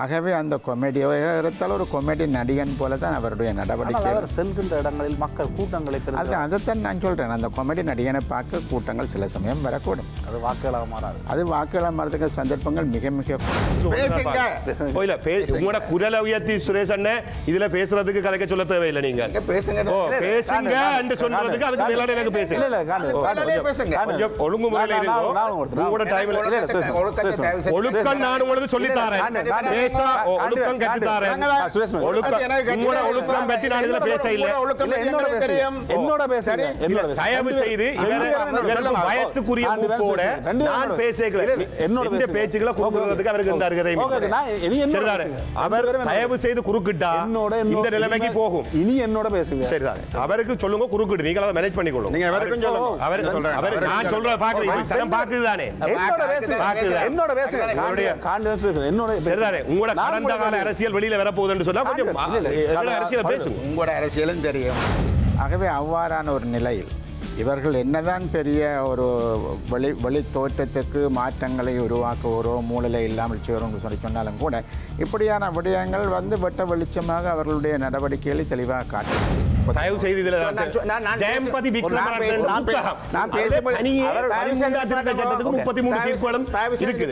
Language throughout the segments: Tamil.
ஆகவே அந்த கொமெடியாக இருந்தால் ஒரு கொமெடி நடிகன் போல தான் அவருடைய நடவடிக்கை அவர் செல்கின்ற இடங்களில் மக்கள் கூட்டங்களை அது அதைத்தான் நான் சொல்கிறேன் அந்த கொமெடி நடிகனை பார்க்க கூட்டங்கள் சில சமயம் வரக்கூடும் அது வாக்குகளாக மாறாது அது வாக்குகளாக மாறதுக்கு சந்தர்ப்பங்கள் மிக மிக இல்ல உங்களோட குரலை உயர்த்தி சுரேஷ் அண்ணன் இதுல பேசுறதுக்கு கலைக்க சொல்ல தேவையில்லை நீங்க பேசுங்க பேசுங்க என்று சொல்றதுக்கு அதுக்கு மேலாட எனக்கு பேசுங்க பேசுங்க ஒழுங்குமுறையில் ஒழுக்கம் நான் உங்களுக்கு சொல்லித்தாரேன் பேச என்னோட பேசுறேன் பேச்சுக்களை கொடுக்கிறதுக்கு அவருக்கு அவர் தயவு செய்து குறுக்கிட்டா இந்த நிலைமைக்கு போகும் இனி என்னோட பேசுங்க சரிதான் அவருக்கு சொல்லுங்க குறுக்கிட்டு நீங்க அதை மேனேஜ் பண்ணிக்கொள்ளும் நீங்க அவருக்கும் சொல்லுங்க அவர் சொல்றேன் நான் என்னோட பேசுங்க என்னோட என்னோட பேசுங்க என்னோட உங்களோட கடந்த கால அரசியல் வெளியில வரப்போகுதுன்னு சொன்னா கொஞ்சம் அரசியல் பேசுங்க உங்களோட அரசியலும் தெரியும் ஆகவே அவ்வாறான ஒரு நிலையில் இவர்கள் என்னதான் பெரிய ஒரு வழி வெளி தோற்றத்துக்கு மாற்றங்களை உருவாக்குகிறோம் மூளையில் இல்லாமல் செய்கிறோம் சொல்லி சொன்னாலும் கூட இப்படியான விடயங்கள் வந்து வெட்ட வெளிச்சமாக அவர்களுடைய நடவடிக்கைகளை தெளிவாக காட்டும் தயவு செய்து நான் பேசும்போது சட்டத்துக்கு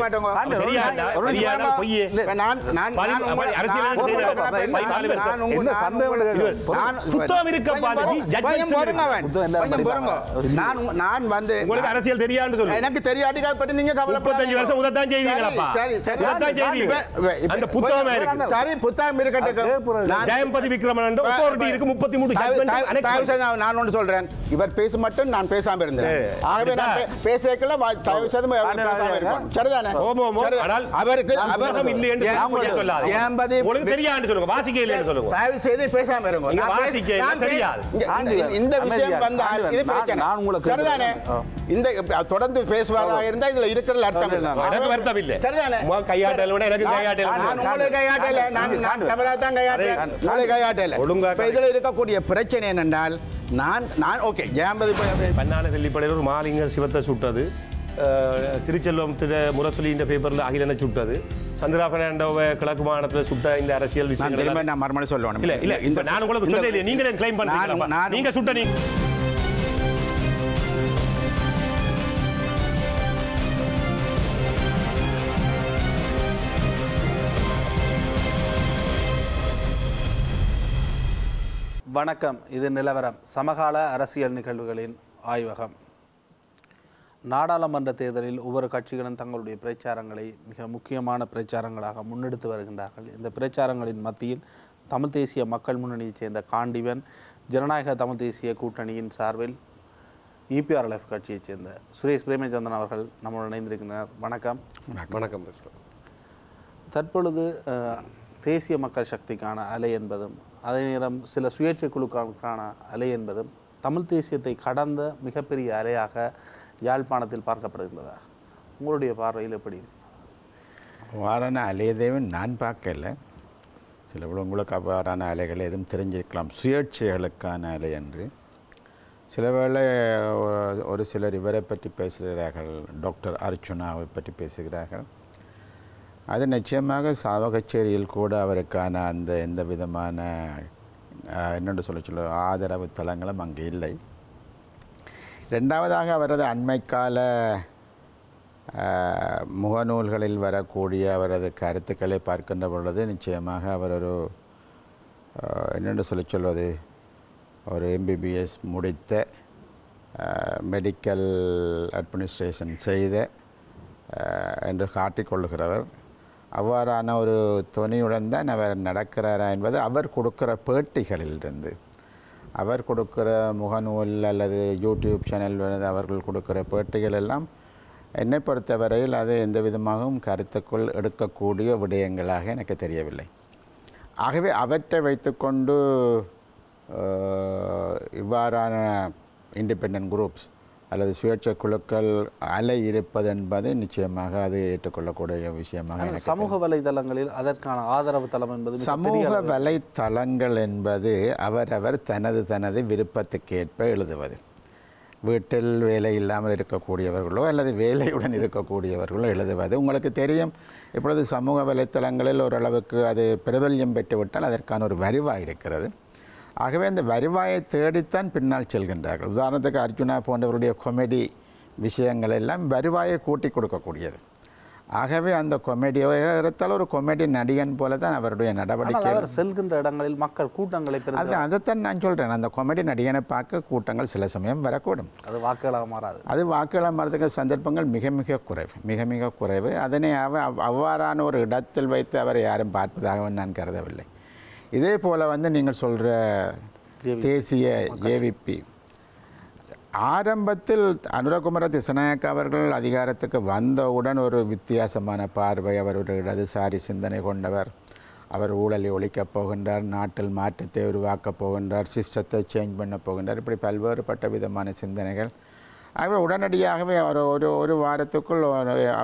அரசியல் தெரியாது எனக்கு தெரியாது நீங்க கவலைப்பட்டஞ்சு வருஷம் உதத்தான் செய்வீங்களா புத்தகம் சரி புத்தகம் இருக்கட்டும் ஜெயம்பதி விக்ரமன் இருக்கு முப்பத்தி மூணு சொல்றேன் இவர் மட்டும் நான் பேசாம இருந்தேன் இந்த விஷயம் நான் உங்களுக்கு சரிதானே இந்த தொடர்ந்து பேசுவாராக இருந்தா இதுல இருக்கிற அர்த்தம் எனக்கு வருத்தம் இல்லை சரிதானே கையாட்டல விட எனக்கு கையாட்டல கையாட்டல நான் தமிழா தான் கையாட்டல கையாட்டல ஒழுங்கா இதுல இருக்கக்கூடிய பிரச்சனை என்னென்றால் நான் நான் ஓகே ஜெயாம்பதி பன்னான செல்லிப்படையில் மாலிங்க சிவத்தை சுட்டது திருச்செல்வம் திரு முரசொலின்ற பேப்பரில் அகிலனை சுட்டது சந்திரா பெர்னாண்டோவை கிழக்கு மாநிலத்தில் சுட்ட இந்த அரசியல் விஷயங்கள் நான் மறுமணி சொல்லணும் இல்லை இல்லை இந்த நான் கூட உங்களுக்கு நீங்களே கிளைம் பண்ண நீங்கள் சுட்ட நீங்கள் வணக்கம் இது நிலவரம் சமகால அரசியல் நிகழ்வுகளின் ஆய்வகம் நாடாளுமன்ற தேர்தலில் ஒவ்வொரு கட்சிகளும் தங்களுடைய பிரச்சாரங்களை மிக முக்கியமான பிரச்சாரங்களாக முன்னெடுத்து வருகின்றார்கள் இந்த பிரச்சாரங்களின் மத்தியில் தமிழ் தேசிய மக்கள் முன்னணியைச் சேர்ந்த காண்டிவன் ஜனநாயக தமிழ் தேசிய கூட்டணியின் சார்பில் இபிஆர்எல்எஃப் e கட்சியைச் சேர்ந்த சுரேஷ் பிரேமச்சந்திரன் அவர்கள் நம்மளுடன் இணைந்திருக்கின்றனர் வணக்கம் வணக்கம் தற்பொழுது தேசிய மக்கள் சக்திக்கான அலை என்பதும் அதே நேரம் சில சுயேட்சை குழுக்களுக்கான அலை என்பதும் தமிழ் தேசியத்தை கடந்த மிகப்பெரிய அலையாக யாழ்ப்பாணத்தில் பார்க்கப்படுகின்றதா உங்களுடைய பார்வையில் எப்படி வாரான அலையதேவன் நான் பார்க்கல சில உங்களுக்கு அவ்வாறான அலைகள் எதுவும் தெரிஞ்சிருக்கலாம் சுயேட்சைகளுக்கான அலை என்று சில வேளை ஒரு சிலர் இவரை பற்றி பேசுகிறார்கள் டாக்டர் அர்ச்சுனாவை பற்றி பேசுகிறார்கள் அது நிச்சயமாக சாவகச்சேரியில் கூட அவருக்கான அந்த எந்த விதமான என்னென்று சொல்ல சொல்ல ஆதரவு தளங்களும் அங்கே இல்லை ரெண்டாவதாக அவரது அண்மைக்கால முகநூல்களில் வரக்கூடிய அவரது கருத்துக்களை பார்க்கின்ற பொழுது நிச்சயமாக அவர் ஒரு என்னென்று சொல்லி சொல்வது ஒரு எம்பிபிஎஸ் முடித்த மெடிக்கல் அட்மினிஸ்ட்ரேஷன் செய்த என்று காட்டிக்கொள்ளுகிறவர் அவ்வாறான ஒரு துணியுடன் தான் அவர் நடக்கிறாரா என்பது அவர் கொடுக்குற பேட்டிகளிலிருந்து அவர் கொடுக்குற முகநூல் அல்லது யூடியூப் சேனல் அவர்கள் கொடுக்குற பேட்டிகள் எல்லாம் என்னை பொறுத்தவரையில் அது எந்த விதமாகவும் கருத்துக்குள் எடுக்கக்கூடிய விடயங்களாக எனக்கு தெரியவில்லை ஆகவே அவற்றை வைத்துக்கொண்டு இவ்வாறான இண்டிபெண்ட் குரூப்ஸ் அல்லது சுயேட்சை குழுக்கள் அலை இருப்பது என்பது நிச்சயமாக அது ஏற்றுக்கொள்ளக்கூடிய விஷயமாக சமூக வலைதளங்களில் அதற்கான ஆதரவு தளம் என்பது சமூக வலைத்தளங்கள் என்பது அவரவர் தனது தனது விருப்பத்துக்கேற்ப எழுதுவது வீட்டில் வேலை இல்லாமல் இருக்கக்கூடியவர்களோ அல்லது வேலையுடன் இருக்கக்கூடியவர்களோ எழுதுவது உங்களுக்கு தெரியும் இப்பொழுது சமூக வலைத்தளங்களில் ஓரளவுக்கு அது பிரபல்யம் பெற்றுவிட்டால் அதற்கான ஒரு வரிவாக இருக்கிறது ஆகவே அந்த வருவாயை தேடித்தான் பின்னால் செல்கின்றார்கள் உதாரணத்துக்கு அர்ஜுனா போன்றவருடைய கொமெடி விஷயங்கள் எல்லாம் வருவாயை கூட்டி கொடுக்கக்கூடியது ஆகவே அந்த கொமெடியை எடுத்தால் ஒரு கொமெடி நடிகன் போல தான் அவருடைய நடவடிக்கை அவர் செல்கின்ற இடங்களில் மக்கள் கூட்டங்களை அது அதைத்தான் நான் சொல்கிறேன் அந்த கொமெடி நடிகனை பார்க்க கூட்டங்கள் சில சமயம் வரக்கூடும் அது வாக்குகளாக மாறாது அது வாக்குகளாக மாறதுக்கு சந்தர்ப்பங்கள் மிக மிக குறைவு மிக மிக குறைவு அதனை அவ அவ்வாறான ஒரு இடத்தில் வைத்து அவரை யாரும் பார்ப்பதாகவும் நான் கருதவில்லை இதே போல் வந்து நீங்கள் சொல்கிற தேசிய ஏவிபி ஆரம்பத்தில் அனுரகுமர திசநாயக்க அவர்கள் அதிகாரத்துக்கு வந்தவுடன் ஒரு வித்தியாசமான பார்வை அவர் ஒரு இடதுசாரி சிந்தனை கொண்டவர் அவர் ஊழலை ஒழிக்கப் போகின்றார் நாட்டில் மாற்றத்தை உருவாக்கப் போகின்றார் சிஸ்டத்தை சேஞ்ச் பண்ண போகின்றார் இப்படி பல்வேறுபட்ட விதமான சிந்தனைகள் ஆகவே உடனடியாகவே அவர் ஒரு ஒரு வாரத்துக்குள்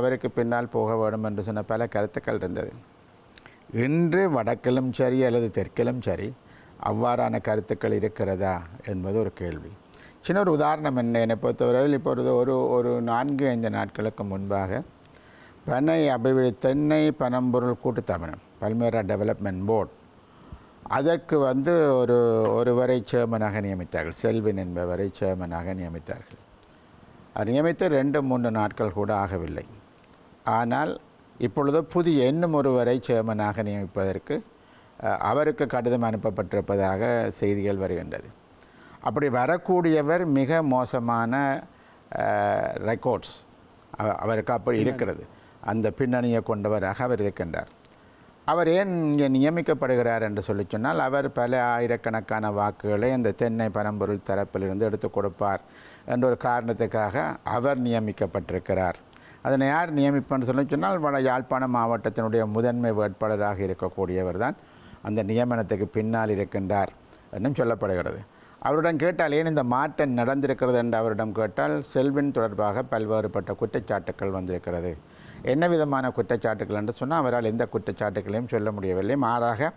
அவருக்கு பின்னால் போக வேண்டும் என்று சொன்ன பல கருத்துக்கள் இருந்தது இன்று வடக்கிலும் சரி அல்லது தெற்கிலும் சரி அவ்வாறான கருத்துக்கள் இருக்கிறதா என்பது ஒரு கேள்வி சின்ன ஒரு உதாரணம் என்ன என்னை பொறுத்தவரையில் இப்பொழுது ஒரு ஒரு நான்கு ஐந்து நாட்களுக்கு முன்பாக பனை அபிவிருத்தி தென்னை பனம்பொருள் கூட்டுத்தாபனம் பல்மேரா டெவலப்மெண்ட் போர்ட் அதற்கு வந்து ஒரு ஒருவரை சேர்மனாக நியமித்தார்கள் செல்வின் என்பவரை சேர்மனாக நியமித்தார்கள் நியமித்து ரெண்டு மூன்று நாட்கள் கூட ஆகவில்லை ஆனால் இப்பொழுது புதிய இன்னும் ஒருவரை சேர்மனாக நியமிப்பதற்கு அவருக்கு கடிதம் அனுப்பப்பட்டிருப்பதாக செய்திகள் வருகின்றது அப்படி வரக்கூடியவர் மிக மோசமான ரெக்கார்ட்ஸ் அவருக்கு அப்படி இருக்கிறது அந்த பின்னணியை கொண்டவராக அவர் இருக்கின்றார் அவர் ஏன் இங்கே நியமிக்கப்படுகிறார் என்று சொல்லி சொன்னால் அவர் பல ஆயிரக்கணக்கான வாக்குகளை அந்த தென்னை பரம்பொருள் தரப்பிலிருந்து எடுத்து கொடுப்பார் என்ற ஒரு காரணத்துக்காக அவர் நியமிக்கப்பட்டிருக்கிறார் அதனை யார் நியமிப்பான்னு சொல்லி சொன்னால் வட யாழ்ப்பாண மாவட்டத்தினுடைய முதன்மை வேட்பாளராக இருக்கக்கூடியவர் தான் அந்த நியமனத்துக்கு பின்னால் இருக்கின்றார் என்றும் சொல்லப்படுகிறது அவரிடம் கேட்டால் ஏன் இந்த மாற்றம் நடந்திருக்கிறது என்று அவரிடம் கேட்டால் செல்வின் தொடர்பாக பல்வேறுபட்ட குற்றச்சாட்டுக்கள் வந்திருக்கிறது என்ன விதமான குற்றச்சாட்டுகள் என்று சொன்னால் அவரால் எந்த குற்றச்சாட்டுகளையும் சொல்ல முடியவில்லை மாறாக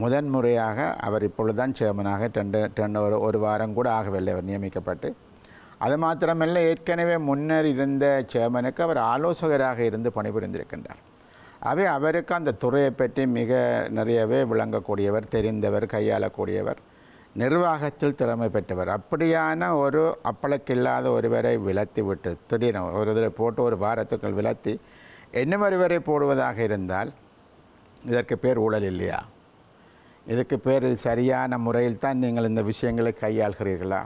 முதன்முறையாக அவர் இப்பொழுதுதான் சேர்மனாக ரெண்டு ரெண்டு ஒரு ஒரு வாரம் கூட ஆகவில்லை அவர் நியமிக்கப்பட்டு அது மாத்திரமல்ல ஏற்கனவே முன்னர் இருந்த சேர்மனுக்கு அவர் ஆலோசகராக இருந்து பணிபுரிந்திருக்கின்றார் அவை அவருக்கு அந்த துறையை பற்றி மிக நிறையவே விளங்கக்கூடியவர் தெரிந்தவர் கையாளக்கூடியவர் நிர்வாகத்தில் திறமை பெற்றவர் அப்படியான ஒரு அப்பளக்கில்லாத ஒருவரை விலத்தி விட்டு திடீரென ஒரு இதில் போட்டு ஒரு வாரத்துக்குள் விலத்தி என்ன ஒருவரை போடுவதாக இருந்தால் இதற்கு பேர் ஊழல் இல்லையா இதுக்கு பேர் சரியான முறையில் தான் நீங்கள் இந்த விஷயங்களை கையாள்கிறீர்களா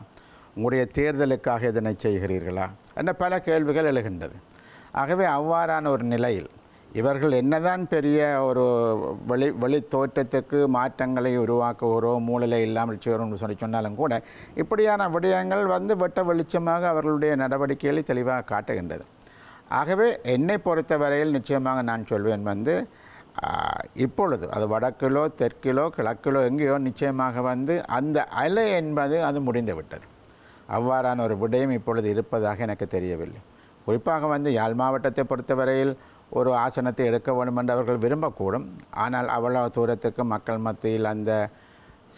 உங்களுடைய தேர்தலுக்காக இதனை செய்கிறீர்களா என்ன பல கேள்விகள் எழுகின்றது ஆகவே அவ்வாறான ஒரு நிலையில் இவர்கள் என்னதான் பெரிய ஒரு வெளி வெளி தோற்றத்துக்கு மாற்றங்களை உருவாக்குகிறோம் மூலலை இல்லாமல் செய்கிறோம் சொல்லி சொன்னாலும் கூட இப்படியான விடயங்கள் வந்து வெட்ட வெளிச்சமாக அவர்களுடைய நடவடிக்கைகளை தெளிவாக காட்டுகின்றது ஆகவே என்னை பொறுத்தவரையில் நிச்சயமாக நான் சொல்வேன் வந்து இப்பொழுது அது வடக்கிலோ தெற்கிலோ கிழக்கிலோ எங்கேயோ நிச்சயமாக வந்து அந்த அலை என்பது அது முடிந்துவிட்டது அவ்வாறான ஒரு விடயம் இப்பொழுது இருப்பதாக எனக்கு தெரியவில்லை குறிப்பாக வந்து யாழ் மாவட்டத்தை பொறுத்தவரையில் ஒரு ஆசனத்தை எடுக்க வேண்டும் என்று அவர்கள் விரும்பக்கூடும் ஆனால் அவ்வளவு தூரத்துக்கு மக்கள் மத்தியில் அந்த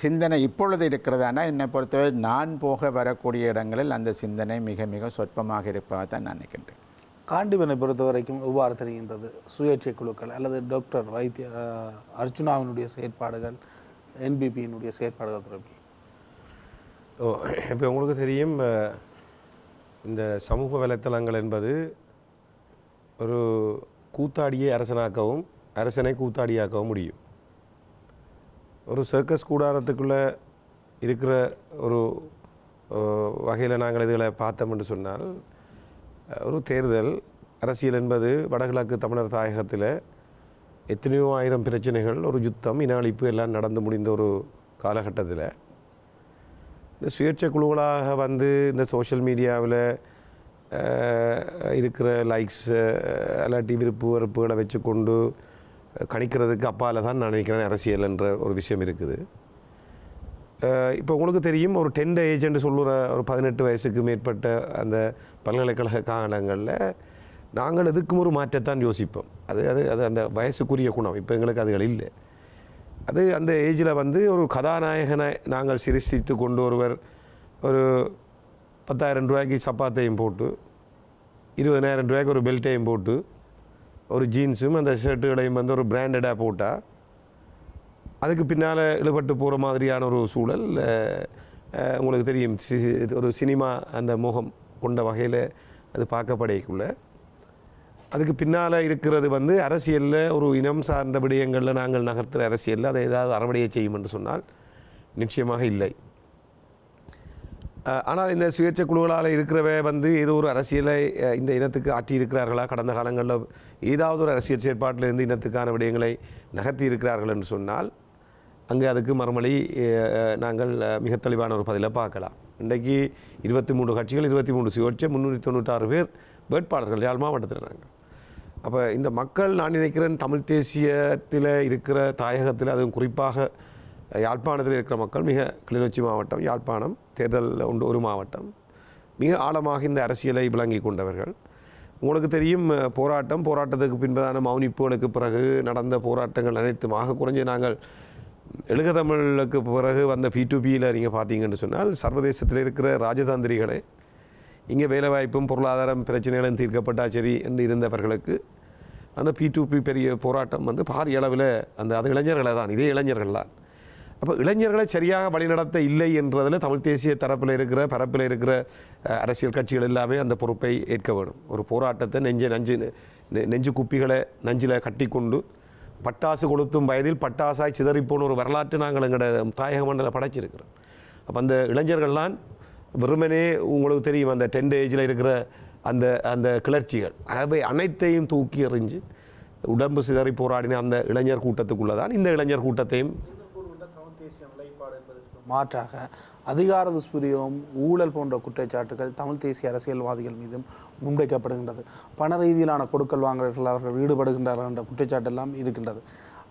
சிந்தனை இப்பொழுது இருக்கிறதானா என்னை பொறுத்தவரை நான் போக வரக்கூடிய இடங்களில் அந்த சிந்தனை மிக மிக சொற்பமாக இருப்பதாக தான் நான் நினைக்கின்றேன் காண்டிபனை பொறுத்த வரைக்கும் எவ்வாறு தெரிகின்றது சுயேட்சை குழுக்கள் அல்லது டாக்டர் வைத்திய அர்ஜுனாவினுடைய செயற்பாடுகள் என்பிபியினுடைய செயற்பாடுகள் தொடர்பில் இப்போ உங்களுக்கு தெரியும் இந்த சமூக வலைத்தளங்கள் என்பது ஒரு கூத்தாடியை அரசனாக்கவும் அரசனை கூத்தாடியாக்கவும் முடியும் ஒரு சர்க்கஸ் கூடாரத்துக்குள்ளே இருக்கிற ஒரு வகையில் நாங்கள் இதுகளை பார்த்தோம் என்று சொன்னால் ஒரு தேர்தல் அரசியல் என்பது வடகிழக்கு தமிழர் தாயகத்தில் எத்தனையோ ஆயிரம் பிரச்சனைகள் ஒரு யுத்தம் இன அழிப்பு எல்லாம் நடந்து முடிந்த ஒரு காலகட்டத்தில் இந்த சுயேட்சை குழுக்களாக வந்து இந்த சோஷியல் மீடியாவில் இருக்கிற லைக்ஸ் இல்லாட்டி விருப்பு வெறுப்புகளை வச்சு கொண்டு கணிக்கிறதுக்கு அப்பால் தான் நான் நினைக்கிறேன் அரசியல் என்ற ஒரு விஷயம் இருக்குது இப்போ உங்களுக்கு தெரியும் ஒரு டென்ட் ஏஜென்ட் சொல்லுற ஒரு பதினெட்டு வயசுக்கு மேற்பட்ட அந்த பல்கலைக்கழக காலங்களில் நாங்கள் எதுக்கும் ஒரு மாற்றத்தான் யோசிப்போம் அது அது அது அந்த வயசுக்குரிய குணம் இப்போ எங்களுக்கு அதுகள் இல்லை அது அந்த ஏஜில் வந்து ஒரு கதாநாயகனை நாங்கள் சிருஷ்டித்து கொண்டு வருவர் ஒரு பத்தாயிரம் ரூபாய்க்கு சப்பாத்தையும் போட்டு இருபதாயிரம் ரூபாய்க்கு ஒரு பெல்ட்டையும் போட்டு ஒரு ஜீன்ஸும் அந்த ஷர்ட்டுகளையும் வந்து ஒரு பிராண்டடாக போட்டால் அதுக்கு பின்னால் இழுபட்டு போகிற மாதிரியான ஒரு சூழல் உங்களுக்கு தெரியும் ஒரு சினிமா அந்த முகம் கொண்ட வகையில் அது பார்க்கப்படையக்குள்ளே அதுக்கு பின்னால் இருக்கிறது வந்து அரசியலில் ஒரு இனம் சார்ந்த விடயங்களில் நாங்கள் நகர்த்துகிற அரசியலில் அதை ஏதாவது அறவடையை செய்யும் என்று சொன்னால் நிச்சயமாக இல்லை ஆனால் இந்த சுயேட்சை குழுக்களால் இருக்கிறவ வந்து ஏதோ ஒரு அரசியலை இந்த இனத்துக்கு ஆற்றி இருக்கிறார்களா கடந்த காலங்களில் ஏதாவது ஒரு அரசியல் செயற்பாட்டிலிருந்து இனத்துக்கான விடயங்களை நகர்த்தி இருக்கிறார்கள் என்று சொன்னால் அங்கே அதுக்கு மறுமொழி நாங்கள் மிக தெளிவான ஒரு பதிலை பார்க்கலாம் இன்றைக்கு இருபத்தி மூன்று கட்சிகள் இருபத்தி மூன்று சுயேட்சை முந்நூற்றி தொண்ணூற்றாறு பேர் வேட்பாளர்கள் யாழ் மாவட்டத்தில் நாங்கள் அப்போ இந்த மக்கள் நான் நினைக்கிறேன் தமிழ் தேசியத்தில் இருக்கிற தாயகத்தில் அதுவும் குறிப்பாக யாழ்ப்பாணத்தில் இருக்கிற மக்கள் மிக கிளிநொச்சி மாவட்டம் யாழ்ப்பாணம் தேர்தல் உண்டு ஒரு மாவட்டம் மிக ஆழமாக இந்த அரசியலை விளங்கி கொண்டவர்கள் உங்களுக்கு தெரியும் போராட்டம் போராட்டத்துக்கு பின்பதான மௌனிப்புகளுக்கு பிறகு நடந்த போராட்டங்கள் அனைத்துமாக குறைஞ்சி நாங்கள் எழுக தமிழுக்கு பிறகு வந்த பி டு பியில் நீங்கள் பார்த்தீங்கன்னு சொன்னால் சர்வதேசத்தில் இருக்கிற ராஜதாந்திரிகளை இங்கே வேலைவாய்ப்பும் பொருளாதாரம் பிரச்சனைகளும் தீர்க்கப்பட்டால் சரி என்று இருந்தவர்களுக்கு அந்த பி டு பி பெரிய போராட்டம் வந்து பாரிய அளவில் அந்த அது இளைஞர்களை தான் இதே இளைஞர்கள் தான் அப்போ இளைஞர்களை சரியாக வழிநடத்த இல்லை என்றதில் தமிழ் தேசிய தரப்பில் இருக்கிற பரப்பில் இருக்கிற அரசியல் கட்சிகள் எல்லாமே அந்த பொறுப்பை ஏற்க வேணும் ஒரு போராட்டத்தை நெஞ்ச நஞ்சு நெஞ்சு குப்பிகளை நஞ்சில் கட்டி கொண்டு பட்டாசு கொளுத்தும் வயதில் பட்டாசாய் சிதறிப்போன ஒரு வரலாற்று நாங்கள் எங்களோட தாயக மண்டலம் படைச்சிருக்கிறோம் அப்போ அந்த இளைஞர்கள்லாம் வெறுமனே உங்களுக்கு தெரியும் அந்த டென்ட் ஏஜில் இருக்கிற அந்த அந்த கிளர்ச்சிகள் அவை அனைத்தையும் தூக்கி எறிஞ்சு உடம்பு சிதறி போராடின அந்த இளைஞர் கூட்டத்துக்குள்ளே தான் இந்த இளைஞர் கூட்டத்தையும் மாற்றாக அதிகார துஷ்பிரியம் ஊழல் போன்ற குற்றச்சாட்டுகள் தமிழ் தேசிய அரசியல்வாதிகள் மீதும் முன்வைக்கப்படுகின்றது பண ரீதியிலான கொடுக்கல் வாங்கல்கள் அவர்கள் ஈடுபடுகின்றார்கள் என்ற எல்லாம் இருக்கின்றது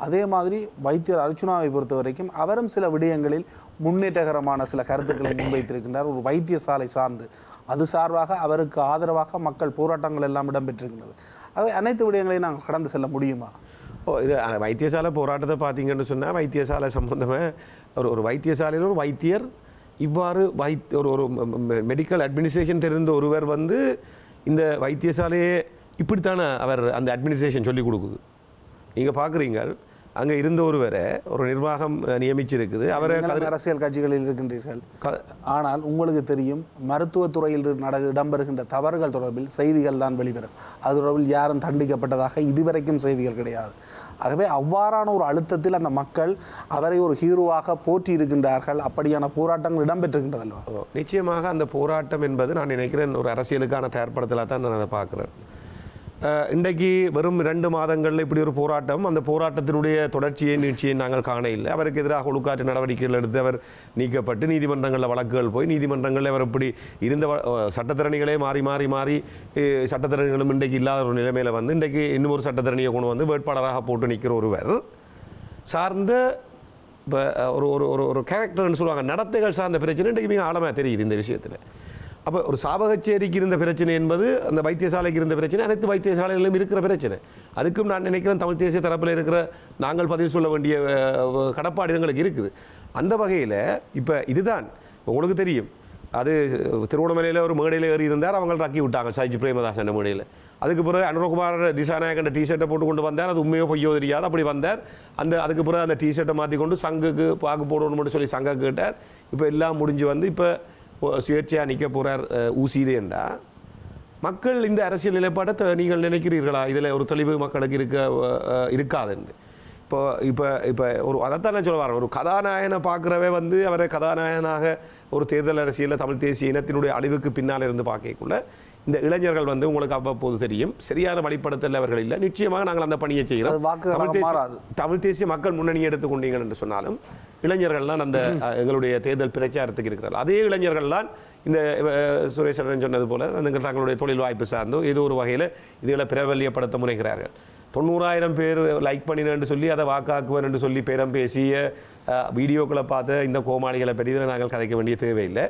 அதே மாதிரி வைத்தியர் அர்ச்சுனாவை பொறுத்த வரைக்கும் அவரும் சில விடயங்களில் முன்னேற்றகரமான சில கருத்துக்களை முன்வைத்திருக்கின்றார் ஒரு வைத்தியசாலை சார்ந்து அது சார்பாக அவருக்கு ஆதரவாக மக்கள் போராட்டங்கள் எல்லாம் இடம்பெற்றிருக்கின்றது அவை அனைத்து விடயங்களையும் நாங்கள் கடந்து செல்ல முடியுமா ஓ இது வைத்தியசாலை போராட்டத்தை பார்த்தீங்கன்னு சொன்னால் வைத்தியசாலை சம்பந்தமாக ஒரு ஒரு வைத்தியசாலையில் ஒரு வைத்தியர் இவ்வாறு வைத் ஒரு ஒரு மெடிக்கல் அட்மினிஸ்ட்ரேஷன் தெரிந்த ஒருவர் வந்து இந்த வைத்தியசாலையை இப்படித்தானே அவர் அந்த அட்மினிஸ்ட்ரேஷன் சொல்லிக் கொடுக்குது நீங்கள் பார்க்குறீங்க அங்கே இருந்த ஒருவரை ஒரு நிர்வாகம் நியமிச்சிருக்குது அவரை அரசியல் கட்சிகளில் இருக்கின்றீர்கள் ஆனால் உங்களுக்கு தெரியும் மருத்துவத்துறையில் நட இடம்பெறுகின்ற தவறுகள் தொடர்பில் செய்திகள் தான் வெளிவரும் அது தொடர்பில் யாரும் தண்டிக்கப்பட்டதாக இதுவரைக்கும் செய்திகள் கிடையாது ஆகவே அவ்வாறான ஒரு அழுத்தத்தில் அந்த மக்கள் அவரை ஒரு ஹீரோவாக போற்றி இருக்கின்றார்கள் அப்படியான போராட்டங்கள் இடம்பெற்றிருக்கின்றதல்ல நிச்சயமாக அந்த போராட்டம் என்பது நான் நினைக்கிறேன் ஒரு அரசியலுக்கான தயார்படுத்தலாக தான் நான் அதை பார்க்குறேன் இன்றைக்கு வெறும் ரெண்டு மாதங்களில் இப்படி ஒரு போராட்டம் அந்த போராட்டத்தினுடைய தொடர்ச்சியை நீட்சியை நாங்கள் காண இல்லை அவருக்கு எதிராக ஒழுக்காற்று நடவடிக்கைகள் எடுத்து அவர் நீக்கப்பட்டு நீதிமன்றங்களில் வழக்குகள் போய் நீதிமன்றங்களில் அவர் இப்படி இருந்த சட்டத்திறனிகளே மாறி மாறி மாறி சட்டத்திறனிகளும் இன்றைக்கு இல்லாத ஒரு நிலைமையில் வந்து இன்றைக்கு இன்னொரு சட்டத்திறனியை கொண்டு வந்து வேட்பாளராக போட்டு நிற்கிற ஒருவர் சார்ந்த இப்போ ஒரு ஒரு ஒரு கேரக்டர்னு சொல்லுவாங்க நடத்தைகள் சார்ந்த பிரச்சனை இன்றைக்கு மிக ஆழமாக தெரியுது இந்த விஷயத்தில் அப்போ ஒரு சாபகச்சேரிக்கு இருந்த பிரச்சனை என்பது அந்த வைத்தியசாலைக்கு இருந்த பிரச்சனை அனைத்து வைத்தியசாலைகளிலும் இருக்கிற பிரச்சனை அதுக்கும் நான் நினைக்கிறேன் தமிழ் தேசிய தரப்பில் இருக்கிற நாங்கள் பதிவு சொல்ல வேண்டிய கடப்பாடு எங்களுக்கு இருக்குது அந்த வகையில் இப்போ இதுதான் உங்களுக்கு தெரியும் அது திருவண்ணாமலையில் ஒரு மேடையில் ஏறி இருந்தார் அவங்க ரக்கி விட்டாங்க சாய்ஜி பிரேமதாசன் மேடையில் அதுக்கு பிறகு அனுரகுமார் திசாநாயகன் டிஷர்ட்டை போட்டு கொண்டு வந்தார் அது உண்மையோ பொய்யோ தெரியாது அப்படி வந்தார் அந்த அதுக்கு பிறகு அந்த டிஷர்ட்டை மாற்றி கொண்டு சங்குக்கு பாக்கு போடணும்னு சொல்லி சங்க கேட்டார் இப்போ எல்லாம் முடிஞ்சு வந்து இப்போ சுயேட்சையாக நிற்க போகிறார் என்றால் மக்கள் இந்த அரசியல் நிலைப்பாட்டை நீங்கள் நினைக்கிறீர்களா இதில் ஒரு தெளிவு மக்களுக்கு இருக்க இருக்காதுன்னு இப்போ இப்போ இப்போ ஒரு அதைத்தானே சொல்ல வரேன் ஒரு கதாநாயகனை பார்க்குறவே வந்து அவரை கதாநாயகனாக ஒரு தேர்தல் அரசியலில் தமிழ் தேசிய இனத்தினுடைய அழிவுக்கு பின்னால் இருந்து பார்க்கக்குள்ள இந்த இளைஞர்கள் வந்து உங்களுக்கு அவ்வப்போது தெரியும் சரியான வழிபடுத்தல் அவர்கள் இல்லை நிச்சயமாக நாங்கள் அந்த பணியை செய்கிறோம் தமிழ் தேசிய மக்கள் முன்னணியை எடுத்துக்கொண்டீங்க என்று சொன்னாலும் இளைஞர்கள் தான் அந்த எங்களுடைய தேர்தல் பிரச்சாரத்துக்கு இருக்கிறார் அதே இளைஞர்கள் தான் இந்த சுரேஷன் சொன்னது போல தங்களுடைய தொழில் வாய்ப்பு சார்ந்தோ ஏதோ ஒரு வகையில் இதுகளை பிரபல்யப்படுத்த முனைகிறார்கள் தொண்ணூறாயிரம் பேர் லைக் என்று சொல்லி அதை வாக்காக்குவேன் என்று சொல்லி பேரம் பேசிய வீடியோக்களை பார்த்த இந்த கோமாளிகளை பற்றி நாங்கள் கதைக்க வேண்டிய தேவையில்லை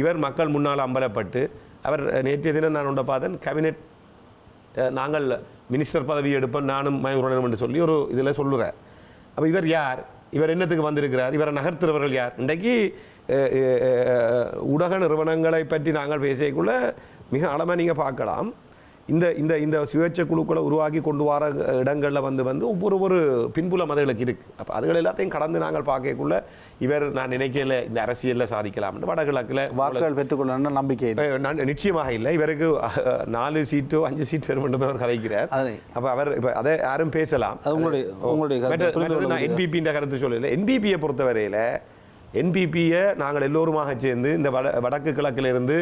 இவர் மக்கள் முன்னால் அம்பலப்பட்டு அவர் நேற்றைய தினம் நான் உண்ட பார்த்தேன் கேபினெட் நாங்கள் மினிஸ்டர் பதவி எடுப்போம் நானும் மயங்குறனும் என்று சொல்லி ஒரு இதில் சொல்லுகிறார் அப்போ இவர் யார் இவர் என்னத்துக்கு வந்திருக்கிறார் இவரை நகர்த்துறவர்கள் யார் இன்றைக்கு ஊடக நிறுவனங்களை பற்றி நாங்கள் பேசியக்குள்ளே மிக அளமாக நீங்கள் பார்க்கலாம் இந்த இந்த இந்த சுயேட்சை குழுக்களை உருவாக்கி கொண்டு வர இடங்களில் வந்து வந்து ஒவ்வொரு ஒரு பின்புலம் அதுகளுக்கு இருக்குது அப்போ அதுகள் எல்லாத்தையும் கடந்து நாங்கள் பார்க்கக்குள்ள இவர் நான் நினைக்கல இந்த அரசியலில் சாதிக்கலாம்னு வடகிழக்கில் வாக்குகள் பெற்றுக்கொள்ள நம்பிக்கை நிச்சயமாக இல்லை இவருக்கு நாலு சீட்டோ அஞ்சு சீட் பெறும் என்று அவர் கதைக்கிறார் அப்போ அவர் இப்போ அதை யாரும் பேசலாம் உங்களுடைய என்பிபின்ற கருத்து சொல்லல என்பிபியை பொறுத்தவரையில் என்பிபியை நாங்கள் எல்லோருமாக சேர்ந்து இந்த வட வடக்கு கிழக்கிலிருந்து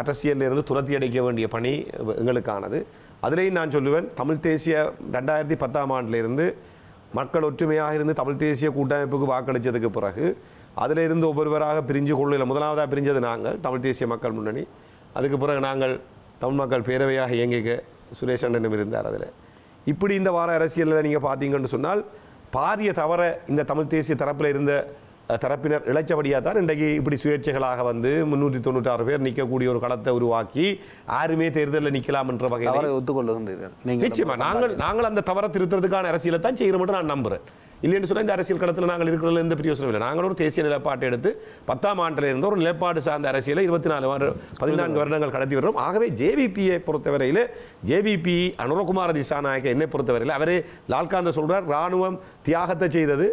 அரசியலிருந்து துரத்தி அடைக்க வேண்டிய பணி எங்களுக்கானது அதிலேயும் நான் சொல்லுவேன் தமிழ் தேசிய ரெண்டாயிரத்தி பத்தாம் ஆண்டிலிருந்து மக்கள் ஒற்றுமையாக இருந்து தமிழ் தேசிய கூட்டமைப்புக்கு வாக்களித்ததுக்கு பிறகு அதிலிருந்து ஒவ்வொருவராக பிரிஞ்சு கொள்ளையில் முதலாவதாக பிரிஞ்சது நாங்கள் தமிழ் தேசிய மக்கள் முன்னணி அதுக்கு பிறகு நாங்கள் தமிழ் மக்கள் பேரவையாக இயங்கிக்க சுரேஷ் அண்ணனும் இருந்தார் அதில் இப்படி இந்த வார அரசியலில் நீங்கள் பார்த்தீங்கன்னு சொன்னால் பாரிய தவற இந்த தமிழ் தேசிய தரப்பில் இருந்த தரப்பினர் இழைச்சபடியாக தான் இன்றைக்கு இப்படி சுயேட்சைகளாக வந்து முன்னூற்றி தொண்ணூற்றாறு பேர் நிற்கக்கூடிய ஒரு களத்தை உருவாக்கி யாருமே தேர்தலில் நிற்கலாம் என்ற வகையில் ஒத்துக்கொள்ளுகின்றீர்கள் நிச்சயமாக நாங்கள் நாங்கள் அந்த தவற திருத்தறதுக்கான அரசியலை தான் செய்கிற மட்டும் நான் நம்புகிறேன் இல்லைன்னு சொன்னால் இந்த அரசியல் களத்தில் நாங்கள் இருக்கிறதுல எந்த பிரியோசனம் இல்லை நாங்கள் ஒரு தேசிய நிலைப்பாட்டை எடுத்து பத்தாம் ஆண்டில் இருந்த ஒரு நிலைப்பாடு சார்ந்த அரசியலை இருபத்தி நாலு பதினான்கு வருடங்கள் கடத்தி வருகிறோம் ஆகவே ஜேவிபியை பொறுத்தவரையில் ஜேவிபி அனுரகுமார திசாநாயக்க என்னை பொறுத்தவரையில் அவரே லால்காந்த சொல்கிறார் இராணுவம் தியாகத்தை செய்தது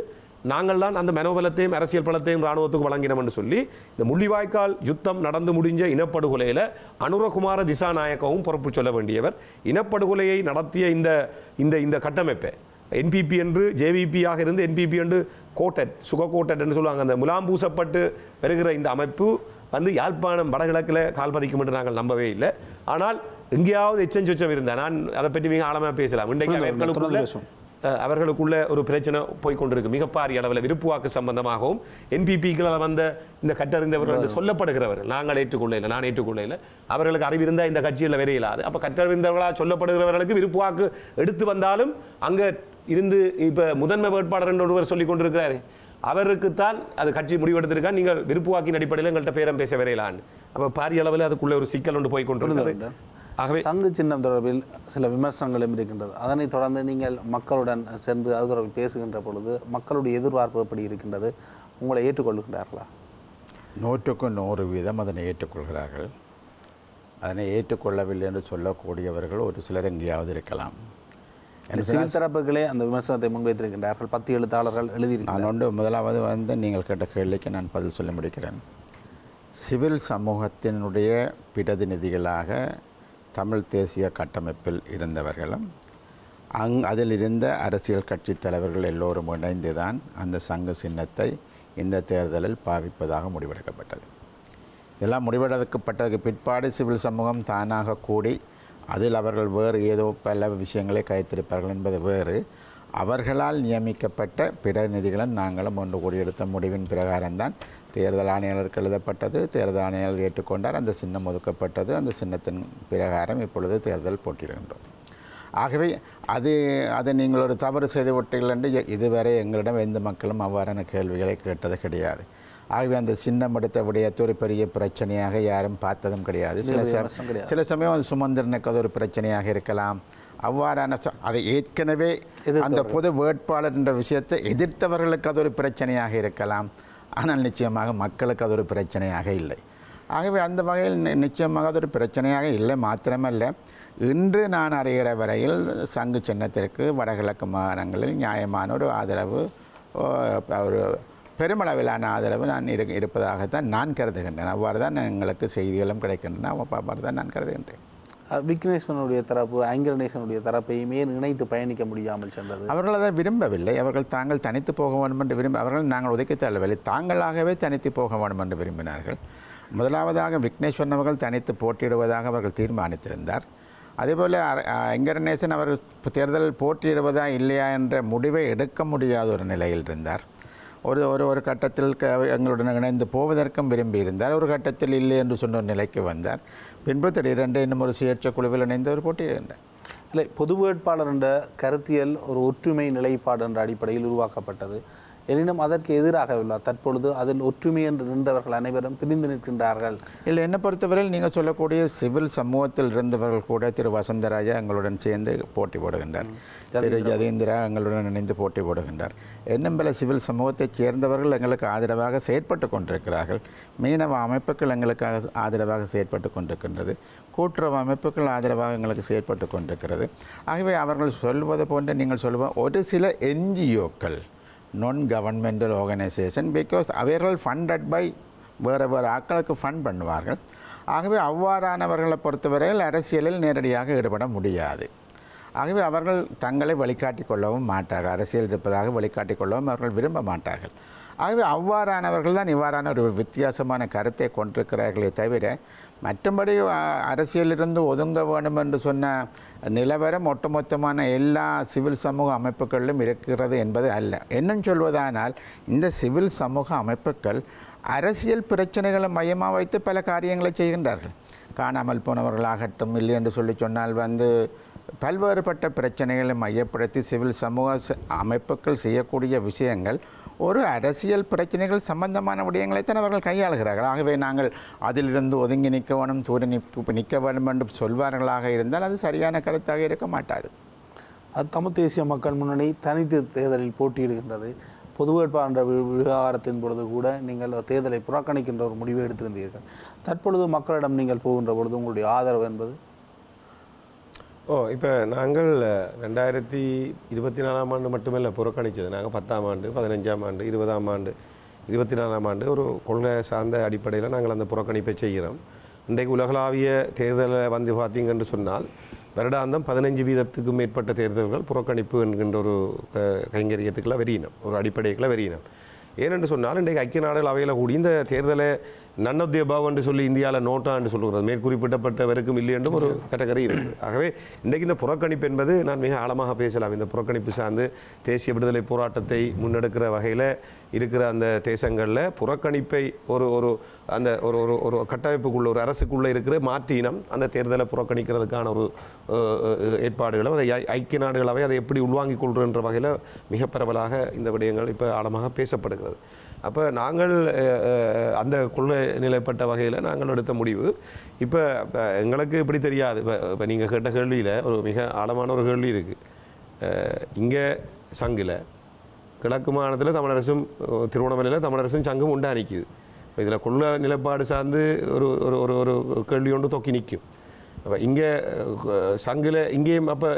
நாங்கள் தான் அந்த மனோபலத்தையும் அரசியல் பலத்தையும் இராணுவத்துக்கு வழங்கினோம்னு சொல்லி இந்த முள்ளிவாய்க்கால் யுத்தம் நடந்து முடிஞ்ச இனப்படுகொலையில் அனுரகுமார திசாநாயக்கவும் பொறுப்பு சொல்ல வேண்டியவர் இனப்படுகொலையை நடத்திய இந்த இந்த இந்த கட்டமைப்பை என்பிபி என்று ஜேவிபியாக இருந்து என்பிபி என்று கோட்டட் சுக கோட்டட் என்று சொல்லுவாங்க அந்த முலாம் பூசப்பட்டு வருகிற இந்த அமைப்பு வந்து யாழ்ப்பாணம் வடகிழக்கில் கால்பதிக்கும் என்று நாங்கள் நம்பவே இல்லை ஆனால் எங்கேயாவது எச்சம் சொச்சம் இருந்தேன் நான் அதை பற்றி மிக ஆழமாக பேசலாம் இன்றைக்கு அவர்களுக்குள்ள ஒரு பிரச்சனை போய் கொண்டிருக்கு மிகப்பாரிய அளவில் விருப்பு வாக்கு சம்பந்தமாகவும் என்பிபிக்களால் வந்த இந்த கற்றறிந்தவர்கள் வந்து சொல்லப்படுகிறவர்கள் நாங்கள் ஏற்றுக்கொள்ள இல்லை நான் ஏற்றுக்கொள்ள இல்லை அவர்களுக்கு அறிவிருந்தால் இந்த கட்சியில் வேற இல்லாது அப்போ கட்டறிந்தவர்களாக சொல்லப்படுகிறவர்களுக்கு விருப்பு வாக்கு எடுத்து வந்தாலும் அங்கே இருந்து இப்போ முதன்மை வேட்பாளர் என்று ஒருவர் சொல்லி கொண்டிருக்கிறாரு அவருக்குத்தான் அது கட்சி முடிவெடுத்திருக்கா நீங்கள் விருப்பு வாக்கின் அடிப்படையில் எங்கள்கிட்ட பேரம் பேச வரையலான்னு அப்போ பாரிய அளவில் அதுக்குள்ளே ஒரு சிக்கல் ஒன்று போய் கொண்டிருக்கிறது ஆகவே சங்கு சின்னம் தொடர்பில் சில விமர்சனங்களும் இருக்கின்றது அதனைத் தொடர்ந்து நீங்கள் மக்களுடன் சென்று அது தொடர்பில் பேசுகின்ற பொழுது மக்களுடைய எதிர்பார்ப்பு எப்படி இருக்கின்றது உங்களை ஏற்றுக்கொள்கின்றார்களா நூற்றுக்கு நூறு வீதம் அதனை ஏற்றுக்கொள்கிறார்கள் அதனை ஏற்றுக்கொள்ளவில்லை என்று சொல்லக்கூடியவர்கள் ஒரு சிலர் எங்கேயாவது இருக்கலாம் சிவில் தரப்புகளே அந்த விமர்சனத்தை முன்வைத்திருக்கின்றார்கள் பத்து எழுத்தாளர்கள் எழுதி நான் ஒன்று முதலாவது வந்து நீங்கள் கேட்ட கேள்விக்கு நான் பதில் சொல்ல முடிக்கிறேன் சிவில் சமூகத்தினுடைய பிரதிநிதிகளாக தமிழ் தேசிய கட்டமைப்பில் இருந்தவர்களும் அங் அதில் இருந்த அரசியல் கட்சி தலைவர்கள் எல்லோரும் இணைந்துதான் அந்த சங்க சின்னத்தை இந்த தேர்தலில் பாவிப்பதாக முடிவெடுக்கப்பட்டது இதெல்லாம் முடிவெடுக்கப்பட்டதுக்கு பிற்பாடு சிவில் சமூகம் தானாக கூடி அதில் அவர்கள் வேறு ஏதோ பல விஷயங்களை கைத்திருப்பார்கள் என்பது வேறு அவர்களால் நியமிக்கப்பட்ட பிரதிநிதிகளும் நாங்களும் ஒன்று கூடி எடுத்த முடிவின் பிரகாரம்தான் தேர்தல் ஆணையாளருக்கு எழுதப்பட்டது தேர்தல் ஆணையாளர் ஏற்றுக்கொண்டார் அந்த சின்னம் ஒதுக்கப்பட்டது அந்த சின்னத்தின் பிரகாரம் இப்பொழுது தேர்தல் போட்டியிடுகின்றோம் ஆகவே அது அதை நீங்கள் ஒரு தவறு செய்து விட்டீர்கள் என்று இதுவரை எங்களிடம் எந்த மக்களும் அவ்வாறான கேள்விகளை கேட்டது கிடையாது ஆகவே அந்த சின்னம் எடுத்த விடயத்தை ஒரு பெரிய பிரச்சனையாக யாரும் பார்த்ததும் கிடையாது சில சில சமயம் அது சுமந்திரனுக்கு அது ஒரு பிரச்சனையாக இருக்கலாம் அவ்வாறான அதை ஏற்கனவே அந்த பொது வேட்பாளர் என்ற விஷயத்தை எதிர்த்தவர்களுக்கு அது ஒரு பிரச்சனையாக இருக்கலாம் ஆனால் நிச்சயமாக மக்களுக்கு அது ஒரு பிரச்சனையாக இல்லை ஆகவே அந்த வகையில் நிச்சயமாக அது ஒரு பிரச்சனையாக இல்லை மாத்திரமல்ல இன்று நான் அறிகிற வரையில் சங்கு சின்னத்திற்கு வடகிழக்கு மாகாணங்களில் நியாயமான ஒரு ஆதரவு ஒரு பெருமளவிலான ஆதரவு நான் இரு இருப்பதாகத்தான் நான் கருதுகின்றேன் அவ்வாறு தான் எங்களுக்கு செய்திகளும் கிடைக்கின்றன அவ்வாறு தான் நான் கருதுகின்றேன் விக்னேஸ்வனுடைய தரப்பு ஆங்கிரநேசனுடைய தரப்பையுமே இணைத்து பயணிக்க முடியாமல் சென்றது அவர்கள் அதை விரும்பவில்லை அவர்கள் தாங்கள் தனித்து போக வேண்டும் என்று விரும்ப அவர்கள் நாங்கள் உதைக்க தள்ளவில்லை தாங்களாகவே தனித்து போக வேண்டும் என்று விரும்பினார்கள் முதலாவதாக விக்னேஸ்வரன் அவர்கள் தனித்து போட்டியிடுவதாக அவர்கள் தீர்மானித்திருந்தார் அதேபோல் அங்கரநேசன் அவர் தேர்தல் போட்டியிடுவதா இல்லையா என்ற முடிவை எடுக்க முடியாத ஒரு நிலையில் இருந்தார் ஒரு ஒரு ஒரு கட்டத்தில் எங்களுடன் இணைந்து போவதற்கும் விரும்பியிருந்தார் ஒரு கட்டத்தில் இல்லை என்று சொன்ன நிலைக்கு வந்தார் பின்பு திடீரென்று இன்னும் ஒரு சுயேட்ச குழுவில் இணைந்து ஒரு போட்டியிடுகின்றேன் இல்லை பொது வேட்பாளர் என்ற கருத்தியல் ஒரு ஒற்றுமை நிலைப்பாடு என்ற அடிப்படையில் உருவாக்கப்பட்டது எனினும் அதற்கு எதிராக உள்ள தற்பொழுது அதில் ஒற்றுமை என்று நின்றவர்கள் அனைவரும் பிரிந்து நிற்கின்றார்கள் இல்லை என்னை பொறுத்தவரையில் நீங்கள் சொல்லக்கூடிய சிவில் சமூகத்தில் இருந்தவர்கள் கூட திரு வசந்தராஜா எங்களுடன் சேர்ந்து போட்டி போடுகின்றனர் திரு ஜதீந்திரா எங்களுடன் இணைந்து போட்டி போடுகின்றார் இன்னும் பல சிவில் சமூகத்தைச் சேர்ந்தவர்கள் எங்களுக்கு ஆதரவாக செயற்பட்டு கொண்டிருக்கிறார்கள் மீனவ அமைப்புகள் எங்களுக்காக ஆதரவாக செயற்பட்டு கொண்டிருக்கின்றது கூட்டுறவு அமைப்புகள் ஆதரவாக எங்களுக்கு செயற்பட்டு கொண்டிருக்கிறது ஆகவே அவர்கள் சொல்வது போன்ற நீங்கள் சொல்லுவோம் ஒரு சில என்ஜிஓக்கள் நான் கவர்மெண்டல் ஆர்கனைசேஷன் பிகாஸ் அவர்கள் ஃபண்டட் பை வேறு வேறு ஆட்களுக்கு ஃபண்ட் பண்ணுவார்கள் ஆகவே அவ்வாறானவர்களை பொறுத்தவரையில் அரசியலில் நேரடியாக ஈடுபட முடியாது ஆகவே அவர்கள் தங்களை வழிகாட்டி கொள்ளவும் மாட்டார்கள் அரசியல் இருப்பதாக வழிகாட்டி கொள்ளவும் அவர்கள் விரும்ப மாட்டார்கள் ஆகவே அவ்வாறானவர்கள் தான் இவ்வாறான ஒரு வித்தியாசமான கருத்தை கொண்டிருக்கிறார்களே தவிர மற்றபடி அரசியலிருந்து ஒதுங்க வேண்டும் என்று சொன்ன நிலவரம் ஒட்டுமொத்தமான எல்லா சிவில் சமூக அமைப்புகளிலும் இருக்கிறது என்பது அல்ல என்னும் சொல்வதானால் இந்த சிவில் சமூக அமைப்புகள் அரசியல் பிரச்சனைகளை மையமாக வைத்து பல காரியங்களை செய்கின்றார்கள் காணாமல் போனவர்களாகட்டும் இல்லை என்று சொல்லி சொன்னால் வந்து பல்வேறுபட்ட பிரச்சனைகளை மையப்படுத்தி சிவில் சமூக அமைப்புகள் செய்யக்கூடிய விஷயங்கள் ஒரு அரசியல் பிரச்சனைகள் சம்பந்தமான விடயங்களை தான் அவர்கள் கையாளுகிறார்கள் ஆகவே நாங்கள் அதிலிருந்து ஒதுங்கி நிற்க வேணும் தூர நிற்க வேணும் என்று சொல்வார்களாக இருந்தால் அது சரியான கருத்தாக இருக்க மாட்டாது தமிழ் தேசிய மக்கள் முன்னணி தனித்து தேர்தலில் போட்டியிடுகின்றது பொது வேட்பாளர் விவகாரத்தின் பொழுது கூட நீங்கள் தேர்தலை புறக்கணிக்கின்ற ஒரு முடிவை எடுத்திருந்தீர்கள் தற்பொழுது மக்களிடம் நீங்கள் போகின்ற பொழுது உங்களுடைய ஆதரவு என்பது ஓ இப்போ நாங்கள் ரெண்டாயிரத்தி இருபத்தி நாலாம் ஆண்டு இல்லை புறக்கணித்தது நாங்கள் பத்தாம் ஆண்டு பதினஞ்சாம் ஆண்டு இருபதாம் ஆண்டு இருபத்தி நாலாம் ஆண்டு ஒரு கொள்கை சார்ந்த அடிப்படையில் நாங்கள் அந்த புறக்கணிப்பை செய்கிறோம் இன்றைக்கு உலகளாவிய தேர்தலை வந்து பார்த்தீங்கன்னு சொன்னால் வருடாந்தம் பதினஞ்சு வீதத்துக்கும் மேற்பட்ட தேர்தல்கள் புறக்கணிப்பு என்கின்ற ஒரு கைங்கரியத்துக்கெல்லாம் வெறியினம் ஒரு அடிப்படைக்கெல்லாம் வெறியினம் ஏனென்று சொன்னால் இன்றைக்கு ஐக்கிய நாடுகள் அவையில் கூடி இந்த தேர்தலை நன் என்று சொல்லி இந்தியாவில் நோட்டா என்று சொல்கிறது மேற்குறிப்பிட்டப்பட்டவருக்கும் இல்லை என்றும் ஒரு கேட்டகரி இருக்குது ஆகவே இன்றைக்கு இந்த புறக்கணிப்பு என்பது நான் மிக ஆழமாக பேசலாம் இந்த புறக்கணிப்பு சார்ந்து தேசிய விடுதலை போராட்டத்தை முன்னெடுக்கிற வகையில் இருக்கிற அந்த தேசங்களில் புறக்கணிப்பை ஒரு ஒரு அந்த ஒரு ஒரு ஒரு கட்டமைப்புக்குள்ளே ஒரு அரசுக்குள்ளே இருக்கிற மாற்று இனம் அந்த தேர்தலை புறக்கணிக்கிறதுக்கான ஒரு ஏற்பாடுகளும் அதை ஐக்கிய நாடுகள் அவை அதை எப்படி உள்வாங்கிக் கொள்கிறன்ற வகையில் மிக பரவலாக இந்த விடயங்கள் இப்போ ஆழமாக பேசப்படுகிறது அப்போ நாங்கள் அந்த கொள்கை நிலைப்பட்ட வகையில் நாங்கள் எடுத்த முடிவு இப்போ எங்களுக்கு இப்படி தெரியாது இப்போ இப்போ நீங்கள் கேட்ட கேள்வியில் ஒரு மிக ஆழமான ஒரு கேள்வி இருக்குது இங்கே சங்கில் கிழக்கு மாநிலத்தில் தமிழரசும் திருவண்ணாமலையில் தமிழரசும் சங்கம் உண்டா நிற்கிது இப்போ இதில் கொள்ள நிலப்பாடு சார்ந்து ஒரு ஒரு ஒரு ஒரு கேள்வி ஒன்று தொக்கி நிற்கும் அப்போ இங்கே சங்கில் இங்கேயும் அப்போ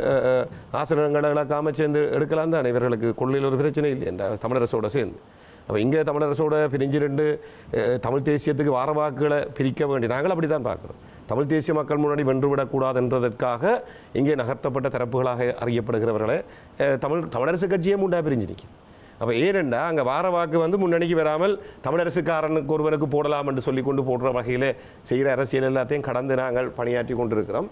ஆசிரியர்களை இழக்காமல் சேர்ந்து எடுக்கலாம் தானே இவர்களுக்கு கொள்ளையில் ஒரு பிரச்சனை இல்லை என்ற தமிழரசோட சேர்ந்து அப்போ இங்கே தமிழரசோட பிரிஞ்சு ரெண்டு தமிழ் தேசியத்துக்கு வார வாக்குகளை பிரிக்க வேண்டிய நாங்கள் அப்படி தான் பார்க்குறோம் தமிழ் தேசிய மக்கள் முன்னாடி வென்றுவிடக்கூடாது என்றதற்காக இங்கே நகர்த்தப்பட்ட தரப்புகளாக அறியப்படுகிறவர்களை தமிழ் தமிழரசு கட்சியே மூன்றாக பிரிஞ்சு நிற்கும் அப்போ ஏனென்றா அங்கே வார வாக்கு வந்து முன்னணிக்கு வராமல் தமிழரசுக்காரனுக்கு ஒருவனுக்கு போடலாம் என்று சொல்லி கொண்டு போடுற வகையில் செய்கிற அரசியல் எல்லாத்தையும் கடந்து நாங்கள் பணியாற்றி கொண்டிருக்கிறோம்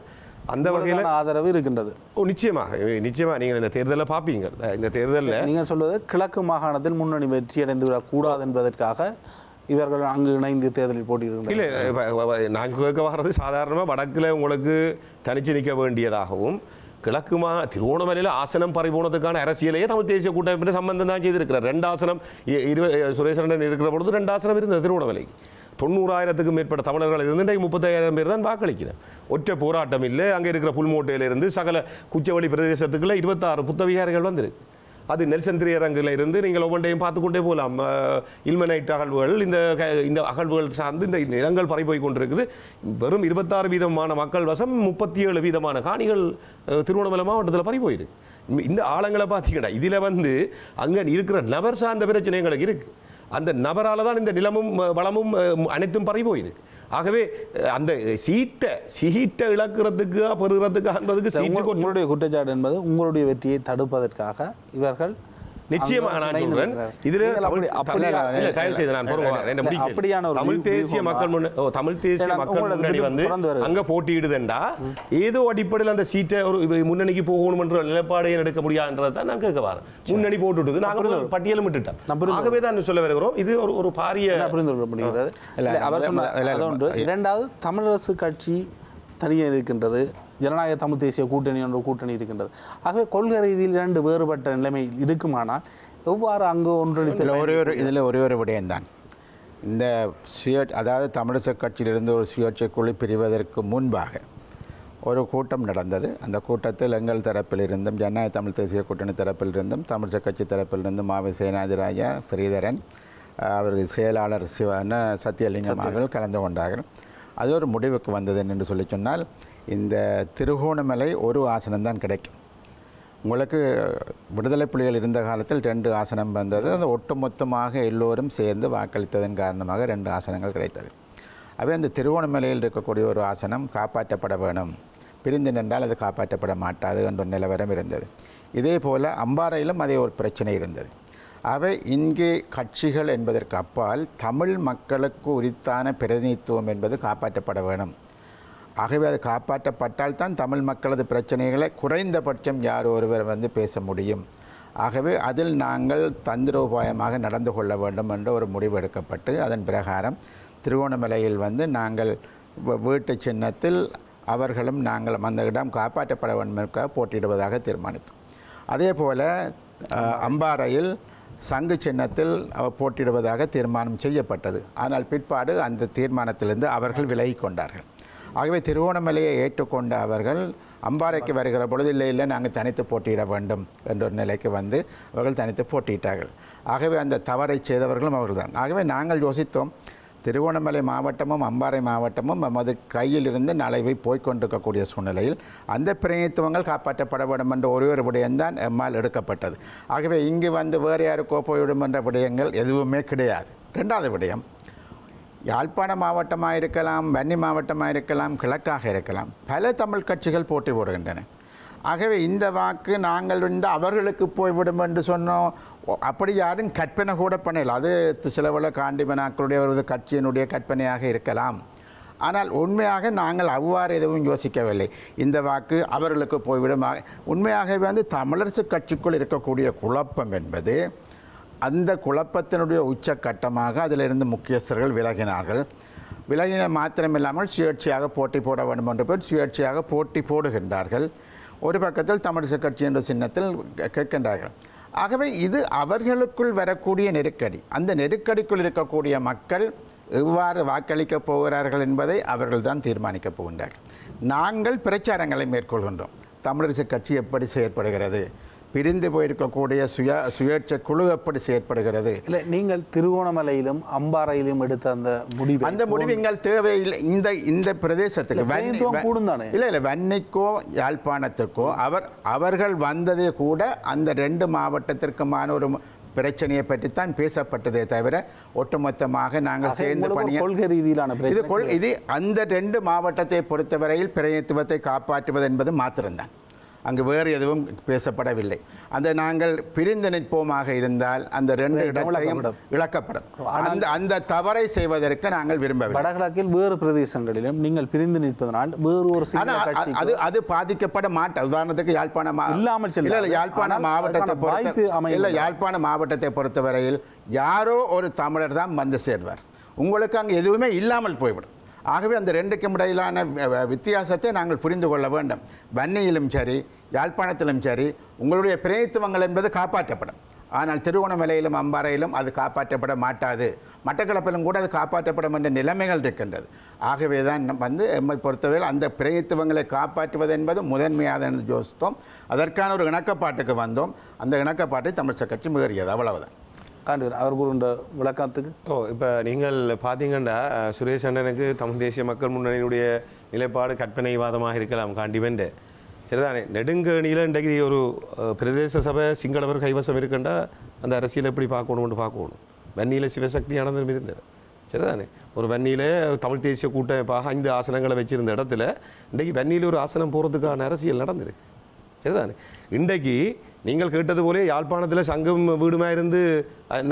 அந்த வகையில் ஆதரவு இருக்கின்றது ஓ நிச்சயமாக நிச்சயமாக நீங்கள் இந்த தேர்தலில் பார்ப்பீங்க இந்த தேர்தலில் நீங்கள் சொல்வது கிழக்கு மாகாணத்தில் முன்னணி வெற்றி அடைந்து விடக்கூடாது என்பதற்காக இவர்கள் அங்கு இணைந்து தேர்தலில் போட்டியிடுகிறார் இல்லை நாங்கள் கேட்க வர்றது சாதாரணமாக வடக்கில் உங்களுக்கு தனிச்சு நிற்க வேண்டியதாகவும் கிழக்குமா திருவோணமலையில் ஆசனம் பறிபோனதுக்கான அரசியலையே தமிழ் தேசிய கூட்டமைப்பின் சம்பந்தம் தான் செய்திருக்கிறார் ரெண்டாசனம் ஆசனம் இருக்கிற பொழுது ரெண்டாசனம் ஆசனம் இருந்தது திருவோணமலைக்கு தொண்ணூறாயிரத்துக்கும் மேற்பட்ட தமிழர்கள் இருந்து இன்றைக்கு முப்பத்தாயிரம் பேர் தான் வாக்களிக்கிறேன் ஒற்றை போராட்டம் இல்லை அங்கே இருக்கிற புல்மோட்டையிலிருந்து சகல குச்சவெளி பிரதேசத்துக்குள்ளே இருபத்தாறு புத்த விகாரிகள் வந்திருக்கு அது நெல்சந்திரியரங்கில் இருந்து நீங்கள் ஒவ்வொன்றையும் பார்த்து கொண்டே போகலாம் இல்மனைட் அகழ்வுகள் இந்த இந்த அகழ்வுகள் சார்ந்து இந்த நிலங்கள் பறிபோய் கொண்டிருக்குது வெறும் இருபத்தாறு வீதமான மக்கள் வசம் முப்பத்தி ஏழு வீதமான காணிகள் திருவண்ணாமலை மாவட்டத்தில் பறிபோயிருக்கு இந்த ஆழங்களை பார்த்தீங்கன்னா இதில் வந்து அங்கே இருக்கிற நபர் சார்ந்த பிரச்சனை எங்களுக்கு இருக்குது அந்த நபரால் தான் இந்த நிலமும் வளமும் அனைத்தும் பறி போயிருக்கு ஆகவே அந்த சீட்டை சீட்டை இழக்கிறதுக்காக பெறுகிறதுக்காக என்பதுக்கு உங்களுடைய குற்றச்சாட்டு என்பது உங்களுடைய வெற்றியை தடுப்பதற்காக இவர்கள் நிச்சயமாக நான் சொல்றேன் தமிழ் தேசிய மக்கள் தமிழ் தேசிய மக்கள் முன்னணி வந்து அங்க போட்டியிடுதுண்டா ஏதோ அடிப்படையில் அந்த சீட்டை ஒரு முன்னணிக்கு போகணும் என்ற நிலைப்பாடே எடுக்க முடியாதுன்றதை தான் நான் கேட்க வரேன் முன்னணி போட்டுவிட்டது நாங்கள் பட்டியலும் விட்டுட்டேன் ஆகவே தான் சொல்ல வருகிறோம் இது ஒரு ஒரு பாரிய புரிந்து அவர் சொன்ன இரண்டாவது தமிழரசு கட்சி தனியே இருக்கின்றது ஜனநாயக தமிழ் தேசிய கூட்டணி என்ற கூட்டணி இருக்கின்றது ஆகவே கொள்கை ரீதியில் இரண்டு வேறுபட்ட நிலைமை இருக்குமானால் எவ்வாறு அங்கு ஒன்றிணைத்து ஒரே ஒரு இதில் ஒரே ஒரு விடயம்தான் இந்த சுய அதாவது தமிழிசை கட்சியிலிருந்து ஒரு சுயேட்சை குழு பிரிவதற்கு முன்பாக ஒரு கூட்டம் நடந்தது அந்த கூட்டத்தில் எங்கள் தரப்பிலிருந்தும் ஜனநாயக தமிழ் தேசிய கூட்டணி தரப்பிலிருந்தும் தமிழிசை கட்சி இருந்தும் மாவி சேனாதிராஜா ஸ்ரீதரன் அவர்கள் செயலாளர் சிவன சத்தியலிங்கம் அவர்கள் கலந்து கொண்டார்கள் அது ஒரு முடிவுக்கு வந்தது என்று சொல்லி சொன்னால் இந்த திருகோணமலை ஒரு ஆசனம்தான் கிடைக்கும் உங்களுக்கு விடுதலை புலிகள் இருந்த காலத்தில் ரெண்டு ஆசனம் வந்தது அந்த ஒட்டுமொத்தமாக எல்லோரும் சேர்ந்து வாக்களித்ததன் காரணமாக ரெண்டு ஆசனங்கள் கிடைத்தது அவை அந்த திருவோணமலையில் இருக்கக்கூடிய ஒரு ஆசனம் காப்பாற்றப்பட வேணும் பிரிந்து நின்றால் அது காப்பாற்றப்பட மாட்டாது என்ற நிலவரம் இருந்தது இதே போல் அம்பாறையிலும் அதே ஒரு பிரச்சனை இருந்தது அவை இங்கே கட்சிகள் என்பதற்கு அப்பால் தமிழ் மக்களுக்கு உரித்தான பிரதிநிதித்துவம் என்பது காப்பாற்றப்பட வேணும் ஆகவே அது காப்பாற்றப்பட்டால் தான் தமிழ் மக்களது பிரச்சனைகளை குறைந்தபட்சம் யார் ஒருவர் வந்து பேச முடியும் ஆகவே அதில் நாங்கள் தந்திரோபாயமாக நடந்து கொள்ள வேண்டும் என்ற ஒரு முடிவு எடுக்கப்பட்டு அதன் பிரகாரம் திருவோணமலையில் வந்து நாங்கள் வீட்டு சின்னத்தில் அவர்களும் நாங்களும் அந்த இடம் காப்பாற்றப்பட வேண்டும் போட்டியிடுவதாக தீர்மானித்தோம் அதே போல் அம்பாறையில் சங்கு சின்னத்தில் போட்டியிடுவதாக தீர்மானம் செய்யப்பட்டது ஆனால் பிற்பாடு அந்த தீர்மானத்திலிருந்து அவர்கள் விலகி கொண்டார்கள் ஆகவே திருவோணமலையை ஏற்றுக்கொண்ட அவர்கள் அம்பாறைக்கு வருகிற பொழுது இல்லை இல்லை நாங்கள் தனித்து போட்டியிட வேண்டும் என்ற ஒரு நிலைக்கு வந்து அவர்கள் தனித்து போட்டியிட்டார்கள் ஆகவே அந்த தவறை செய்தவர்களும் அவர்கள்தான் ஆகவே நாங்கள் யோசித்தோம் திருவோணமலை மாவட்டமும் அம்பாறை மாவட்டமும் நமது கையிலிருந்து நலைவை போய்கொண்டிருக்கக்கூடிய சூழ்நிலையில் அந்த பிரதித்துவங்கள் காப்பாற்றப்பட வேண்டும் என்ற ஒரே ஒரு விடயம்தான் எம்மால் எடுக்கப்பட்டது ஆகவே இங்கு வந்து வேறு யாருக்கோ போய்விடும் என்ற விடயங்கள் எதுவுமே கிடையாது ரெண்டாவது விடயம் யாழ்ப்பாண மாவட்டமாக இருக்கலாம் வன்னி மாவட்டமாக இருக்கலாம் கிழக்காக இருக்கலாம் பல தமிழ் கட்சிகள் போட்டி போடுகின்றன ஆகவே இந்த வாக்கு நாங்கள் வந்து அவர்களுக்கு போய்விடும் என்று சொன்னோம் அப்படி யாரும் கற்பனை கூட பண்ணல அது சிலவள காண்டிமனாக்களுடைய ஒரு கட்சியினுடைய கற்பனையாக இருக்கலாம் ஆனால் உண்மையாக நாங்கள் அவ்வாறு எதுவும் யோசிக்கவில்லை இந்த வாக்கு அவர்களுக்கு போய்விடும் உண்மையாகவே வந்து தமிழரசு கட்சிக்குள் இருக்கக்கூடிய குழப்பம் என்பது அந்த குழப்பத்தினுடைய உச்சக்கட்டமாக அதிலிருந்து முக்கியஸ்தர்கள் விலகினார்கள் விலகின மாத்திரமில்லாமல் சுயேட்சையாக போட்டி போட வேண்டும் என்று பேர் சுயேட்சையாக போட்டி போடுகின்றார்கள் ஒரு பக்கத்தில் தமிழிசை கட்சி என்ற சின்னத்தில் கேட்கின்றார்கள் ஆகவே இது அவர்களுக்குள் வரக்கூடிய நெருக்கடி அந்த நெருக்கடிக்குள் இருக்கக்கூடிய மக்கள் எவ்வாறு வாக்களிக்கப் போகிறார்கள் என்பதை அவர்கள்தான் தீர்மானிக்கப் போகின்றார்கள் நாங்கள் பிரச்சாரங்களை மேற்கொள்கின்றோம் தமிழரசு கட்சி எப்படி செயற்படுகிறது பிரிந்து போயிருக்கக்கூடிய சுய சுயேட்சை குழு எப்படி செயற்படுகிறது இல்லை நீங்கள் திருவோணமலையிலும் அம்பாறையிலும் எடுத்த அந்த முடிவு அந்த முடிவு எங்கள் தேவையில்லை இந்த இந்த பிரதேசத்துக்கு கூடும் தானே இல்லை இல்லை வன்னிக்கோ யாழ்ப்பாணத்திற்கோ அவர் அவர்கள் வந்ததே கூட அந்த ரெண்டு மாவட்டத்திற்குமான ஒரு பிரச்சனையை பற்றி தான் பேசப்பட்டதே தவிர ஒட்டுமொத்தமாக நாங்கள் சேர்ந்து பணிய கொள்கை ரீதியிலான இது இது அந்த ரெண்டு மாவட்டத்தை பொறுத்தவரையில் பிரதித்துவத்தை காப்பாற்றுவது என்பது மாத்திரம்தான் அங்கு வேறு எதுவும் பேசப்படவில்லை அந்த நாங்கள் பிரிந்து நிற்போமாக இருந்தால் அந்த ரெண்டு இடங்களையும் இழக்கப்படும் அந்த அந்த தவறை செய்வதற்கு நாங்கள் விரும்பவில்லை வடகிழக்கில் வேறு பிரதேசங்களிலும் நீங்கள் பிரிந்து நிற்பதனால் வேறு ஒரு அது அது பாதிக்கப்பட மாட்டோம் உதாரணத்துக்கு யாழ்ப்பாணம் இல்லாமல் இல்லை யாழ்ப்பாண மாவட்டத்தை வாய்ப்பு இல்லை யாழ்ப்பாண மாவட்டத்தை பொறுத்தவரையில் யாரோ ஒரு தமிழர் தான் வந்து சேர்வார் உங்களுக்கு அங்கே எதுவுமே இல்லாமல் போய்விடும் ஆகவே அந்த ரெண்டுக்கும் இடையிலான வித்தியாசத்தை நாங்கள் புரிந்து கொள்ள வேண்டும் வன்னியிலும் சரி யாழ்ப்பாணத்திலும் சரி உங்களுடைய பிரதித்துவங்கள் என்பது காப்பாற்றப்படும் ஆனால் திருகோணமலையிலும் அம்பாறையிலும் அது காப்பாற்றப்பட மாட்டாது மட்டக்களப்பிலும் கூட அது காப்பாற்றப்படும் என்ற நிலைமைகள் இருக்கின்றது ஆகவே தான் வந்து எம்மை பொறுத்தவரை அந்த பிரதித்துவங்களை காப்பாற்றுவது என்பது முதன்மையாக ஜோசித்தோம் அதற்கான ஒரு இணக்கப்பாட்டுக்கு வந்தோம் அந்த இணக்கப்பாட்டை தமிழ் கட்சி முகறியது அவ்வளவுதான் ஆண்டு அவர்களுண்ட விளக்கத்துக்கு ஓ இப்போ நீங்கள் பார்த்தீங்கன்னா சுரேஷ் அண்ணனுக்கு தமிழ் தேசிய மக்கள் முன்னணியினுடைய நிலைப்பாடு கற்பனைவாதமாக இருக்கலாம் காண்டிவெண்டு சரிதானே நெடுங்கணியில் இன்றைக்கு ஒரு பிரதேச சபை சிங்களவர் கைவசம் இருக்கண்டா அந்த அரசியல் எப்படி பார்க்கணும்னு பார்க்கணும் வன்னியில் சிவசக்தியானதும் இருந்தது சரிதானே ஒரு வன்னியில் தமிழ் தேசிய கூட்டமைப்பாக ஐந்து ஆசனங்களை வச்சுருந்த இடத்துல இன்றைக்கு வன்னியில் ஒரு ஆசனம் போகிறதுக்கான அரசியல் நடந்திருக்கு சரிதானே இன்றைக்கு நீங்கள் கேட்டது போலே யாழ்ப்பாணத்தில் சங்கம் வீடுமா இருந்து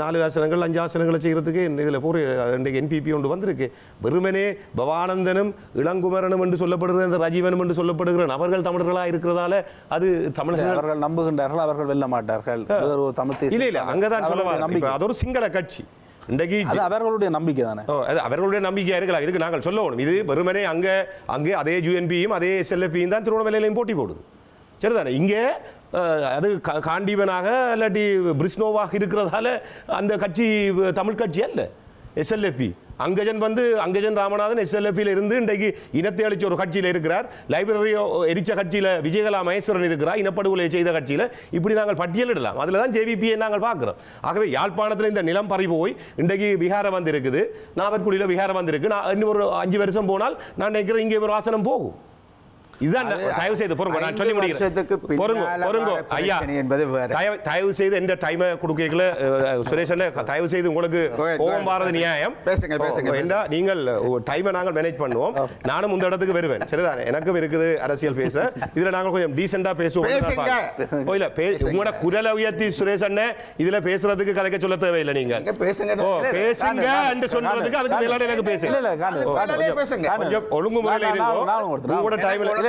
நாலு ஆசனங்கள் அஞ்சு ஆசனங்களை செய்கிறதுக்கு இதில் போர் இன்றைக்கு என்பிபி ஒன்று வந்திருக்கு வெறுமனே பவானந்தனும் இளங்குமரனும் என்று சொல்லப்படுகிற இந்த ரஜீவனும் என்று சொல்லப்படுகிற அவர்கள் தமிழர்களாக இருக்கிறதால அது தமிழர்கள் அவர்கள் நம்புகின்றார்கள் அவர்கள் வெல்ல மாட்டார்கள் வேறு ஒரு தமிழ் இல்லை இல்லை அங்கே தான் சொல்ல நம்பிக்கை அது ஒரு சிங்கள கட்சி இன்றைக்கு அது அவர்களுடைய நம்பிக்கை தானே அது அவர்களுடைய நம்பிக்கையாக இருக்கலாம் இதுக்கு நாங்கள் சொல்லணும் இது வெறுமனே அங்கே அங்கே அதே யூஎன்பியும் அதே எஸ்எல்எஃபியும் தான் திருவண்ணாமலையிலையும் போட்டி போடுது சரிதானே இங்கே அது காண்டீவனாக இல்லாட்டி பிரிஸ்னோவாக இருக்கிறதால அந்த கட்சி தமிழ் கட்சி அல்ல எஸ்எல்எஃபி அங்கஜன் வந்து அங்கஜன் ராமநாதன் எஸ்எல்எஃபியில் இருந்து இன்றைக்கு இனத்தை அழிச்ச ஒரு கட்சியில் இருக்கிறார் லைப்ரரி எரிச்ச கட்சியில் விஜயகலா மகேஸ்வரன் இருக்கிறார் இனப்படுகொலை செய்த கட்சியில் இப்படி நாங்கள் பட்டியலிடலாம் அதில் தான் ஜேவிபியை நாங்கள் பார்க்குறோம் ஆகவே யாழ்ப்பாணத்தில் இந்த நிலம் பறி போய் இன்றைக்கு விகாரம் வந்து இருக்குது நாவற்குடியில் விகாரம் வந்திருக்கு நான் இன்னும் ஒரு அஞ்சு வருஷம் போனால் நான் நினைக்கிறேன் இங்கே ஒரு வாசனம் போகும் இதுதான் தயவு செய்து பொறுங்க நான் சொல்லி முடிக்கிறேன் பொறுங்க பொறுங்க ஐயா என்பது தயவு செய்து எந்த டைமை கொடுக்கல சுரேஷ் தயவு செய்து உங்களுக்கு கோபம் பாரத நியாயம் பேசுங்க பேசுங்க என்ன நீங்கள் டைமை நாங்கள் மேனேஜ் பண்ணுவோம் நானும் இந்த இடத்துக்கு வருவேன் சரிதான் எனக்கும் இருக்குது அரசியல் பேச இதுல நாங்கள் கொஞ்சம் டீசெண்டா பேசுவோம் இல்ல உங்களோட குரல உயர்த்தி சுரேஷ் அண்ணன் இதுல பேசுறதுக்கு கலைக்க சொல்ல தேவையில்லை நீங்க பேசுங்க பேசுங்க என்று சொல்றதுக்கு அதுக்கு எனக்கு பேசுங்க ஒழுங்குமுறையில் உங்களோட டைம்ல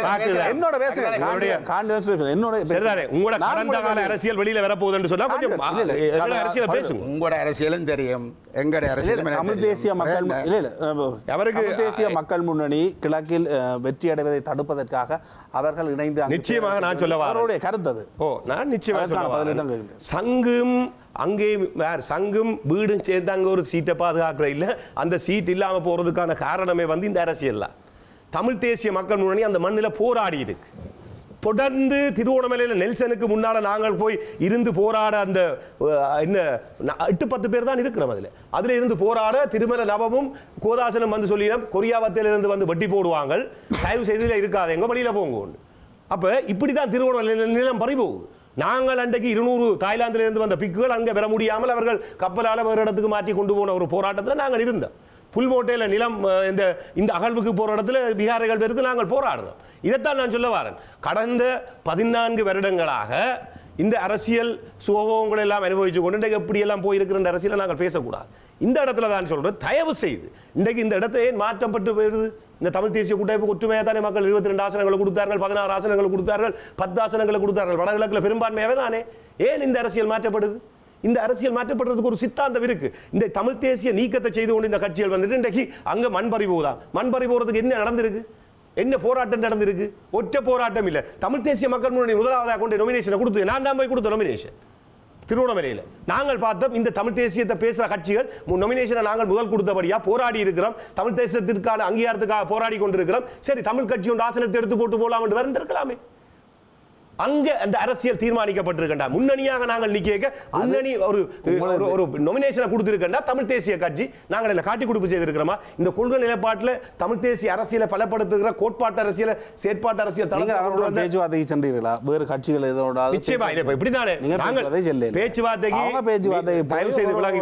மக்கள் முன்னணி கிழக்கில் வெற்றி அடைவதை தடுப்பதற்காக அவர்கள் இணைந்து நிச்சயமாக நான் சொல்ல கருத்தது ஓ நான் சங்கும் அங்கேயும் வேற சங்கும் வீடும் சேர்ந்து அங்கே ஒரு சீட்டை பாதுகாக்கிற இல்லை அந்த சீட் இல்லாமல் போகிறதுக்கான காரணமே வந்து இந்த அரசியல்லாம் தமிழ் தேசிய மக்கள் முன்னணி அந்த மண்ணில் போராடி இருக்கு தொடர்ந்து திருவோணமலையில் நெல்சனுக்கு முன்னால் நாங்கள் போய் இருந்து போராட அந்த என்ன எட்டு பத்து பேர் தான் இருக்கிறோம் அதில் அதில் இருந்து போராட திருமலை நவமும் கோதாசனம் வந்து சொல்லிடும் கொரியாவத்திலிருந்து வந்து வட்டி போடுவாங்க தயவு செய்தியில் இருக்காது எங்கள் வழியில் போங்க அப்போ இப்படி தான் திருவோணமலையில் நிலம் பறி போகுது நாங்கள் அன்றைக்கு இருநூறு தாய்லாந்திலிருந்து வந்த பிக்குகள் அங்கே பெற முடியாமல் அவர்கள் கப்பலால் வேறு இடத்துக்கு மாற்றி கொண்டு போன ஒரு போராட்டத்தில் நாங்கள் இருந்தோம் புல்மோட்டையில் நிலம் இந்த இந்த அகழ்வுக்கு போகிற இடத்துல பீகாரிகள் வெறுத்து நாங்கள் போராடுறோம் இதைத்தான் நான் சொல்ல வரேன் கடந்த பதினான்கு வருடங்களாக இந்த அரசியல் சுகபோகங்களை எல்லாம் அனுபவிச்சு கொண்டு இன்றைக்கு எப்படியெல்லாம் போயிருக்கிற அரசியலை நாங்கள் பேசக்கூடாது இந்த இடத்துல தான் சொல்கிறோம் தயவு செய்து இன்றைக்கு இந்த இடத்தை ஏன் மாற்றப்பட்டு போயிருது இந்த தமிழ் தேசிய கூட்டமைப்பு ஒற்றுமையாக தானே மக்கள் இருபத்தி ரெண்டு ஆசனங்களை கொடுத்தார்கள் பதினாறு ஆசனங்களை கொடுத்தார்கள் பத்து ஆசனங்களை கொடுத்தார்கள் வடகிழக்கில் பெரும்பான்மையாகவே தானே ஏன் இந்த அரசியல் மாற்றப்படுது இந்த அரசியல் மாற்றப்படுறதுக்கு ஒரு சித்தாந்தம் இருக்கு இந்த தமிழ் தேசிய நீக்கத்தை செய்து கொண்டு இந்த கட்சிகள் வந்துட்டு இன்றைக்கு அங்க மண்பறிவு தான் மண்பறி போறதுக்கு என்ன நடந்திருக்கு என்ன போராட்டம் நடந்திருக்கு ஒற்ற போராட்டம் இல்லை தமிழ் தேசிய மக்கள் முன்னணி முதலாவதாக கொண்டு நொமினேஷனை கொடுத்து நான் தான் போய் கொடுத்த நொமினேஷன் திருவண்ணாமலையில் நாங்கள் பார்த்தோம் இந்த தமிழ் தேசியத்தை பேசுகிற கட்சிகள் நொமினேஷனை நாங்கள் முதல் கொடுத்தபடியாக போராடி இருக்கிறோம் தமிழ் தேசியத்திற்கான அங்கீகாரத்துக்காக போராடி கொண்டிருக்கிறோம் சரி தமிழ் கட்சி ஒன்று ஆசனத்தை எடுத்து போட்டு போகலாம் என்று வந்திருக்கலாமே அங்க அந்த அரசியல் தீர்மானிக்கப்பட்டிருக்கின்றா முன்னணியாக நாங்கள் நிக்க முன்னணி ஒரு ஒரு நொமினேஷனை கொடுத்திருக்கின்றா தமிழ் தேசிய கட்சி நாங்கள் என்ன காட்டி கொடுப்பு செய்திருக்கிறோமா இந்த கொள்கை நிலைப்பாட்டில் தமிழ் தேசிய அரசியலை பலப்படுத்துகிற கோட்பாட்டு அரசியல் செயற்பாட்டு அரசியல் பேச்சுவார்த்தைக்கு சென்றீர்களா வேறு கட்சிகள் இதோட நிச்சயமா இப்படிதானே பேச்சுவார்த்தைக்கு பேச்சுவார்த்தைக்கு தயவு செய்து விலகி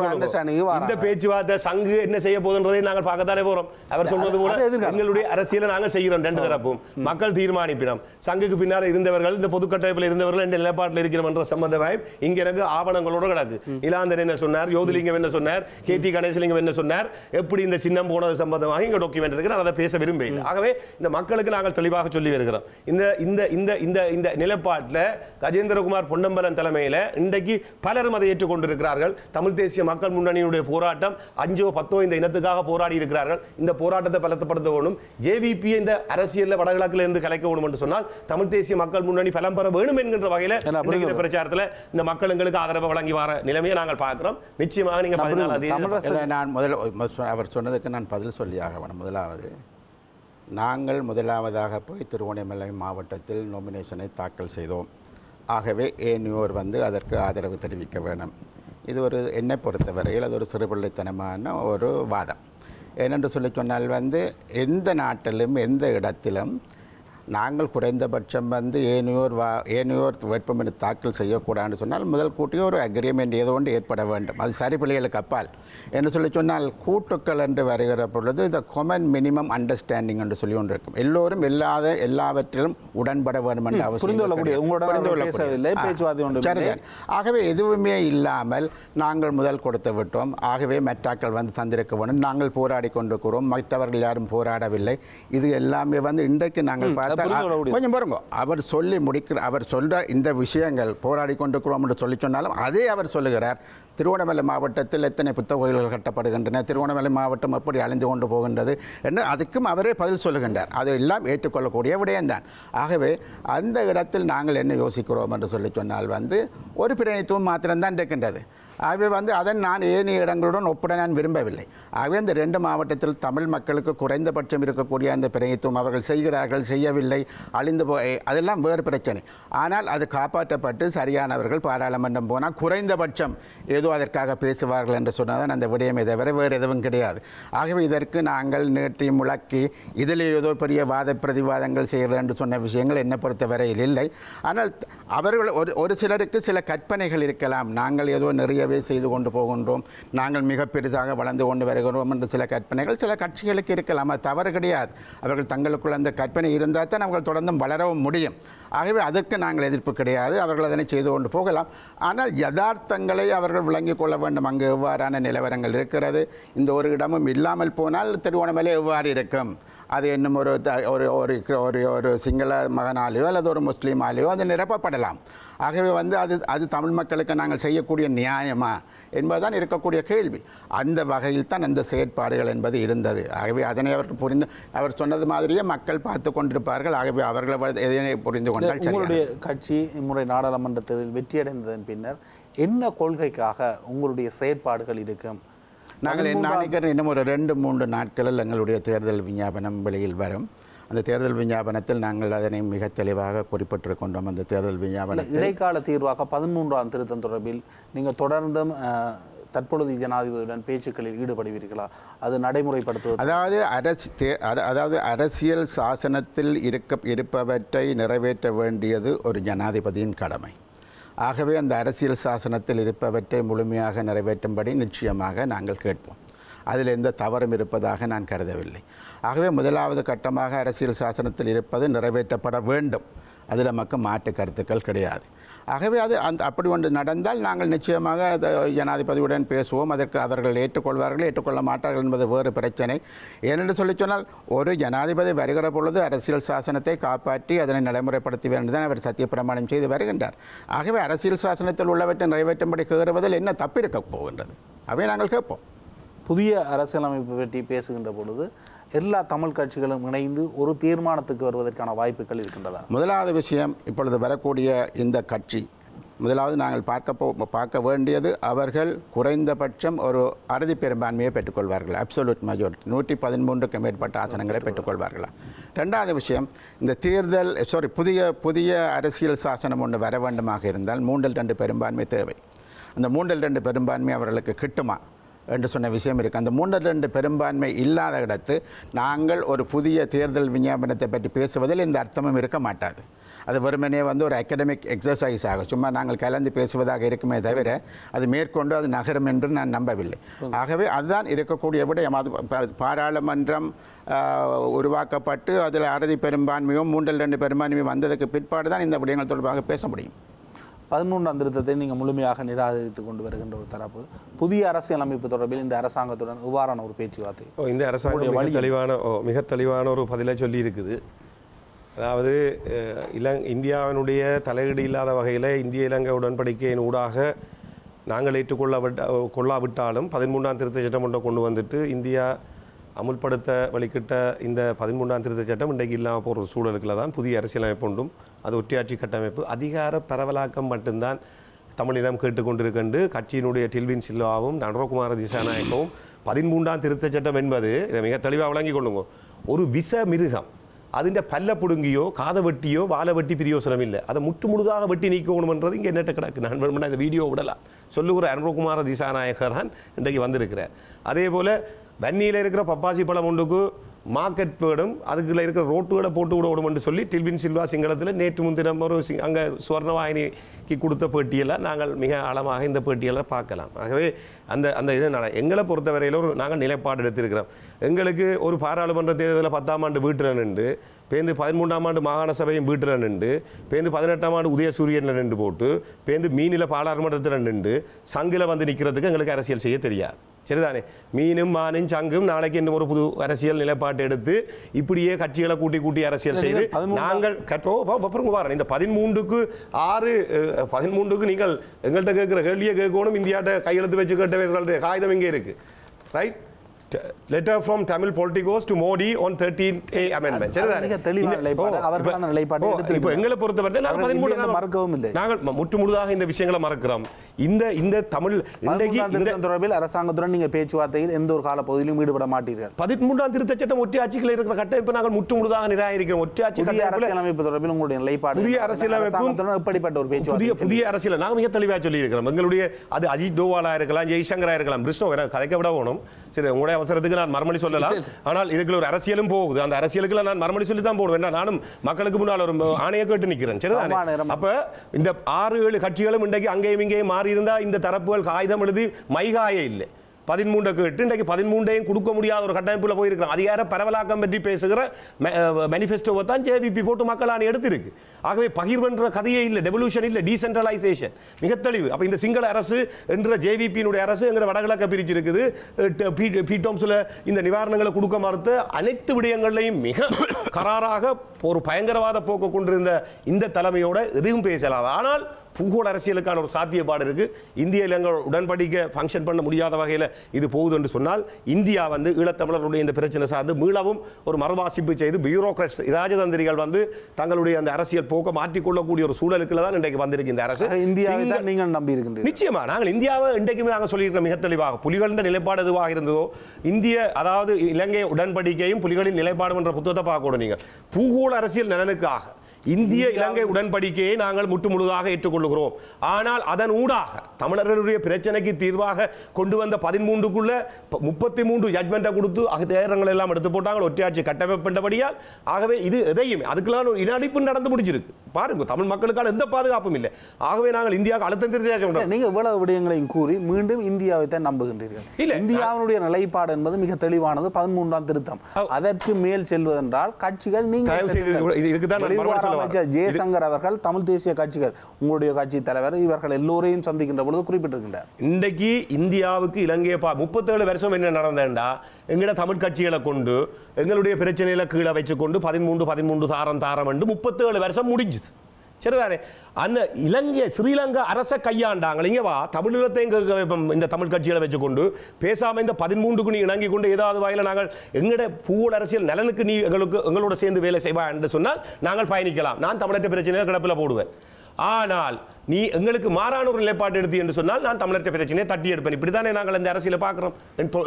இந்த பேச்சுவார்த்தை சங்கு என்ன செய்ய போதுன்றதை நாங்கள் பார்க்கத்தானே போறோம் அவர் சொல்வது கூட எங்களுடைய அரசியலை நாங்கள் செய்கிறோம் ரெண்டு தரப்பும் மக்கள் தீர்மானிப்பிடம் சங்குக்கு பின்னால் இருந்தவர்கள் இந்த பொது கட்டமைப்பில் இருந்தவர்கள் என்ற நிலப்பாட்டில் மன்ற என்ற வாய்ப்பு இங்க எனக்கு ஆவணங்களோட கிடக்கு இலாந்தர் என்ன சொன்னார் யோதிலிங்கம் என்ன சொன்னார் கே டி கணேசலிங்கம் என்ன சொன்னார் எப்படி இந்த சின்னம் போனது சம்பந்தமாக இங்க டாக்குமெண்ட் இருக்கு நான் அதை பேச விரும்பவில்லை ஆகவே இந்த மக்களுக்கு நாங்கள் தெளிவாக சொல்லி வருகிறோம் இந்த இந்த இந்த இந்த இந்த நிலைப்பாட்டில் கஜேந்திரகுமார் பொன்னம்பலம் தலைமையில் இன்றைக்கு பலரும் அதை ஏற்றுக்கொண்டிருக்கிறார்கள் தமிழ் தேசிய மக்கள் முன்னணியினுடைய போராட்டம் அஞ்சோ பத்தோ இந்த இனத்துக்காக போராடி இருக்கிறார்கள் இந்த போராட்டத்தை பலத்தப்படுத்த வேணும் ஜேவிபியை இந்த அரசியலில் வடகிழக்கில் இருந்து கலைக்க வேணும் என்று சொன்னால் தமிழ் தேசிய மக்கள் முன்னணி பல இடம் வேணும் வேண்டும் என்கின்ற இன்றைக்கு பிரச்சாரத்தில் இந்த மக்கள் எங்களுக்கு ஆதரவு வழங்கி வர நிலைமையை நாங்கள் பார்க்கிறோம் நிச்சயமாக நீங்கள் நான் முதல் அவர் சொன்னதுக்கு நான் பதில் சொல்லி ஆக முதலாவது நாங்கள் முதலாவதாக போய் திருவோணமலை மாவட்டத்தில் நோமினேஷனை தாக்கல் செய்தோம் ஆகவே ஏனியோர் வந்து அதற்கு ஆதரவு தெரிவிக்க வேணும் இது ஒரு என்னை பொறுத்தவரையில் அது ஒரு சிறுபிள்ளைத்தனமான ஒரு வாதம் ஏனென்று சொல்லி சொன்னால் வந்து எந்த நாட்டிலும் எந்த இடத்திலும் நாங்கள் குறைந்தபட்சம் வந்து ஏனையோர் வா ஏனையோர் வேட்புமனு தாக்கல் செய்யக்கூடாதுன்னு சொன்னால் முதல் கூட்டியே ஒரு அக்ரிமெண்ட் ஏதோ ஒன்று ஏற்பட வேண்டும் அது சரி பிள்ளைகளுக்கு அப்பால் என்று சொல்லி சொன்னால் கூட்டுக்கள் என்று வருகிற பொழுது இந்த கொமன் மினிமம் அண்டர்ஸ்டாண்டிங் என்று சொல்லி ஒன்று இருக்கும் எல்லோரும் இல்லாத எல்லாவற்றிலும் உடன்பட வேண்டும் என்று அவசியம் ஆகவே எதுவுமே இல்லாமல் நாங்கள் முதல் கொடுத்து விட்டோம் ஆகவே மெட்டாக்கள் வந்து தந்திருக்க வேண்டும் நாங்கள் போராடி கொண்டிருக்கிறோம் மற்றவர்கள் யாரும் போராடவில்லை இது எல்லாமே வந்து இன்றைக்கு நாங்கள் பார்த்து கொஞ்சம் பாருங்க அவர் சொல்லி முடிக்கிற அவர் சொல்ற இந்த விஷயங்கள் போராடி கொண்டிருக்கிறோம் என்று சொல்லி சொன்னாலும் அதே அவர் சொல்லுகிறார் திருவண்ணாமலை மாவட்டத்தில் எத்தனை புத்தக கோயில்கள் கட்டப்படுகின்றன திருவண்ணாமலை மாவட்டம் எப்படி அழிந்து கொண்டு போகின்றது என்று அதுக்கும் அவரே பதில் சொல்லுகின்றார் அது எல்லாம் ஏற்றுக்கொள்ளக்கூடிய விடயம்தான் ஆகவே அந்த இடத்தில் நாங்கள் என்ன யோசிக்கிறோம் என்று சொல்லி சொன்னால் வந்து ஒரு பிரதிநிதித்துவம் மாத்திரம்தான் இருக்கின்றது ஆகவே வந்து அதன் நான் ஏனைய இடங்களுடன் ஒப்பிட நான் விரும்பவில்லை ஆகவே இந்த ரெண்டு மாவட்டத்தில் தமிழ் மக்களுக்கு குறைந்தபட்சம் இருக்கக்கூடிய அந்த பிரயத்துவம் அவர்கள் செய்கிறார்கள் செய்யவில்லை அழிந்து போ அதெல்லாம் வேறு பிரச்சனை ஆனால் அது காப்பாற்றப்பட்டு சரியானவர்கள் பாராளுமன்றம் போனால் குறைந்தபட்சம் ஏதோ அதற்காக பேசுவார்கள் என்று தான் அந்த விடயமே தவிர வேறு எதுவும் கிடையாது ஆகவே இதற்கு நாங்கள் நேற்றி முழக்கி இதில் ஏதோ பெரிய வாத பிரதிவாதங்கள் செய்கிறது என்று சொன்ன விஷயங்கள் என்னை பொறுத்தவரையில் இல்லை ஆனால் அவர்கள் ஒரு ஒரு சிலருக்கு சில கற்பனைகள் இருக்கலாம் நாங்கள் ஏதோ நிறைய போலவே செய்து கொண்டு போகின்றோம் நாங்கள் மிக பெரிதாக வளர்ந்து கொண்டு வருகிறோம் என்று சில கற்பனைகள் சில கட்சிகளுக்கு இருக்கலாம் தவறு கிடையாது அவர்கள் தங்களுக்குள் அந்த கற்பனை இருந்தால் தான் அவர்கள் தொடர்ந்தும் வளரவும் முடியும் ஆகவே அதற்கு நாங்கள் எதிர்ப்பு கிடையாது அவர்கள் அதனை செய்து கொண்டு போகலாம் ஆனால் யதார்த்தங்களை அவர்கள் விளங்கிக் கொள்ள வேண்டும் அங்கு எவ்வாறான நிலவரங்கள் இருக்கிறது இந்த ஒரு இடமும் இல்லாமல் போனால் திருவோணமலை எவ்வாறு இருக்கும் அது இன்னும் ஒரு ஒரு ஒரு ஒரு சிங்கள மகனாலேயோ அல்லது ஒரு முஸ்லீமாலேயோ அது நிரப்பப்படலாம் ஆகவே வந்து அது அது தமிழ் மக்களுக்கு நாங்கள் செய்யக்கூடிய நியாயமா என்பதுதான் இருக்கக்கூடிய கேள்வி அந்த வகையில் தான் அந்த செயற்பாடுகள் என்பது இருந்தது ஆகவே அதனை அவர் புரிந்து அவர் சொன்னது மாதிரியே மக்கள் பார்த்து கொண்டிருப்பார்கள் ஆகவே அவர்கள் எதனை புரிந்து கொண்டால் கட்சி இம்முறை நாடாளுமன்றத்தில் வெற்றியடைந்ததன் பின்னர் என்ன கொள்கைக்காக உங்களுடைய செயற்பாடுகள் இருக்கும் நாங்கள் என்ன நினைக்கிறேன் இன்னும் ஒரு ரெண்டு மூன்று நாட்களில் எங்களுடைய தேர்தல் விஞ்ஞாபனம் வெளியில் வரும் அந்த தேர்தல் விஞ்ஞாபனத்தில் நாங்கள் அதனை மிக தெளிவாக குறிப்பிட்டிருக்கின்றோம் அந்த தேர்தல் விஞ்ஞாபனம் இடைக்கால தீர்வாக பதிமூன்றாம் திருத்தம் தொடர்பில் நீங்கள் தொடர்ந்தும் தற்பொழுது ஜனாதிபதியுடன் பேச்சுக்களில் ஈடுபடுவீர்களா அது நடைமுறைப்படுத்துவது அதாவது அரசு அதாவது அரசியல் சாசனத்தில் இருக்க இருப்பவற்றை நிறைவேற்ற வேண்டியது ஒரு ஜனாதிபதியின் கடமை ஆகவே அந்த அரசியல் சாசனத்தில் இருப்பவற்றை முழுமையாக நிறைவேற்றும்படி நிச்சயமாக நாங்கள் கேட்போம் அதில் எந்த தவறும் இருப்பதாக நான் கருதவில்லை ஆகவே முதலாவது கட்டமாக அரசியல் சாசனத்தில் இருப்பது நிறைவேற்றப்பட வேண்டும் அதில் நமக்கு மாற்று கருத்துக்கள் கிடையாது ஆகவே அது அந்த அப்படி ஒன்று நடந்தால் நாங்கள் நிச்சயமாக ஜனாதிபதியுடன் பேசுவோம் அதற்கு அவர்கள் ஏற்றுக்கொள்வார்கள் ஏற்றுக்கொள்ள மாட்டார்கள் என்பது வேறு பிரச்சனை ஏனென்று சொல்லி சொன்னால் ஒரு ஜனாதிபதி வருகிற பொழுது அரசியல் சாசனத்தை காப்பாற்றி அதனை நடைமுறைப்படுத்தி தான் அவர் சத்தியப்பிரமாணம் செய்து வருகின்றார் ஆகவே அரசியல் சாசனத்தில் உள்ளவற்றை நிறைவேற்றும்படி கேறுவதில் என்ன தப்பிருக்க போகின்றது அவை நாங்கள் கேட்போம் புதிய அரசியலமைப்பு பற்றி பேசுகின்ற பொழுது எல்லா தமிழ் கட்சிகளும் இணைந்து ஒரு தீர்மானத்துக்கு வருவதற்கான வாய்ப்புகள் இருக்கின்றதா முதலாவது விஷயம் இப்பொழுது வரக்கூடிய இந்த கட்சி முதலாவது நாங்கள் பார்க்க போ பார்க்க வேண்டியது அவர்கள் குறைந்தபட்சம் ஒரு அறுதி பெரும்பான்மையை பெற்றுக்கொள்வார்கள் அப்சல்யூட் மெஜாரிட்டி நூற்றி பதிமூன்றுக்கு மேற்பட்ட ஆசனங்களை பெற்றுக்கொள்வார்களா ரெண்டாவது விஷயம் இந்த தேர்தல் சாரி புதிய புதிய அரசியல் சாசனம் ஒன்று வர வேண்டுமாக இருந்தால் மூன்றில் ரெண்டு பெரும்பான்மை தேவை அந்த மூன்றில் ரெண்டு பெரும்பான்மை அவர்களுக்கு கிட்டுமா என்று சொன்ன விஷயம் இருக்குது அந்த மூன்று ரெண்டு பெரும்பான்மை இல்லாத இடத்து நாங்கள் ஒரு புதிய தேர்தல் விஞ்ஞாபனத்தை பற்றி பேசுவதில் இந்த அர்த்தமும் இருக்க மாட்டாது அது வெறுமனே வந்து ஒரு அகடமிக் எக்ஸசைஸ் ஆகும் சும்மா நாங்கள் கலந்து பேசுவதாக இருக்குமே தவிர அது மேற்கொண்டு அது நகரும் என்று நான் நம்பவில்லை ஆகவே அதுதான் இருக்கக்கூடிய விட அது பாராளுமன்றம் உருவாக்கப்பட்டு அதில் அறுதி பெரும்பான்மையும் மூன்றில் ரெண்டு பெரும்பான்மையும் வந்ததுக்கு பிற்பாடு தான் இந்த விடயங்கள் தொடர்பாக பேச முடியும் பதிமூன்றாம் திருத்தத்தை நீங்கள் முழுமையாக நிராகரித்து கொண்டு வருகின்ற ஒரு தரப்பு புதிய அரசியல் அமைப்பு தொடர்பில் இந்த அரசாங்கத்துடன் இவ்வாறான ஒரு பேச்சுவார்த்தை ஓ இந்த அரசாங்கம் தெளிவான ஓ மிக தெளிவான ஒரு பதிலை சொல்லி இருக்குது அதாவது இலங் இந்தியாவினுடைய தலையீடு இல்லாத வகையில் இந்திய இலங்கை உடன்படிக்கையின் ஊடாக நாங்கள் ஏற்றுக்கொள்ள கொள்ளாவிட்டாலும் பதிமூன்றாம் திருத்த சட்டமன்றம் கொண்டு வந்துட்டு இந்தியா அமுல்படுத்த வழிகிட்ட இந்த பதிமூன்றாம் திருத்த சட்டம் இன்றைக்கு இல்லாமல் போகிற ஒரு சூழலுக்குள்ள தான் புதிய அரசியலமைப்பு உண்டும் அது ஒற்றையாட்சி கட்டமைப்பு அதிகார பரவலாக்கம் மட்டும்தான் தமிழிடம் கேட்டுக்கொண்டிருக்கண்டு கட்சியினுடைய டில்வின் சில்வாவும் நடரகுமார திசாநாயக்கவும் பதிமூன்றாம் திருத்த சட்டம் என்பது இதை மிக தெளிவாக வழங்கிக் கொள்ளுங்க ஒரு விச மிருகம் അതിൻ്റെ പല്ല പുടുങ്ങിയോ കാത பிரியோ വാല இல்லை அதை முற்று முழுதாக வெட்டி நீக்கணும்ன்றது இங்கே என்னட்ட கிடக்கு நான் வேணும்னா இந்த வீடியோ விடலாம் சொல்லுகிற அனுபவகுமார திசாநாயகர் தான் இன்றைக்கு வந்திருக்கிறார் அதே போல் வன்னியில் இருக்கிற பப்பாசி பழம் ஒன்றுக்கு மார்க்கெட் போயிடும் அதுக்குள்ள இருக்கிற ரோட்டு வேர்டை போட்டு விட விடும்னு சொல்லி டில்வின் சில்வா சிங்களத்தில் நேற்று முன்தினம் ஒரு சிங் அங்கே சுவர்ணவாயினிக்கு கொடுத்த பேட்டியெல்லாம் நாங்கள் மிக ஆழமாக இந்த பேட்டியெல்லாம் பார்க்கலாம் ஆகவே அந்த அந்த இதனால் நான் எங்களை பொறுத்தவரையில் ஒரு நாங்கள் நிலைப்பாடு எடுத்திருக்கிறோம் எங்களுக்கு ஒரு பாராளுமன்ற தேர்தலில் பத்தாம் ஆண்டு வீட்டில் நின்று பேருந்து பதிமூன்றாம் ஆண்டு மாகாண சபையும் வீட்டில் நின்று பேருந்து பதினெட்டாம் ஆண்டு உதயசூரியனில் நின்று போட்டு பேருந்து மீனில் பாராளுமன்றத்தில் நின்று சங்கில் வந்து நிற்கிறதுக்கு எங்களுக்கு அரசியல் செய்ய தெரியாது சரிதானே மீனும் மானும் சங்கும் நாளைக்கு இன்னும் ஒரு புது அரசியல் நிலைப்பாட்டு எடுத்து இப்படியே கட்சிகளை கூட்டி கூட்டி அரசியல் செய்து நாங்கள் பாருங்க இந்த பதிமூன்றுக்கு ஆறு பதிமூன்றுக்கு நீங்கள் எங்கள்கிட்ட கேட்குற கேள்வியை கேட்கணும் இந்தியாட்ட கையெழுத்து வச்சு கேட்டவர்களுடைய காகிதம் இங்கே இருக்குது right letter from Tamil politicos to Modi on thirteen A amendment நிலைப்பாடு இப்போ எங்களை பொறுத்தவரை நாங்கள் பதிமூணு மறக்கவும் இல்லை நாங்கள் முற்று முழுதாக இந்த விஷயங்களை மறக்கிறோம் இந்த இந்த தமிழ் தொடர்பில் அரசாங்கத்துடன் நீங்கள் பேச்சுவார்த்தையில் எந்த ஒரு கால பகுதியிலும் ஈடுபட மாட்டீர்கள் பதிமூன்றாம் திருத்த சட்டம் ஆட்சிகளை இருக்கிற கட்டமைப்பு நாங்கள் முழுதாக நிராகரிக்கிறோம் ஒற்றையாட்சி புதிய அரசியலமைப்பு தொடர்பில் உங்களுடைய நிலைப்பாடு புதிய அரசியலமைப்பு எப்படிப்பட்ட ஒரு பேச்சு புதிய அரசியல் நாங்கள் மிக தெளிவாக சொல்லியிருக்கிறோம் எங்களுடைய அது அஜித் டோவாலா இருக்கலாம் ஜெய்சங்கரா இருக்கலாம் கிருஷ்ணோ கதைக்க விட போகணும் சரி உங்களுடைய அவசரத்துக்கு நான் மறுமொழி சொல்லலாம் ஆனால் இதுக்கு ஒரு அரசியலும் போகுது அந்த அரசியலுக்கு நான் மறுமொழி சொல்லி தான் போடுவேன் நானும் மக்களுக்கு முன்னால் ஒரு ஆணையை கேட்டு நிற்கிறேன் சரி அப்ப இந்த ஆறு ஏழு கட்சிகளும் இன்றைக்கு அங்கேயும் இங்கேயும் மாறி இருந்தால் இந்த தரப்புகள் காகிதம் எழுதி மைகாய இல்லை பதிமூன்றுக்கு எட்டு இன்றைக்கு பதிமூன்றையும் கொடுக்க முடியாத ஒரு கட்டமைப்பில் போயிருக்கிறோம் அதிகார பரவலாக்கம் பற்றி பேசுகிற மேனிஃபெஸ்டோவை தான் ஜேபிபி போட்டு மக்கள் ஆணி எடுத்திருக்கு ஆகவே பகிர்வுன்ற கதையே இல்லை டெவல்யூஷன் இல்லை டீசென்ட்ரலைசேஷன் மிக தெளிவு அப்போ இந்த சிங்கள அரசு என்ற ஜேவிபியினுடைய அரசு எங்கிற வடகிழக்க பிரிச்சு இருக்குது பிடோம்ஸில் இந்த நிவாரணங்களை கொடுக்க மறுத்து அனைத்து விடயங்கள்லையும் மிக கராராக ஒரு பயங்கரவாத போக்கு கொண்டிருந்த இந்த தலைமையோட எதுவும் பேசலாது ஆனால் பூகோள அரசியலுக்கான ஒரு சாத்தியப்பாடு இருக்கு இந்திய இலங்கை உடன்படிக்கை ஃபங்க்ஷன் பண்ண முடியாத வகையில் இது போகுது என்று சொன்னால் இந்தியா வந்து ஈழத்தமிழருடைய இந்த பிரச்சனை சார்ந்து மீளவும் ஒரு மறுவாசிப்பு செய்து பியூரோக்ரட்ஸ் ராஜதந்திரிகள் வந்து தங்களுடைய அந்த அரசியல் போக்க மாற்றிக்கொள்ளக்கூடிய ஒரு சூழலுக்குள்ள தான் இன்றைக்கு வந்திருக்கு இந்த அரசு இந்தியாவை தான் நீங்கள் நம்பி இருக்கின்ற நிச்சயமா நாங்கள் இந்தியாவை இன்றைக்குமே நாங்கள் சொல்லியிருக்கோம் மிக தெளிவாக புலிகளின் நிலைப்பாடு எதுவாக இருந்ததோ இந்திய அதாவது இலங்கை உடன்படிக்கையும் புலிகளின் நிலைப்பாடும் என்ற புத்தகத்தை பார்க்கணும் நீங்கள் பூகோள அரசியல் நலனுக்காக இந்திய இலங்கை உடன்படிக்கையை நாங்கள் முட்டு முழுதாக ஏற்றுக்கொள்கிறோம் ஆனால் அதன் ஊடாக தமிழர்களுடைய பிரச்சனைக்கு தீர்வாக கொண்டு வந்த பதிமூன்றுக்குள்ள முப்பத்தி மூன்று ஜட்மெண்ட்டை கொடுத்து அகதேரங்கள் எல்லாம் எடுத்து போட்டாங்க ஒற்றையாட்சி கட்டமைப்புன்றபடியால் ஆகவே இது எதையும் அதுக்கெல்லாம் ஒரு இனடிப்பு நடந்து முடிஞ்சிருக்கு பாருங்க தமிழ் மக்களுக்கான எந்த பாதுகாப்பும் இல்லை ஆகவே நாங்கள் இந்தியாவுக்கு அழுத்தம் தெரிவிக்க நீங்க இவ்வளவு விடயங்களையும் கூறி மீண்டும் இந்தியாவை தான் நம்புகின்றீர்கள் இல்லை இந்தியாவினுடைய நிலைப்பாடு என்பது மிக தெளிவானது பதிமூன்றாம் திருத்தம் அதற்கு மேல் செல்வதென்றால் கட்சிகள் நீங்க இதுக்கு தான் அமைச்சர் ஜெயசங்கர் அவர்கள் தமிழ் தேசிய கட்சிகள் உங்களுடைய கட்சி தலைவர் இவர்கள் எல்லோரையும் சந்திக்கின்ற பொழுது குறிப்பிட்டிருக்கின்றார் இன்றைக்கு இந்தியாவுக்கு இலங்கையை பா முப்பத்தேழு வருஷம் என்ன நடந்தேன்டா எங்கட தமிழ் கட்சிகளை கொண்டு எங்களுடைய பிரச்சனைகளை கீழே வச்சு கொண்டு பதிமூன்று பதிமூன்று தாரம் தாரம் என்று முப்பத்தேழு வருஷம் முடிஞ்சுது சரிதானே அந்த இலங்கை ஸ்ரீலங்கா அரச கையாண்டாங்க இங்கே வா தமிழீழத்தையும் இந்த தமிழ் கட்சிகளை வச்சு கொண்டு பேசாமல் இந்த பதிமூன்றுக்கு நீ இணங்கி கொண்டு ஏதாவது வாயில நாங்கள் எங்களோட பூவோட அரசியல் நலனுக்கு நீ எங்களுக்கு எங்களோட சேர்ந்து வேலை செய்வா என்று சொன்னால் நாங்கள் பயணிக்கலாம் நான் தமிழற்ற பிரச்சனையை கிடப்பில் போடுவேன் ஆனால் நீ எங்களுக்கு மாறான ஒரு நிலைப்பாடு எடுத்து என்று சொன்னால் நான் தமிழர் பிரச்சனையை தட்டி எடுப்பேன் இப்படி தானே நாங்கள் இந்த அரசியல் பார்க்குறோம்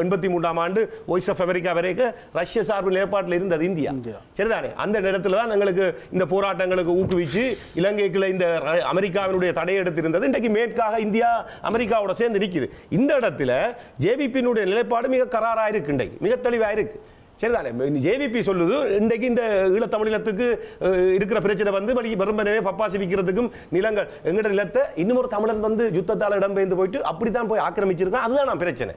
எண்பத்தி மூன்றாம் ஆண்டு வாய்ஸ் ஆஃப் அமெரிக்கா வரைக்கும் ரஷ்ய சார்பு நிலைப்பாட்டில் இருந்தது இந்தியா சரிதானே அந்த இடத்துல தான் எங்களுக்கு இந்த போராட்டங்களுக்கு ஊக்குவிச்சு இலங்கைக்குள்ள இந்த அமெரிக்காவினுடைய தடை எடுத்து இருந்தது இன்றைக்கு மேற்காக இந்தியா அமெரிக்காவோட சேர்ந்து நிற்கிது இந்த இடத்துல ஜேபிபியினுடைய நிலைப்பாடு மிக கராராக இருக்கு இன்றைக்கு மிக தெளிவாக இருக்குது சரிதானே ஜேவிபி சொல்லுது இன்றைக்கு இந்த ஈழத்தமிழினத்துக்கு இருக்கிற பிரச்சனை வந்து வழி வெறுமனவே பப்பாசி விற்கிறதுக்கும் நிலங்கள் எங்கிட்ட நிலத்தை இன்னொரு தமிழன் வந்து யுத்தத்தால் இடம்பெயர்ந்து போயிட்டு அப்படி தான் போய் ஆக்கிரமிச்சிருக்கான் அதுதான் நான் பிரச்சனை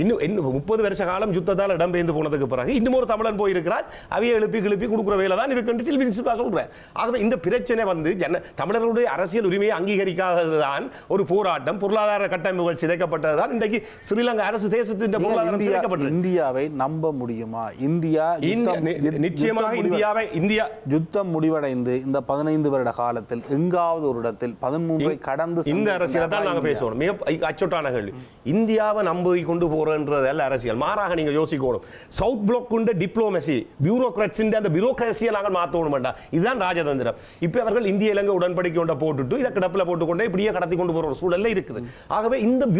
இன்னும் முப்பது வருஷ காலம் யுத்தத்தால் இடம்பெயர்ந்து போனதுக்கு பிறகு இன்னும் ஒரு தமிழன் போயிருக்கிறார் அவைய எழுப்பி கிளப்பி கொடுக்குற வேலை தான் இருக்குன்னு செல்வி சொல்கிறார் ஆகவே இந்த பிரச்சனை வந்து ஜன தமிழர்களுடைய அரசியல் உரிமையை அங்கீகரிக்காதது தான் ஒரு போராட்டம் பொருளாதார கட்டமைப்புகள் சிதைக்கப்பட்டது தான் இன்றைக்கு ஸ்ரீலங்கா அரசு தேசத்தின் பொருளாதாரம் சிதைக்கப்பட்டது இந்தியாவை நம்ப முடியுமா இந்தியா நிச்சயமாக இந்தியாவை இந்தியா யுத்தம் முடிவடைந்து இந்த பதினைந்து வருட காலத்தில் எங்காவது ஒரு இடத்தில் பதிமூன்றை கடந்து இந்த அரசியலை தான் நாங்கள் பேசுவோம் மிக அச்சொட்டான கேள்வி இந்தியாவை நம்பி கொண்டு போ போகிறன்றதல்ல அரசியல் மாறாக நீங்கள் யோசிக்கணும் சவுத் பிளாக்குண்ட டிப்ளோமசி பியூரோக்ராட்ஸின் அந்த நாங்கள் மாற்றணும் வேண்டாம் இதுதான் ராஜதந்திரம் இப்போ அவர்கள் இந்திய இலங்கை உடன்படிக்கை கொண்ட போட்டுட்டு இதை கிடப்பில் போட்டுக்கொண்டே இப்படியே கடத்தி கொண்டு போகிற ஒரு சூழல்ல இருக்குது ஆகவே இந்த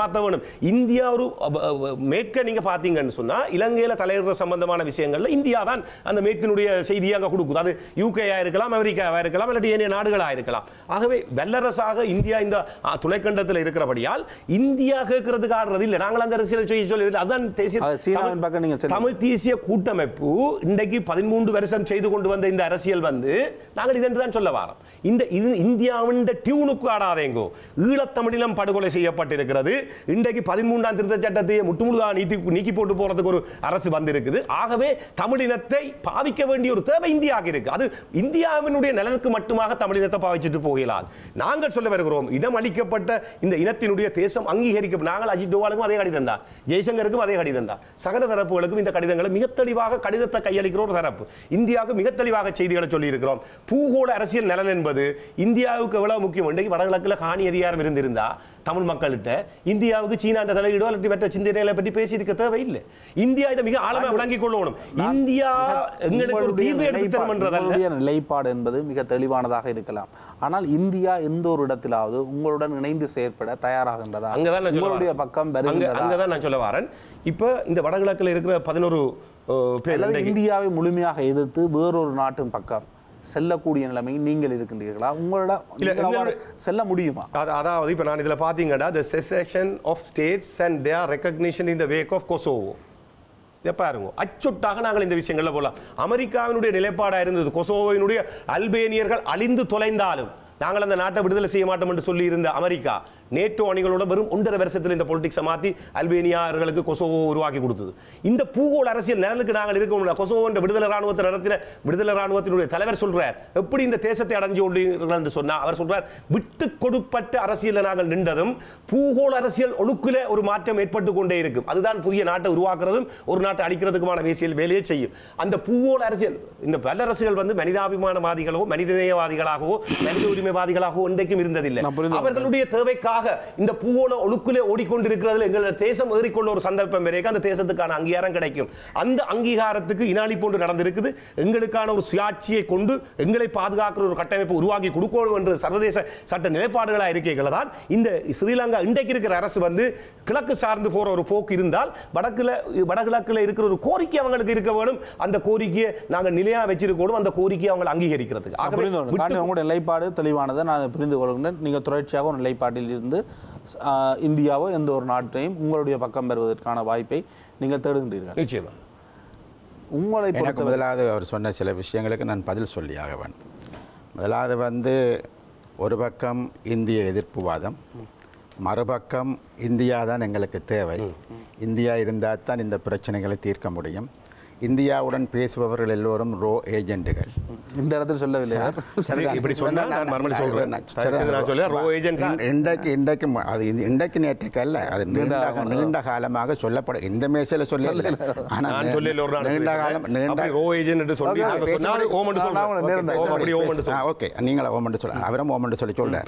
மாற்ற வேணும் இந்தியா ஒரு மேற்க நீங்கள் பார்த்தீங்கன்னு சொன்னால் இலங்கையில் தலையிடுற சம்பந்தமான விஷயங்களில் இந்தியா தான் அந்த மேற்கினுடைய செய்தியாக அங்கே கொடுக்குது அது இருக்கலாம் அமெரிக்காவாக இருக்கலாம் இல்லாட்டி ஏனைய நாடுகளாக இருக்கலாம் ஆகவே வல்லரசாக இந்தியா இந்த துணைக்கண்டத்தில் இருக்கிறபடியால் இந்தியா கேட்கறதுக்கு ஆடுறது இல்லை நாங்கள் அந்த அரசியல் செய்ய சொல்லி அதான் தேசிய தமிழ் தேசிய கூட்டமைப்பு இன்றைக்கு பதிமூன்று வருஷம் செய்து கொண்டு வந்த இந்த அரசியல் வந்து நாங்கள் தான் சொல்ல வாரம் இந்த இது இந்தியாவின் டியூனுக்கு ஆடாதேங்கோ ஈழத்தமிழிலும் படுகொலை செய்யப்பட்டிருக்கிறது இன்றைக்கு பதிமூன்றாம் திருத்த நீக்கி போட்டு போறதுக்கு ஒரு அரசு வந்திருக்குது ஆகவே தமிழினத்தை பாவிக்க வேண்டிய ஒரு தேவை இந்தியாவுக்கு இருக்கு அது இந்தியாவினுடைய நலனுக்கு மட்டுமாக தமிழினத்தை பாவிச்சுட்டு போகலாம் நாங்கள் சொல்ல வருகிறோம் இடம் அளிக்கப்பட்ட இந்த இனத்தினுடைய தேசம் அங்கீகரிக்க நாங்கள் அஜித் டோவாலுக்கும் அதே கடிதம் தான் ஜெய்சங்கருக்கும் அதே கடிதம் தான் சகல தரப்புகளுக்கும் இந்த கடிதங்களை மிக தெளிவாக கடிதத்தை கையளிக்கிற ஒரு தரப்பு இந்தியாவுக்கு மிக தெளிவாக செய்திகளை சொல்லியிருக்கிறோம் பூகோள அரசியல் நலன் என்பது இந்தியாவுக்கு எவ்வளவு முக்கியம் இன்றைக்கு வடகிழக்கில் காணி அதிகாரம் இருந்திருந்தால் தமிழ் மக்கள்கிட்ட இந்தியாவுக்கு சீனாண்ட தலையீடோ அல்லது மற்ற சிந்தனைகளை பற்றி பேசியிருக்க தேவையில்லை இந்தியா இதை மிக ஆழமாக விளங்கிக் கொள்ளணும் இந்தியா எங்களுடைய நிலைப்பாடு என்பது மிக தெளிவானதாக இருக்கலாம் ஆனால் இந்தியா எந்த ஒரு இடத்திலாவது உங்களுடன் இணைந்து செயற்பட தயாராகின்றதா அங்கதான் உங்களுடைய பக்கம் அங்கதான் நான் சொல்ல வரேன் இப்போ இந்த வடகிழக்கில் இருக்கிற பதினோரு இந்தியாவை முழுமையாக எதிர்த்து வேறொரு நாட்டின் பக்கம் செல்லக்கூடிய நிலைமை நீங்கள் இருக்கின்றீர்களா உங்களோட செல்ல முடியுமா அதாவது இப்போ நான் இதில் பார்த்தீங்கன்னா the secession of states and they are recognition in the wake of Kosovo இதை பாருங்க அச்சொட்டாக நாங்கள் இந்த விஷயங்களில் போகலாம் அமெரிக்காவினுடைய நிலைப்பாடாக இருந்தது கொசோவோவினுடைய அல்பேனியர்கள் அழிந்து தொலைந்தாலும் நாங்கள் அந்த நாட்டை விடுதலை செய்ய மாட்டோம் என்று சொல்லி இருந்த அமெரிக்கா நேட்டோ அணிகளோட வெறும் ஒன்றரை வருஷத்தில் இந்த பொலிட்டிக்ஸ் மாத்தி அல்பேனியார்களுக்கு கொசோவோ உருவாக்கி கொடுத்தது இந்த பூகோள அரசியல் நிலத்துக்கு நாங்கள் இருக்கோம்ல கொசோவோ என்ற விடுதலை ராணுவத்தை நடத்தின விடுதலை ராணுவத்தினுடைய தலைவர் சொல்றார் எப்படி இந்த தேசத்தை அடைஞ்சு கொண்டீர்கள் என்று சொன்னா அவர் சொல்றார் விட்டு கொடுப்பட்ட அரசியலில் நாங்கள் நின்றதும் பூகோள அரசியல் ஒழுக்கில ஒரு மாற்றம் ஏற்பட்டு கொண்டே இருக்கும் அதுதான் புதிய நாட்டை உருவாக்குறதும் ஒரு நாட்டை அழிக்கிறதுக்குமான அரசியல் வேலையை செய்யும் அந்த பூகோள அரசியல் இந்த வல்லரசுகள் வந்து மனிதாபிமானவாதிகளோ மனிதநேயவாதிகளாகவோ மனித உரிமைவாதிகளாகவோ இன்றைக்கும் இருந்ததில்லை அவர்களுடைய தேவைக்காக ஊடாக இந்த பூகோள ஒழுக்குலே ஓடிக்கொண்டிருக்கிறது எங்களோட தேசம் ஏறிக்கொள்ள ஒரு சந்தர்ப்பம் வரைக்கும் அந்த தேசத்துக்கான அங்கீகாரம் கிடைக்கும் அந்த அங்கீகாரத்துக்கு இனாலி போன்று நடந்திருக்குது எங்களுக்கான ஒரு சுயாட்சியை கொண்டு எங்களை பாதுகாக்கிற ஒரு கட்டமைப்பு உருவாக்கி கொடுக்கணும் என்று சர்வதேச சட்ட நிலைப்பாடுகளாக இருக்கைகளை தான் இந்த ஸ்ரீலங்கா இன்றைக்கு இருக்கிற அரசு வந்து கிழக்கு சார்ந்து போகிற ஒரு போக்கு இருந்தால் வடக்குல வடகிழக்கில் இருக்கிற ஒரு கோரிக்கை அவங்களுக்கு இருக்க வேணும் அந்த கோரிக்கையை நாங்கள் நிலையாக வச்சிருக்கணும் அந்த கோரிக்கையை அவங்களை அங்கீகரிக்கிறதுக்கு நிலைப்பாடு தெளிவானதை நான் புரிந்து கொள்கிறேன் நீங்கள் தொடர்ச்சியாக ஒரு நிலைப்பாட்டில் இருந்து இருந்து இந்தியாவோ எந்த ஒரு நாட்டையும் உங்களுடைய பக்கம் பெறுவதற்கான வாய்ப்பை நீங்கள் தேடுகின்றீர்கள் நிச்சயமாக உங்களை பொறுத்த முதலாவது அவர் சொன்ன சில விஷயங்களுக்கு நான் பதில் சொல்லி ஆகவேன் முதலாவது வந்து ஒரு பக்கம் இந்திய எதிர்ப்புவாதம் மறுபக்கம் இந்தியா தான் எங்களுக்கு தேவை இந்தியா இருந்தால் தான் இந்த பிரச்சனைகளை தீர்க்க முடியும் இந்தியாவுடன் பேசுபவர்கள் எல்லோரும் ரோ ஏஜென்ட்டுகள் இந்த இடத்துல சொல்லவில்லை இப்படி நேற்றுக்கு அல்ல அது நீண்ட காலமாக சொல்லப்படும் இந்த மேசையில் சொல்லல நீண்ட காலம் ஓகே சொல்ல அவரும் சொல்லி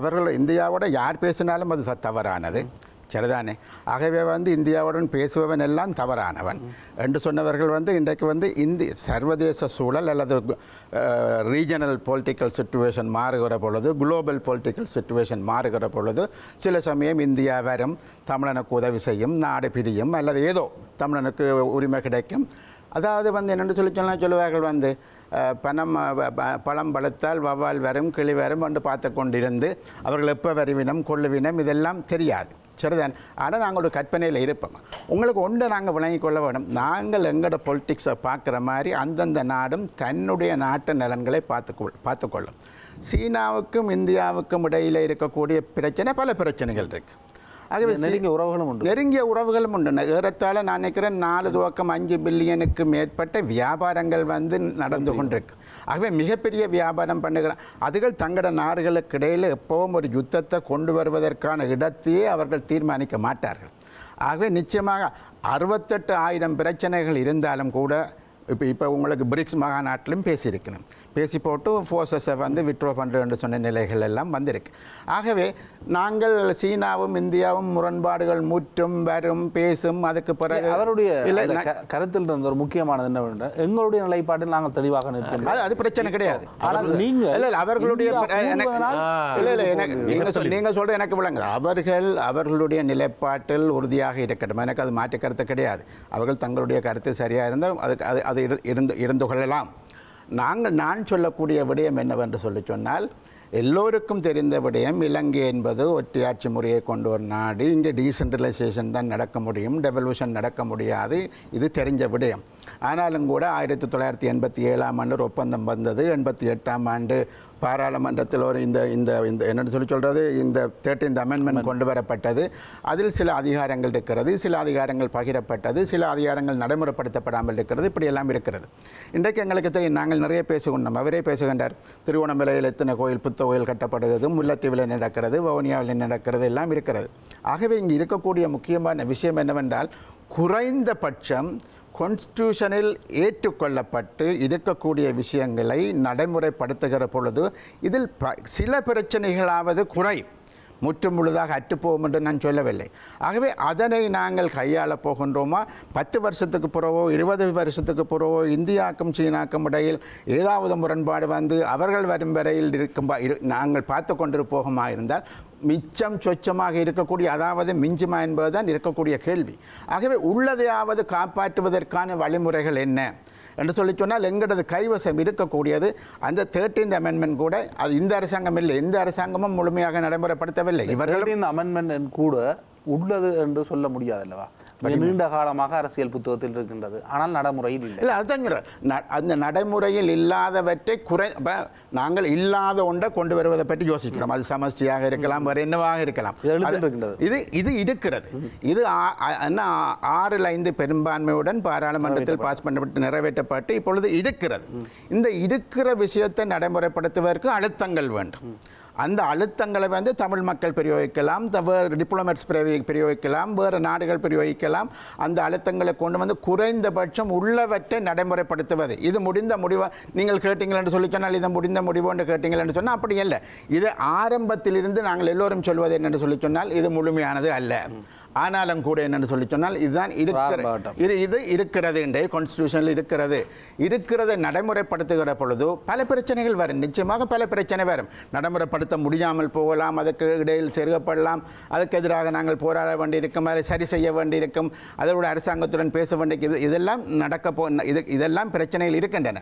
அவர்கள் இந்தியாவோட யார் பேசினாலும் அது தவறானது சரிதானே ஆகவே வந்து இந்தியாவுடன் பேசுபவன் எல்லாம் தவறானவன் என்று சொன்னவர்கள் வந்து இன்றைக்கு வந்து இந்தி சர்வதேச சூழல் அல்லது ரீஜனல் பொலிட்டிக்கல் சுச்சுவேஷன் மாறுகிற பொழுது குளோபல் பொலிட்டிக்கல் சுச்சுவேஷன் மாறுகிற பொழுது சில சமயம் இந்தியா வரும் தமிழனுக்கு உதவி செய்யும் நாடு பிரியும் அல்லது ஏதோ தமிழனுக்கு உரிமை கிடைக்கும் அதாவது வந்து என்னென்னு சொல்லி சொன்னால் சொல்லுவார்கள் வந்து பணம் பழம் பழுத்தால் வவ்வால் வரும் கிளி வரும் என்று பார்த்து கொண்டிருந்து அவர்கள் எப்போ வருவினம் கொள்ளுவினம் இதெல்லாம் தெரியாது சரிதான் ஆனால் நாங்கள் ஒரு கற்பனையில் இருப்போம் உங்களுக்கு ஒன்று நாங்கள் விளங்கி கொள்ள வேணும் நாங்கள் எங்களோட பொலிட்டிக்ஸை பார்க்குற மாதிரி அந்தந்த நாடும் தன்னுடைய நாட்டு நலன்களை பார்த்துக்கொள் பார்த்துக்கொள்ளும் சீனாவுக்கும் இந்தியாவுக்கும் இடையில் இருக்கக்கூடிய பிரச்சனை பல பிரச்சனைகள் இருக்குது ஆகவே நெருங்கிய உறவுகளும் உண்டு நெருங்கிய உறவுகளும் உண்டு நகரத்தால் நான் நினைக்கிறேன் நாலு துவக்கம் அஞ்சு பில்லியனுக்கு மேற்பட்ட வியாபாரங்கள் வந்து நடந்து கொண்டிருக்கு ஆகவே மிகப்பெரிய வியாபாரம் பண்ணுகிறான் அதுகள் தங்களோட நாடுகளுக்கு இடையில் எப்பவும் ஒரு யுத்தத்தை கொண்டு வருவதற்கான இடத்தையே அவர்கள் தீர்மானிக்க மாட்டார்கள் ஆகவே நிச்சயமாக அறுபத்தெட்டு ஆயிரம் பிரச்சனைகள் இருந்தாலும் கூட இப்போ இப்போ உங்களுக்கு பிரிக்ஸ் மகாநாட்டிலும் பேசியிருக்கணும் பேசி போட்டு ஃபோர்ஸஸை வந்து விட்ரோ பண்ணுறேன்னு சொன்ன நிலைகள் எல்லாம் வந்திருக்கு ஆகவே நாங்கள் சீனாவும் இந்தியாவும் முரண்பாடுகள் முற்றும் வரும் பேசும் அதுக்கு பிறகு அவருடைய கருத்தில் இருந்த ஒரு முக்கியமானது என்ன எங்களுடைய நிலைப்பாட்டில் நாங்கள் தெளிவாக நிற்கிறோம் அது பிரச்சனை கிடையாது ஆனால் நீங்கள் இல்லை அவர்களுடைய இல்லை இல்லை எனக்கு நீங்கள் நீங்கள் சொல்கிறது எனக்கு விளங்குது அவர்கள் அவர்களுடைய நிலைப்பாட்டில் உறுதியாக இருக்கட்டும் எனக்கு அது மாற்றி கருத்து கிடையாது அவர்கள் தங்களுடைய கருத்து சரியாக இருந்தால் அதுக்கு அது அது என்பது இருந்து இருந்து கொள்ளலாம் நாங்கள் நான் சொல்லக்கூடிய விடயம் என்னவென்று சொல்லி சொன்னால் எல்லோருக்கும் தெரிந்த விடயம் இலங்கை என்பது ஒற்றையாட்சி முறையை கொண்டு ஒரு நாடு இங்கே டீசென்ட்ரலைசேஷன் தான் நடக்க முடியும் டெவல்யூஷன் நடக்க முடியாது இது தெரிஞ்ச விடயம் ஆனாலும் கூட ஆயிரத்தி தொள்ளாயிரத்தி எண்பத்தி ஏழாம் ஆண்டு ஒப்பந்தம் வந்தது எண்பத்தி எட்டாம் ஆண்டு பாராளுமன்றத்தில் ஒரு இந்த இந்த இந்த என்னென்னு சொல்லி சொல்கிறது இந்த தேர்ட்டீன்த் அமெண்ட்மெண்ட் கொண்டு வரப்பட்டது அதில் சில அதிகாரங்கள் இருக்கிறது சில அதிகாரங்கள் பகிரப்பட்டது சில அதிகாரங்கள் நடைமுறைப்படுத்தப்படாமல் இருக்கிறது இப்படியெல்லாம் இருக்கிறது இன்றைக்கு எங்களுக்கு தெரியும் நாங்கள் நிறைய பேசுகின்றோம் அவரே பேசுகின்றார் திருவோணமலையில் எத்தனை கோயில் புத்த கோயில் கட்டப்படுகிறது முல்லத்தீவில் நடக்கிறது வவுனியாவில் நடக்கிறது எல்லாம் இருக்கிறது ஆகவே இங்கே இருக்கக்கூடிய முக்கியமான விஷயம் என்னவென்றால் குறைந்தபட்சம் பட்சம் கொன்ஸ்டியூஷனில் ஏற்றுக்கொள்ளப்பட்டு இருக்கக்கூடிய விஷயங்களை நடைமுறைப்படுத்துகிற பொழுது இதில் ப சில பிரச்சனைகளாவது குறை முற்றும் முழுதாக அற்றுப்போகும் என்று நான் சொல்லவில்லை ஆகவே அதனை நாங்கள் கையாளப் போகின்றோமா பத்து வருஷத்துக்கு பிறவோ இருபது வருஷத்துக்கு பிறவோ இந்தியாக்கும் சீனாக்கும் இடையில் ஏதாவது முரண்பாடு வந்து அவர்கள் வரும் வரையில் இருக்கும் நாங்கள் பார்த்து கொண்டிருப்போகமாக இருந்தால் மிச்சம் சொச்சமாக இருக்கக்கூடிய அதாவது மிஞ்சுமா என்பதுதான் இருக்கக்கூடிய கேள்வி ஆகவே உள்ளதையாவது காப்பாற்றுவதற்கான வழிமுறைகள் என்ன என்று சொல்லி சொன்னால் எங்களது கைவசம் இருக்கக்கூடியது அந்த தேர்ட்டீன்த் அமெண்ட்மெண்ட் கூட அது இந்த அரசாங்கம் இல்லை எந்த அரசாங்கமும் முழுமையாக நடைமுறைப்படுத்தவில்லை இவர்கள் இந்த அமெண்ட்மெண்ட் கூட உள்ளது என்று சொல்ல முடியாது அல்லவா நீண்ட காலமாக அரசியல் புத்தகத்தில் இருக்கின்றது ஆனால் நடைமுறையில் இல்லை இல்லை அதுதாங்கிற அந்த நடைமுறையில் இல்லாதவற்றை குறை நாங்கள் இல்லாத ஒன்றை கொண்டு வருவதை பற்றி யோசிக்கிறோம் அது சமஷ்டியாக இருக்கலாம் வேறு என்னவாக இருக்கலாம் இது இது இருக்கிறது இது என்ன ஆறில் ஐந்து பெரும்பான்மையுடன் பாராளுமன்றத்தில் பாஸ் பண்ணப்பட்டு நிறைவேற்றப்பட்டு இப்பொழுது இருக்கிறது இந்த இருக்கிற விஷயத்தை நடைமுறைப்படுத்துவதற்கு அழுத்தங்கள் வேண்டும் அந்த அழுத்தங்களை வந்து தமிழ் மக்கள் பிரயோகிக்கலாம் வேறு டிப்ளமேட்ஸ் பிரயோகிக்கலாம் வேறு நாடுகள் பிரயோகிக்கலாம் அந்த அழுத்தங்களை கொண்டு வந்து குறைந்தபட்சம் உள்ளவற்றை நடைமுறைப்படுத்துவது இது முடிந்த முடிவை நீங்கள் கேட்டீங்களென்று சொல்லி சொன்னால் இதை முடிந்த முடிவு என்று கேட்டீங்களென்று சொன்னால் அப்படி இல்லை இது ஆரம்பத்திலிருந்து நாங்கள் எல்லோரும் சொல்வது என்னென்று சொல்லி சொன்னால் இது முழுமையானது அல்ல ஆனாலும் கூட என்னென்னு சொல்லி சொன்னால் இதுதான் இருக்கிற இது இது இருக்கிறது என்றே கான்ஸ்டியூஷனில் இருக்கிறது இருக்கிறத நடைமுறைப்படுத்துகிற பொழுது பல பிரச்சனைகள் வரும் நிச்சயமாக பல பிரச்சனை வரும் நடைமுறைப்படுத்த முடியாமல் போகலாம் அதுக்கு இடையில் செருகப்படலாம் அதுக்கு எதிராக நாங்கள் போராட வேண்டியிருக்கும் அதை சரி செய்ய வேண்டியிருக்கும் அதோட அரசாங்கத்துடன் பேச வேண்டிய இதெல்லாம் நடக்க போ இது இதெல்லாம் பிரச்சனைகள் இருக்கின்றன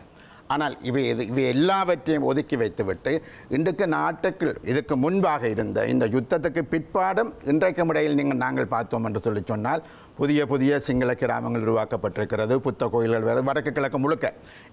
ஆனால் இவை இது இவை எல்லாவற்றையும் ஒதுக்கி வைத்துவிட்டு இன்றைக்கு நாட்டுக்குள் இதுக்கு முன்பாக இருந்த இந்த யுத்தத்துக்கு பிற்பாடும் இன்றைக்கு முறையில் நீங்கள் நாங்கள் பார்த்தோம் என்று சொல்லி சொன்னால் புதிய புதிய சிங்கள கிராமங்கள் உருவாக்கப்பட்டிருக்கிறது புத்த கோயில்கள் வேறு வடக்கு கிழக்கு முழுக்க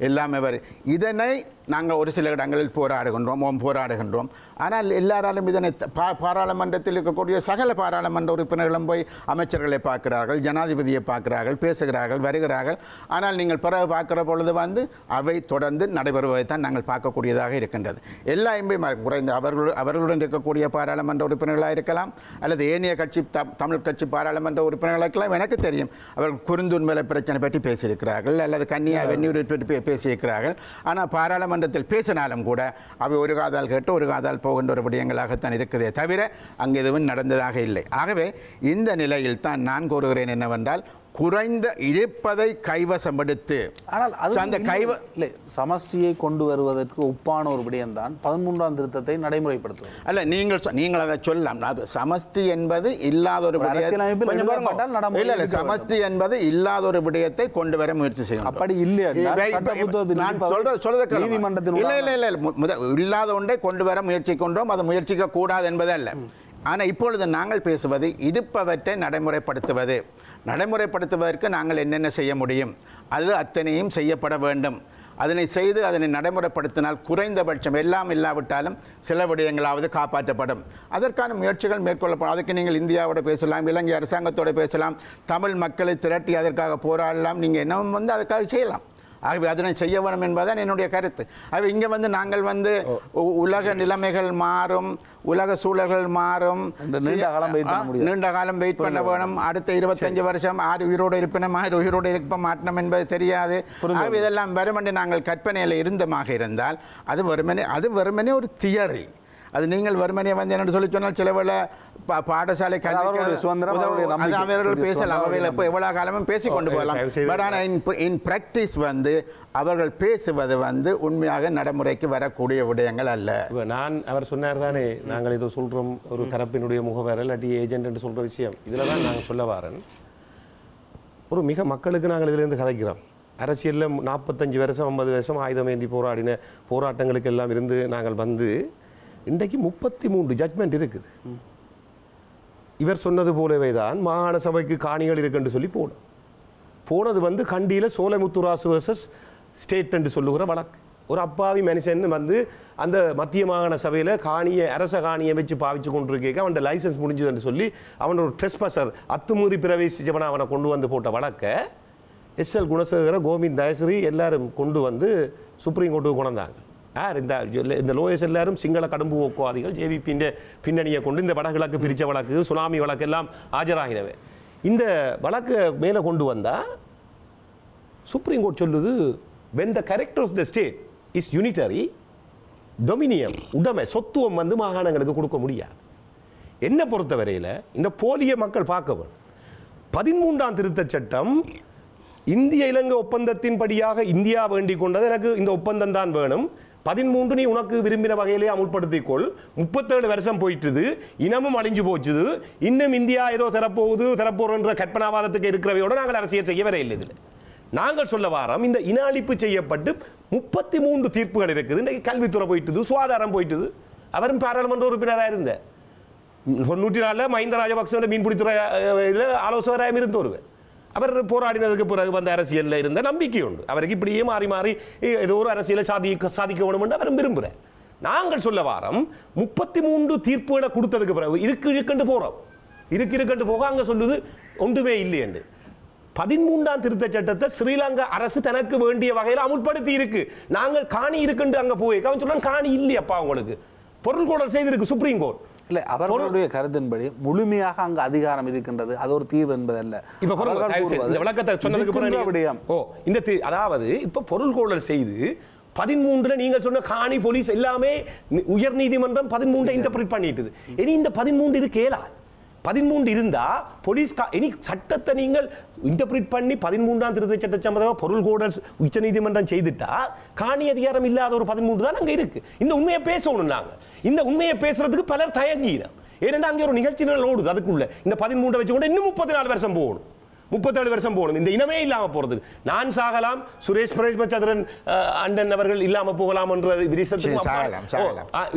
எல்லாமே வரும் இதனை நாங்கள் ஒரு சில இடங்களில் போராடுகின்றோம் ஓம் போராடுகின்றோம் ஆனால் எல்லாராலும் இதனை பா பாராளுமன்றத்தில் இருக்கக்கூடிய சகல பாராளுமன்ற உறுப்பினர்களும் போய் அமைச்சர்களை பார்க்கிறார்கள் ஜனாதிபதியை பார்க்கிறார்கள் பேசுகிறார்கள் வருகிறார்கள் ஆனால் நீங்கள் பிறகு பார்க்குற பொழுது வந்து அவை தொடர்ந்து நடைபெறுவதை தான் நாங்கள் பார்க்கக்கூடியதாக இருக்கின்றது எல்லா எம்பி குறைந்த அவர்கள் அவர்களுடன் இருக்கக்கூடிய பாராளுமன்ற உறுப்பினர்களாக இருக்கலாம் அல்லது ஏனைய கட்சி தமிழ் கட்சி பாராளுமன்ற உறுப்பினர்களாக இருக்கலாம் எனக்கு தெரியும் அவர்கள் குறுந்துண்மலை பிரச்சனை பற்றி பேசியிருக்கிறார்கள் அல்லது கன்னியா வெந்நீர் பற்றி பேசியிருக்கிறார்கள் ஆனால் பாராளுமன்றத்தில் பேசினாலும் கூட அவை ஒரு காதால் கேட்டு ஒரு காதால் போகின்ற ஒரு விடயங்களாகத்தான் இருக்குதே தவிர அங்கு எதுவும் நடந்ததாக இல்லை ஆகவே இந்த நிலையில் தான் நான் கூறுகிறேன் என்னவென்றால் குறைந்த இழப்பதை கைவசம் எடுத்து ஆனால் அந்த கைவ இல்லை சமஷ்டியை கொண்டு வருவதற்கு ஒப்பான ஒரு தான் பதிமூன்றாம் திருத்தத்தை நடைமுறைப்படுத்தும் அல்ல நீங்கள் நீங்கள் அதை சொல்லலாம் சமஷ்டி என்பது இல்லாத ஒரு இல்லை என்பது இல்லாத ஒரு விடயத்தை கொண்டு வர முயற்சி செய்யும் அப்படி இல்லை நீதிமன்றத்தில் இல்லை இல்லை இல்லை இல்லாத ஒன்றை கொண்டு வர முயற்சி கொண்டோம் அதை முயற்சிக்க கூடாது என்பதல்ல ஆனால் இப்பொழுது நாங்கள் பேசுவது இருப்பவற்றை நடைமுறைப்படுத்துவது நடைமுறைப்படுத்துவதற்கு நாங்கள் என்னென்ன செய்ய முடியும் அது அத்தனையும் செய்யப்பட வேண்டும் அதனை செய்து அதனை நடைமுறைப்படுத்தினால் குறைந்தபட்சம் எல்லாம் இல்லாவிட்டாலும் சில விடயங்களாவது காப்பாற்றப்படும் அதற்கான முயற்சிகள் மேற்கொள்ளப்படும் அதுக்கு நீங்கள் இந்தியாவோட பேசலாம் இலங்கை அரசாங்கத்தோடு பேசலாம் தமிழ் மக்களை திரட்டி அதற்காக போராடலாம் நீங்கள் என்ன வந்து அதுக்காக செய்யலாம் ஆகவே அதனை செய்ய வேணும் என்பதுதான் என்னுடைய கருத்து ஆகவே இங்கே வந்து நாங்கள் வந்து உலக நிலைமைகள் மாறும் உலக சூழல்கள் மாறும் நீண்ட காலம் நீண்ட காலம் வெயிட் பண்ண வேணும் அடுத்த இருபத்தஞ்சு வருஷம் ஆறு உயிரோடு இருப்பினும் ஆறு உயிரோடு இருக்க மாட்டணும் என்பது தெரியாது இதெல்லாம் வெறுமனே நாங்கள் கற்பனையில் இருந்தமாக இருந்தால் அது வெறுமனே அது வெறுமனே ஒரு தியரி அது நீங்கள் வறுமனையை வந்து என்னென்னு சொல்லி சொன்னால் சில வேளை பாடசாலை அவர்கள் பேசலாம் அவர்கள் இப்போ எவ்வளோ காலமும் பேசி கொண்டு போகலாம் பட் ஆனால் இன் பிராக்டிஸ் வந்து அவர்கள் பேசுவது வந்து உண்மையாக நடைமுறைக்கு வரக்கூடிய விடயங்கள் அல்ல நான் அவர் சொன்னார் தானே நாங்கள் இதை சொல்கிறோம் ஒரு தரப்பினுடைய முகவர் இல்லாட்டி ஏஜென்ட் என்று சொல்கிற விஷயம் இதில் தான் நாங்கள் சொல்ல வரேன் ஒரு மிக மக்களுக்கு நாங்கள் இதிலேருந்து கதைக்கிறோம் அரசியலில் நாற்பத்தஞ்சு வருஷம் ஐம்பது வருஷம் ஆயுதம் ஏந்தி போராடின போராட்டங்களுக்கு எல்லாம் இருந்து நாங்கள் வந்து இன்றைக்கு முப்பத்தி மூன்று ஜட்மெண்ட் இருக்குது இவர் சொன்னது போலவே தான் மாகாண சபைக்கு காணிகள் இருக்குன்னு சொல்லி போனோம் போனது வந்து கண்டியில் சோலைமுத்துராசு வர்சஸ் ஸ்டேட் என்று சொல்லுகிற வழக்கு ஒரு அப்பாவி மனுஷன் வந்து அந்த மத்திய மாகாண சபையில் காணியை அரச காணியை வச்சு பாவிச்சு கொண்டிருக்க அவன் லைசன்ஸ் முடிஞ்சதுன்னு சொல்லி அவன் ஒரு ட்ரெஸ்பஸர் அத்துமீறி பிரவேசிச்சவனை அவனை கொண்டு வந்து போட்ட வழக்கை எஸ்எல் குணசேகர கோவிந்த் தயசரி எல்லாரும் கொண்டு வந்து சுப்ரீம் கோர்ட்டுக்கு கொண்டாங்க யார் இந்த இந்த லோயர்ஸ் எல்லாரும் சிங்கள கடும்பு ஒக்குவாதிகள் ஜேவிபியின் பின்னணியை கொண்டு இந்த வடகிழக்கு பிரித்த வழக்கு சுனாமி வழக்கு எல்லாம் ஆஜராகினவை இந்த வழக்கு மேலே கொண்டு வந்தால் சுப்ரீம் கோர்ட் சொல்லுது when the character of the state is unitary dominium உடமை சொத்துவம் வந்து மாகாணங்களுக்கு கொடுக்க முடியாது என்னை பொறுத்தவரையில் இந்த போலிய மக்கள் பார்க்க வேணும் பதிமூன்றாம் திருத்த சட்டம் இந்திய இலங்கை ஒப்பந்தத்தின் படியாக இந்தியா வேண்டிக் கொண்டது எனக்கு இந்த ஒப்பந்தம் தான் வேணும் பதிமூன்று நீ உனக்கு விரும்பின வகையிலே கொள் முப்பத்தேழு வருஷம் போயிட்டுது இனமும் அழிஞ்சு போச்சுது இன்னும் இந்தியா ஏதோ திறப்போகுது என்ற கற்பனாவாதத்துக்கு இருக்கிறவையோடு நாங்கள் அரசியல் செய்ய வர இல்லை இதில் நாங்கள் சொல்ல வாரம் இந்த இன அழிப்பு செய்யப்பட்டு முப்பத்தி மூன்று தீர்ப்புகள் இருக்குது இன்றைக்கு கல்வித்துறை போயிட்டுது சுகாதாரம் போயிட்டுது அவரும் பாராளுமன்ற உறுப்பினராக இருந்தார் தொண்ணூற்றி நாலில் மஹிந்த ராஜபக்சோட மீன்பிடித்துறை இதில் ஆலோசகராக இருந்து ஒருவர் அவர் போராடினதுக்கு பிறகு வந்த அரசியலில் இருந்த நம்பிக்கை உண்டு அவருக்கு இப்படியே மாறி மாறி ஏதோ ஒரு அரசியலை சாதி சாதிக்க என்று அவரும் விரும்புகிறார் நாங்கள் சொல்ல வாரம் முப்பத்தி மூன்று தீர்ப்புகளை கொடுத்ததுக்கு பிறகு இருக்கு இருக்கண்டு போகிறோம் இருக்கு இருக்கண்டு போக அங்கே சொல்லுது ஒன்றுமே இல்லை என்று பதிமூன்றாம் திருத்த சட்டத்தை ஸ்ரீலங்கா அரசு தனக்கு வேண்டிய வகையில் அமுல்படுத்தி இருக்கு நாங்கள் காணி இருக்குண்டு அங்கே போய் அவன் சொல்ல காணி இல்லையப்பா உங்களுக்கு பொருள் கூட செய்திருக்கு சுப்ரீம் கோர்ட் இல்ல அவர்களுடைய கருத்தின்படி முழுமையாக அங்கு அதிகாரம் இருக்கின்றது அது ஒரு தீர்வு என்பதல்ல இப்போ விளக்கத்தை சொன்னதுக்கு ஓ இந்த அதாவது இப்போ பொருள்கோளல் செய்து பதிமூன்றுல நீங்க சொன்ன காணி போலீஸ் எல்லாமே உயர் நீதிமன்றம் பதிமூன்றை இன்டர்பிரட் பண்ணிட்டு இனி இந்த பதிமூன்று இது கேளாது பதிமூன்று இருந்தால் போலீஸ் இனி சட்டத்தை நீங்கள் இன்டர்பிரிட் பண்ணி பதிமூன்றாம் திருத்த சட்ட சம்பந்தமாக பொருள் கூட உச்சநீதிமன்றம் செய்துட்டா காணி அதிகாரம் இல்லாத ஒரு பதிமூன்று தான் அங்கே இருக்கு இந்த உண்மையை பேசணும் நாங்கள் இந்த உண்மையை பேசுறதுக்கு பலர் தயங்கிடும் ஏனென்றால் அங்கே ஒரு நிகழ்ச்சி ஓடுது அதுக்குள்ள இந்த பதிமூன்றை வச்சு கூட இன்னும் முப்பத்தி நாலு வருஷம் போகணும் முப்பத்தேழு வருஷம் போகணும் இந்த இனமே இல்லாமல் போகிறதுக்கு நான் சாகலாம் சுரேஷ் பச்சாதரன் அண்டன் அவர்கள் இல்லாமல் போகலாம் என்ற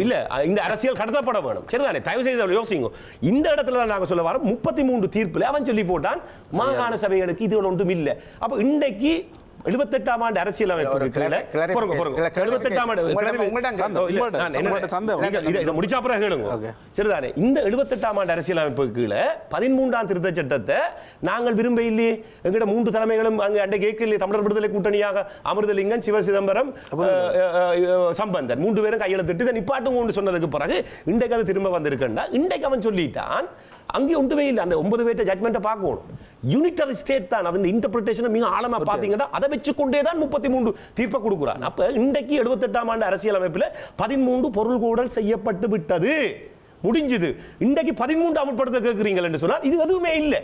இல்ல இந்த அரசியல் கடத்தப்பட வேணும் சரிதானே தயவு செய்து யோசிங்க இந்த இடத்துல தான் நாங்கள் சொல்ல வரோம் முப்பத்தி மூன்று தீர்ப்பில் அவன் சொல்லி போட்டான் மாகாண சபைகளுக்கு இது ஒன்றும் இல்லை அப்போ இன்றைக்கு எழுபத்தெட்டாம் ஆண்டு அரசியலமைப்பு கீழே பதிமூன்றாம் திருத்த சட்டத்தை நாங்கள் விரும்ப இல்லையே எங்கட மூன்று தலைமைகளும் அங்கே அண்டை கேட்கலையே தமிழர் விடுதலை கூட்டணியாக அமிர்தலிங்கம் சிவசிதம்பரம் சிதம்பரம் சம்பந்தன் மூன்று பேரும் கையெழுத்திட்டு நிப்பாட்டும் கொண்டு சொன்னதுக்கு பிறகு இன்றைக்கு அது திரும்ப வந்திருக்கேன்டா இன்றைக்கு அவன் சொல்லிட்டான் அங்கே ஒன்றுமே இல்லை அந்த ஒன்பது பேர்ட்ட ஜட்மெண்ட்டை பார்க்கணும் யூனிட்டரி ஸ்டேட் தான் அதன் இன்டர்பிரிட்டேஷனை மிக ஆழமாக பார்த்தீங்கன்னா அதை வச்சு கொண்டே தான் முப்பத்தி மூன்று தீர்ப்பை கொடுக்குறான் அப்போ இன்றைக்கு எழுபத்தெட்டாம் ஆண்டு அரசியலமைப்பில் பதிமூன்று பொருள் கூடல் செய்யப்பட்டு விட்டது முடிஞ்சுது இன்றைக்கு பதிமூன்று அமல்படுத்த கேட்குறீங்கள் என்று சொன்னால் இது எதுவுமே இல்லை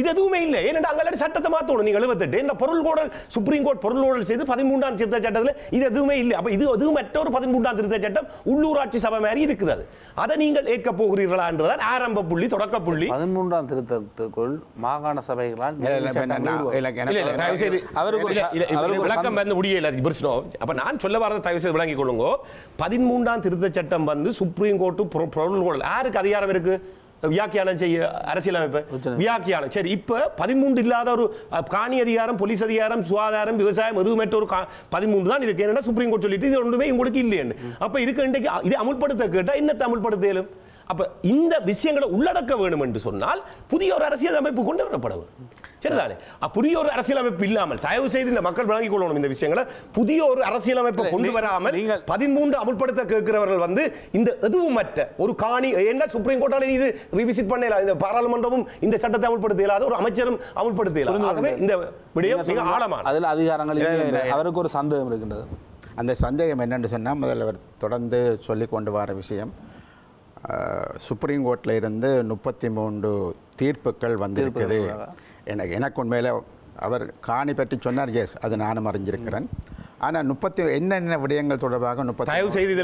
இது எதுவுமே இல்லை ஏன்னா அங்கே சட்டத்தை மாற்றணும் நீங்கள் எழுபத்தெட்டு இந்த பொருள் கூட சுப்ரீம் கோர்ட் பொருள் ஊழல் செய்து பதிமூன்றாம் திருத்த சட்டத்தில் இது எதுவுமே இல்லை அப்போ இது அது மற்றொரு பதிமூன்றாம் திருத்த சட்டம் உள்ளூராட்சி சபை மாதிரி இருக்குது அது அதை நீங்கள் ஏற்க போகிறீர்களா என்றுதான் ஆரம்ப புள்ளி தொடக்க புள்ளி பதிமூன்றாம் திருத்தத்துக்குள் மாகாண சபைகளால் அவருக்கு விளக்கம் வந்து அப்ப நான் சொல்ல வரதை தயவு செய்து விளங்கிக் கொள்ளுங்க பதிமூன்றாம் திருத்த சட்டம் வந்து சுப்ரீம் கோர்ட்டு பொருள் யாருக்கு அதிகாரம் இருக்கு வியாக்கியானம் செய்ய அரசியலமைப்பு வியாக்கியானம் சரி இப்போ பதிமூன்று இல்லாத ஒரு காணி அதிகாரம் போலீஸ் அதிகாரம் சுகாதாரம் விவசாயம் எதுவுமே ஒரு பதிமூன்று தான் இருக்கு என்ன சுப்ரீம் கோர்ட் சொல்லிட்டு இது ஒன்றுமே உங்களுக்கு இல்லைன்னு அப்போ இதுக்கு இன்றைக்கு இதை அமுல்படுத்த கேட்டால் இன்னத்தை அமுல்படுத்தலும் அப்ப இந்த விஷயங்களை உள்ளடக்க வேணும் என்று சொன்னால் புதிய ஒரு அரசியல் அமைப்பு கொண்டு வரப்பட வேண்டும் சரிதானே புதிய ஒரு அரசியல் அமைப்பு இல்லாமல் தயவு செய்து இந்த மக்கள் விளங்கிக் கொள்ளணும் இந்த விஷயங்களை புதிய ஒரு அரசியல் அமைப்பை கொண்டு வராமல் நீங்கள் பதிமூன்று அமல்படுத்த கேட்கிறவர்கள் வந்து இந்த எதுவும் மற்ற ஒரு காணி என்ன சுப்ரீம் கோர்ட்டால் இது ரிவிசிட் பண்ண இயலாது இந்த பாராளுமன்றமும் இந்த சட்டத்தை அமல்படுத்த இயலாது ஒரு அமைச்சரும் அமல்படுத்த இயலாது இந்த விடயம் மிக ஆழமான அதில் அதிகாரங்கள் அவருக்கு ஒரு சந்தேகம் இருக்கின்றது அந்த சந்தேகம் என்னென்று சொன்னால் முதல்வர் தொடர்ந்து சொல்லி கொண்டு வர விஷயம் சுப்ரீம் கோர்ட்டில் இருந்து முப்பத்தி மூன்று தீர்ப்புகள் வந்திருக்குது எனக்கு எனக்கு உண்மையில் அவர் காணி பற்றி சொன்னார் எஸ் அது நானும் அறிஞ்சிருக்கிறேன் ஆனா முப்பத்தி என்னென்ன விடயங்கள் தொடர்பாக முப்பத்தி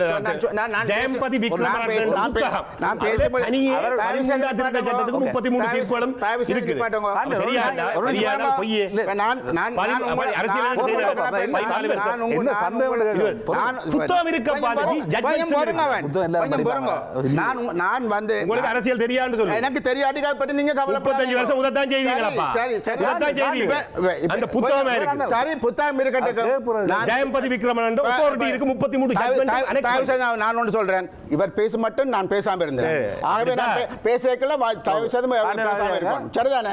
நான் வந்து உங்களுக்கு அரசியல் தெரியாது சொல்லு எனக்கு தெரியாட்டி பற்றி நீங்க கவலைப்படாதீங்க வருஷம் உதத்தான் செய்வீங்களா சரி புத்தகம் இருக்கட்டும் ஜெயம்பதி விக்ரமன் அத்தாரிட்டி இருக்கு முப்பத்தி மூணு நான் ஒன்று சொல்றேன் இவர் பேச மட்டும் நான் பேசாம இருந்தேன் ஆகவே நான் பேசக்கல தயவு செய்து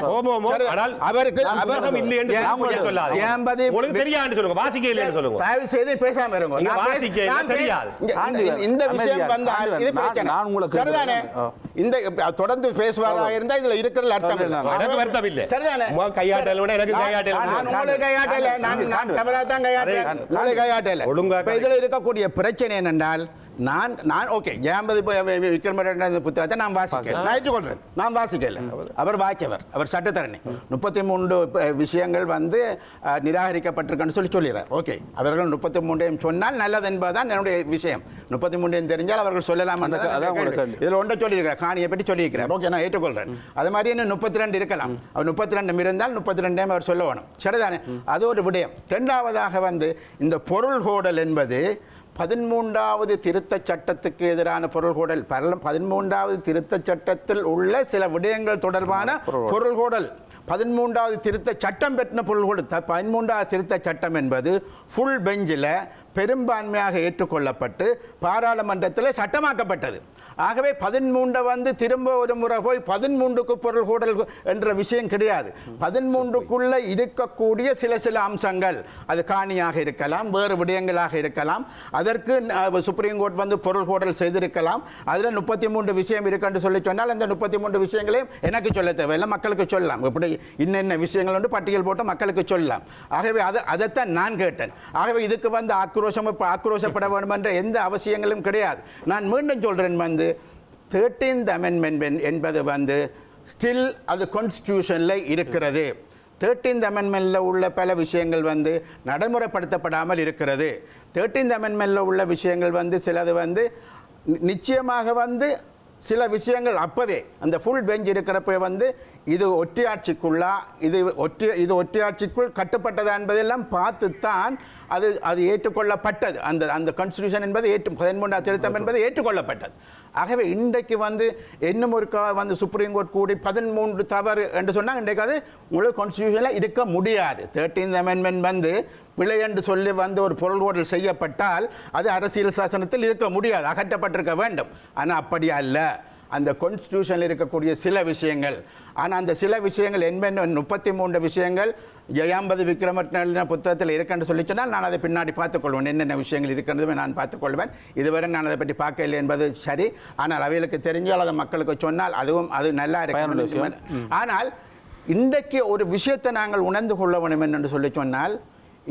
அவருக்கு அவரகம் இல்லையென்று சொல்லாது ஜெயம்பதி உங்களுக்கு தெரியாது சொல்லுங்க வாசிக்க சொல்லுங்க தயவு செய்து பேசாம இருங்க வாசிக்க தெரியாது இந்த விஷயம் வந்தால் இது நான் உங்களுக்கு சரிதானே இந்த தொடர்ந்து பேசுவாரா இருந்தா இதுல இருக்கிற அர்த்தம் எனக்கு வருத்தம் சரிதானே கையாட்டல் விட எனக்கு கையாட்டல் உங்களுக்கு கையாட்டல நான் தமிழா தான் கையாட்டேன் காலைகாயாட்டல ஒழுங்காக இதில் இருக்கக்கூடிய பிரச்சனை என்னென்றால் நான் நான் ஓகே ஜெயம்பதி விக்ரமரண்ட புத்தகத்தை நான் வாசிக்கிறேன் நான் ஏற்றுக்கொள்கிறேன் நான் வாசிக்கல அவர் வாக்கியவர் அவர் சட்டத்தரணி முப்பத்தி மூன்று விஷயங்கள் வந்து நிராகரிக்கப்பட்டிருக்குன்னு சொல்லி சொல்லிடுறார் ஓகே அவர்கள் முப்பத்தி மூன்றையும் சொன்னால் நல்லது என்பதுதான் என்னுடைய விஷயம் முப்பத்தி மூன்றையும் தெரிஞ்சால் அவர்கள் சொல்லலாம் இதில் ஒன்றை சொல்லியிருக்கிறார் காணியை பற்றி சொல்லியிருக்கிறார் ஓகே நான் ஏற்றுக்கொள்கிறேன் அது மாதிரி இன்னும் முப்பத்தி ரெண்டு இருக்கலாம் அவர் முப்பத்தி ரெண்டும் இருந்தால் முப்பத்தி ரெண்டையும் அவர் சொல்ல வேணும் சரிதானே அது ஒரு விடயம் ரெண்டாவதாக வந்து இந்த பொருள் கோடல் என்பது பதிமூன்றாவது திருத்த சட்டத்துக்கு எதிரான கோடல் பதிமூன்றாவது திருத்த சட்டத்தில் உள்ள சில விடயங்கள் தொடர்பான கோடல் பதிமூன்றாவது திருத்த சட்டம் பெற்ற பொருள்கோடல் பதிமூன்றாவது திருத்த சட்டம் என்பது ஃபுல் பெஞ்சில் பெரும்பான்மையாக ஏற்றுக்கொள்ளப்பட்டு பாராளுமன்றத்தில் சட்டமாக்கப்பட்டது ஆகவே பதிமூன்றை வந்து திரும்ப ஒரு முறை போய் பதிமூன்றுக்கு பொருள் கூடல் என்ற விஷயம் கிடையாது பதிமூன்றுக்குள்ள இருக்கக்கூடிய சில சில அம்சங்கள் அது காணியாக இருக்கலாம் வேறு விடயங்களாக இருக்கலாம் அதற்கு சுப்ரீம் கோர்ட் வந்து பொருள் கூடல் செய்திருக்கலாம் அதில் முப்பத்தி மூன்று விஷயம் இருக்குன்னு சொல்லி சொன்னால் அந்த முப்பத்தி மூன்று விஷயங்களையும் எனக்கு சொல்ல தேவையில்லை மக்களுக்கு சொல்லலாம் இப்படி இன்னென்ன விஷயங்கள் வந்து பட்டியல் போட்டு மக்களுக்கு சொல்லலாம் ஆகவே அது அதைத்தான் நான் கேட்டேன் ஆகவே இதுக்கு வந்து ஆக்கு ஆக்ரோஷம் இப்போ ஆக்ரோஷப்பட வேண்டும் என்ற எந்த அவசியங்களும் கிடையாது நான் மீண்டும் சொல்கிறேன் வந்து தேர்ட்டீன்த் அமெண்ட்மெண்ட் என்பது வந்து ஸ்டில் அது கான்ஸ்டியூஷனில் இருக்கிறது தேர்ட்டீன்த் அமெண்ட்மெண்ட்டில் உள்ள பல விஷயங்கள் வந்து நடைமுறைப்படுத்தப்படாமல் இருக்கிறது தேர்ட்டீன்த் அமெண்ட்மெண்ட்டில் உள்ள விஷயங்கள் வந்து சிலது வந்து நிச்சயமாக வந்து சில விஷயங்கள் அப்போவே அந்த ஃபுல் பெஞ்ச் இருக்கிறப்ப வந்து இது ஒற்றையாட்சிக்குள்ளா இது ஒற்றை இது ஒற்றையாட்சிக்குள் கட்டுப்பட்டதா என்பதெல்லாம் பார்த்து தான் அது அது ஏற்றுக்கொள்ளப்பட்டது அந்த அந்த கான்ஸ்டியூஷன் என்பது ஏற்று பதிமூன்றாம் திருத்தம் என்பது ஏற்றுக்கொள்ளப்பட்டது ஆகவே இன்றைக்கு வந்து இன்னும் ஒரு வந்து சுப்ரீம் கோர்ட் கூடி பதிமூன்று தவறு என்று சொன்னால் இன்றைக்கு அது முழு கான்ஸ்டியூஷனில் இருக்க முடியாது தேர்ட்டீன் அமெண்ட்மெண்ட் வந்து விலை என்று சொல்லி வந்து ஒரு பொருள் ஓடல் செய்யப்பட்டால் அது அரசியல் சாசனத்தில் இருக்க முடியாது அகற்றப்பட்டிருக்க வேண்டும் ஆனால் அப்படி அல்ல அந்த கான்ஸ்டியூஷனில் இருக்கக்கூடிய சில விஷயங்கள் ஆனால் அந்த சில விஷயங்கள் என்பென்ன முப்பத்தி மூன்று விஷயங்கள் ஜெயாம்பதி விக்ரமட்ன புத்தகத்தில் இருக்குன்னு சொல்லி சொன்னால் நான் அதை பின்னாடி பார்த்துக்கொள்வேன் என்னென்ன விஷயங்கள் இருக்கின்றதுமே நான் பார்த்துக்கொள்வேன் இதுவரை நான் அதை பற்றி பார்க்கவில்லை என்பது சரி ஆனால் அவைகளுக்கு தெரிஞ்சால் அதை மக்களுக்கு சொன்னால் அதுவும் அது நல்லா விஷயம் ஆனால் இன்றைக்கு ஒரு விஷயத்தை நாங்கள் உணர்ந்து கொள்ள வேண்டும் என்று சொல்லி சொன்னால்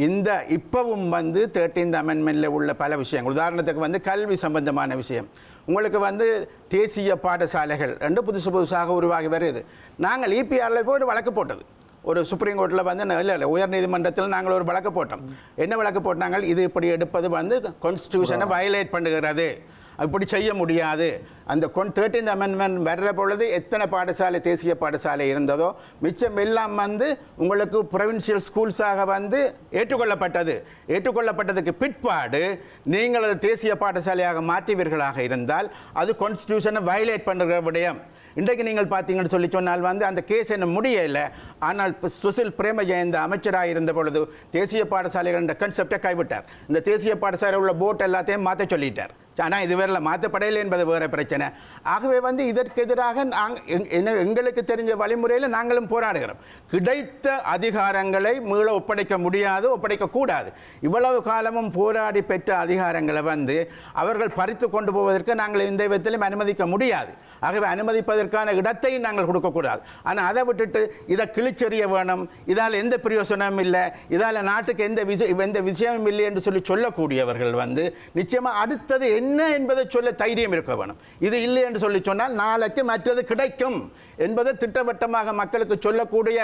இந்த இப்போவும் வந்து தேர்ட்டீன்த் அமெண்ட்மெண்ட்டில் உள்ள பல விஷயங்கள் உதாரணத்துக்கு வந்து கல்வி சம்பந்தமான விஷயம் உங்களுக்கு வந்து தேசிய பாடசாலைகள் ரெண்டு புதுசு புதுசாக உருவாகி வருது நாங்கள் இபிஆரில் e போய் ஒரு வழக்கு போட்டது ஒரு சுப்ரீம் கோர்ட்டில் வந்து இல்லை இல்லை உயர்நீதிமன்றத்தில் நாங்கள் ஒரு வழக்கு போட்டோம் என்ன வழக்கு போட்டாங்க இது இப்படி எடுப்பது வந்து கான்ஸ்டியூஷனை வயலேட் பண்ணுகிறது அப்படி செய்ய முடியாது அந்த கொன் தேர்ட்டீன் அமெண்ட்மெண்ட் வர்ற பொழுது எத்தனை பாடசாலை தேசிய பாடசாலை இருந்ததோ மிச்சம் எல்லாம் வந்து உங்களுக்கு ப்ரொவின்சியல் ஸ்கூல்ஸாக வந்து ஏற்றுக்கொள்ளப்பட்டது ஏற்றுக்கொள்ளப்பட்டதுக்கு பிற்பாடு நீங்கள் அதை தேசிய பாடசாலையாக மாற்றிவீர்களாக இருந்தால் அது கான்ஸ்டியூஷனை வயலேட் பண்ணுற விடயம் இன்றைக்கு நீங்கள் பார்த்தீங்கன்னு சொல்லி சொன்னால் வந்து அந்த கேஸ் என்ன முடியலை ஆனால் சுசில் பிரேமஜெயந்த அமைச்சராக இருந்த பொழுது தேசிய பாடசாலைகள் என்ற கன்செப்டை கைவிட்டார் இந்த தேசிய பாடசாலை உள்ள போட் எல்லாத்தையும் மாற்ற சொல்லிட்டார் ஆனால் இது வேறில் மாற்றப்படையில் என்பது வேறு பிரச்சனை ஆகவே வந்து இதற்கு எதிராக நாங்கள் எங்களுக்கு தெரிஞ்ச வழிமுறையில் நாங்களும் போராடுகிறோம் கிடைத்த அதிகாரங்களை மீள ஒப்படைக்க முடியாது ஒப்படைக்கக்கூடாது இவ்வளவு காலமும் போராடி பெற்ற அதிகாரங்களை வந்து அவர்கள் பறித்து கொண்டு போவதற்கு நாங்கள் இந்த விதத்திலும் அனுமதிக்க முடியாது ஆகவே அனுமதிப்பதற்கான இடத்தை நாங்கள் கொடுக்கக்கூடாது ஆனால் அதை விட்டுட்டு இதை கிழிச்செறிய வேணும் இதால் எந்த பிரயோசனமும் இல்லை இதால் நாட்டுக்கு எந்த விஷயம் எந்த விஷயமும் இல்லை என்று சொல்லி சொல்லக்கூடியவர்கள் வந்து நிச்சயமாக அடுத்தது என்ன என்பதை சொல்ல தைரியம் இருக்க வேணும் இது இல்லை என்று சொல்லி சொன்னால் நாளைக்கு மற்றது கிடைக்கும் என்பதை திட்டவட்டமாக மக்களுக்கு சொல்லக்கூடிய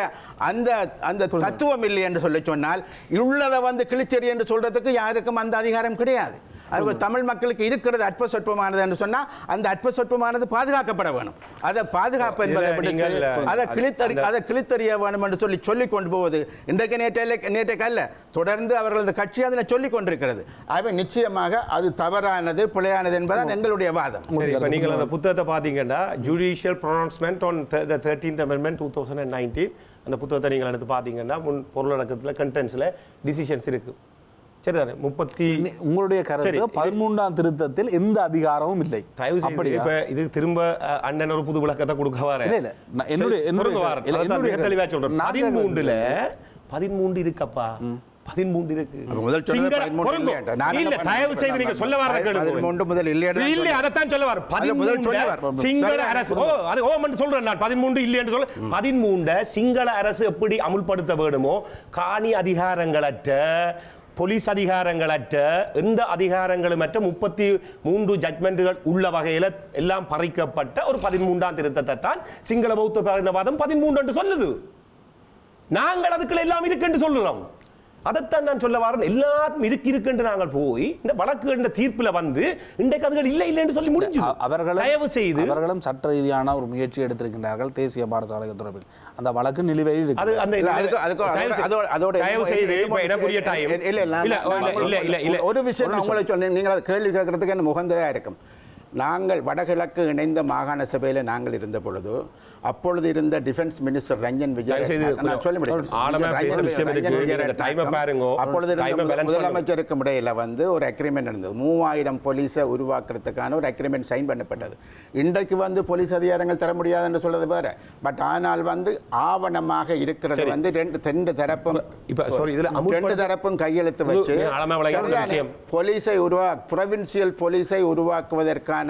அந்த அந்த தத்துவம் இல்லை என்று சொல்லி சொன்னால் உள்ளதை வந்து கிழிச்செறி என்று சொல்கிறதுக்கு யாருக்கும் அந்த அதிகாரம் கிடையாது அது தமிழ் மக்களுக்கு இருக்கிறது அற்ப சொற்பமானது என்று சொன்னால் அந்த அற்ப சொற்பமானது பாதுகாக்கப்பட வேணும் அதை பாதுகாப்பு என்பதை அதை கிழித்தறி அதை கிழித்தறிய வேணும் என்று சொல்லி சொல்லி கொண்டு போவது இன்றைக்கு நேற்றையில நேற்றைக்கு அல்ல தொடர்ந்து அவர்களது கட்சி அதில் சொல்லி கொண்டிருக்கிறது ஆகவே நிச்சயமாக அது தவறானது பிழையானது என்பதால் எங்களுடைய வாதம் நீங்கள் அந்த புத்தகத்தை பார்த்தீங்கன்னா judicial pronouncement on the thirteenth amendment two thousand and nineteen அந்த புத்தகத்தை நீங்கள் எடுத்து பார்த்தீங்கன்னா முன் பொருளடக்கத்தில் கண்டென்ட்ஸில் டிசிஷன்ஸ் இருக்குது சரிதானே முப்பத்தி உங்களுடைய கருத்து பதிமூன்றாம் திருத்தத்தில் எந்த அதிகாரமும் இல்லை அப்படி இப்ப இது திரும்ப அண்ணன் ஒரு புது விளக்கத்தை கொடுக்க வர இல்ல என்னுடைய என்னுடைய தெளிவா சொல்றேன் பதிமூன்றுல பதிமூன்று இருக்கப்பா சிங்கள அரசு சொல்றேன் நான் சிங்கள அரசு எப்படி அமுல்படுத்த வேணுமோ காணி அதிகாரங்களற்ற போலீஸ் அதிகாரங்களற்ற எந்த அதிகாரங்களும் அற்ற முப்பத்தி மூன்று ஜட்மெண்ட்டுகள் உள்ள வகையில் எல்லாம் பறிக்கப்பட்ட ஒரு பதிமூன்றாம் திருத்தத்தை தான் சிங்கள பௌத்த பேரினவாதம் பதிமூன்று சொல்லுது நாங்கள் அதுக்குள்ள எல்லாம் என்று சொல்லுறோம் அதைத்தான் நான் சொல்ல வரேன் எல்லாரும் இருக்கு இருக்குன்ற நாங்கள் போய் இந்த வழக்கு என்ற தீர்ப்பில் வந்து இன்றைக்கு அதுகள் இல்லை இல்லை என்று சொல்லி முடிஞ்சு அவர்கள் தயவு செய்து அவர்களும் சட்ட ரீதியான ஒரு முயற்சி எடுத்திருக்கின்றார்கள் தேசிய பாடசாலை தொடர்பில் அந்த வழக்கு நிலுவையில் இருக்கு அந்த அதோட தயவு செய்து இடக்குரிய டைம் இல்லை இல்லை இல்லை இல்லை ஒரு விஷயம் உங்களை சொன்னேன் நீங்கள் அதை கேள்வி கேட்கறதுக்கு என்ன முகந்ததாக இருக்கும் நாங்கள் வடகிழக்கு இணைந்த மாகாண சபையில் நாங்கள் இருந்த பொழுது அப்பொழுது இருந்த டிஃபென்ஸ் மினிஸ்டர் ரஞ்சன் விஜய் முதலமைச்சருக்கும் இடையில வந்து ஒரு அக்ரிமெண்ட் இருந்தது மூவாயிரம் போலீஸை உருவாக்குறதுக்கான ஒரு அக்ரிமெண்ட் சைன் பண்ணப்பட்டது இன்றைக்கு வந்து போலீஸ் அதிகாரங்கள் தர முடியாது என்று சொல்றது வேற பட் ஆனால் வந்து ஆவணமாக இருக்கிறது வந்து ரெண்டு ரெண்டு தரப்பும் ரெண்டு தரப்பும் கையெழுத்து வச்சு போலீஸை உருவா புரவின்சியல் போலீஸை உருவாக்குவதற்கான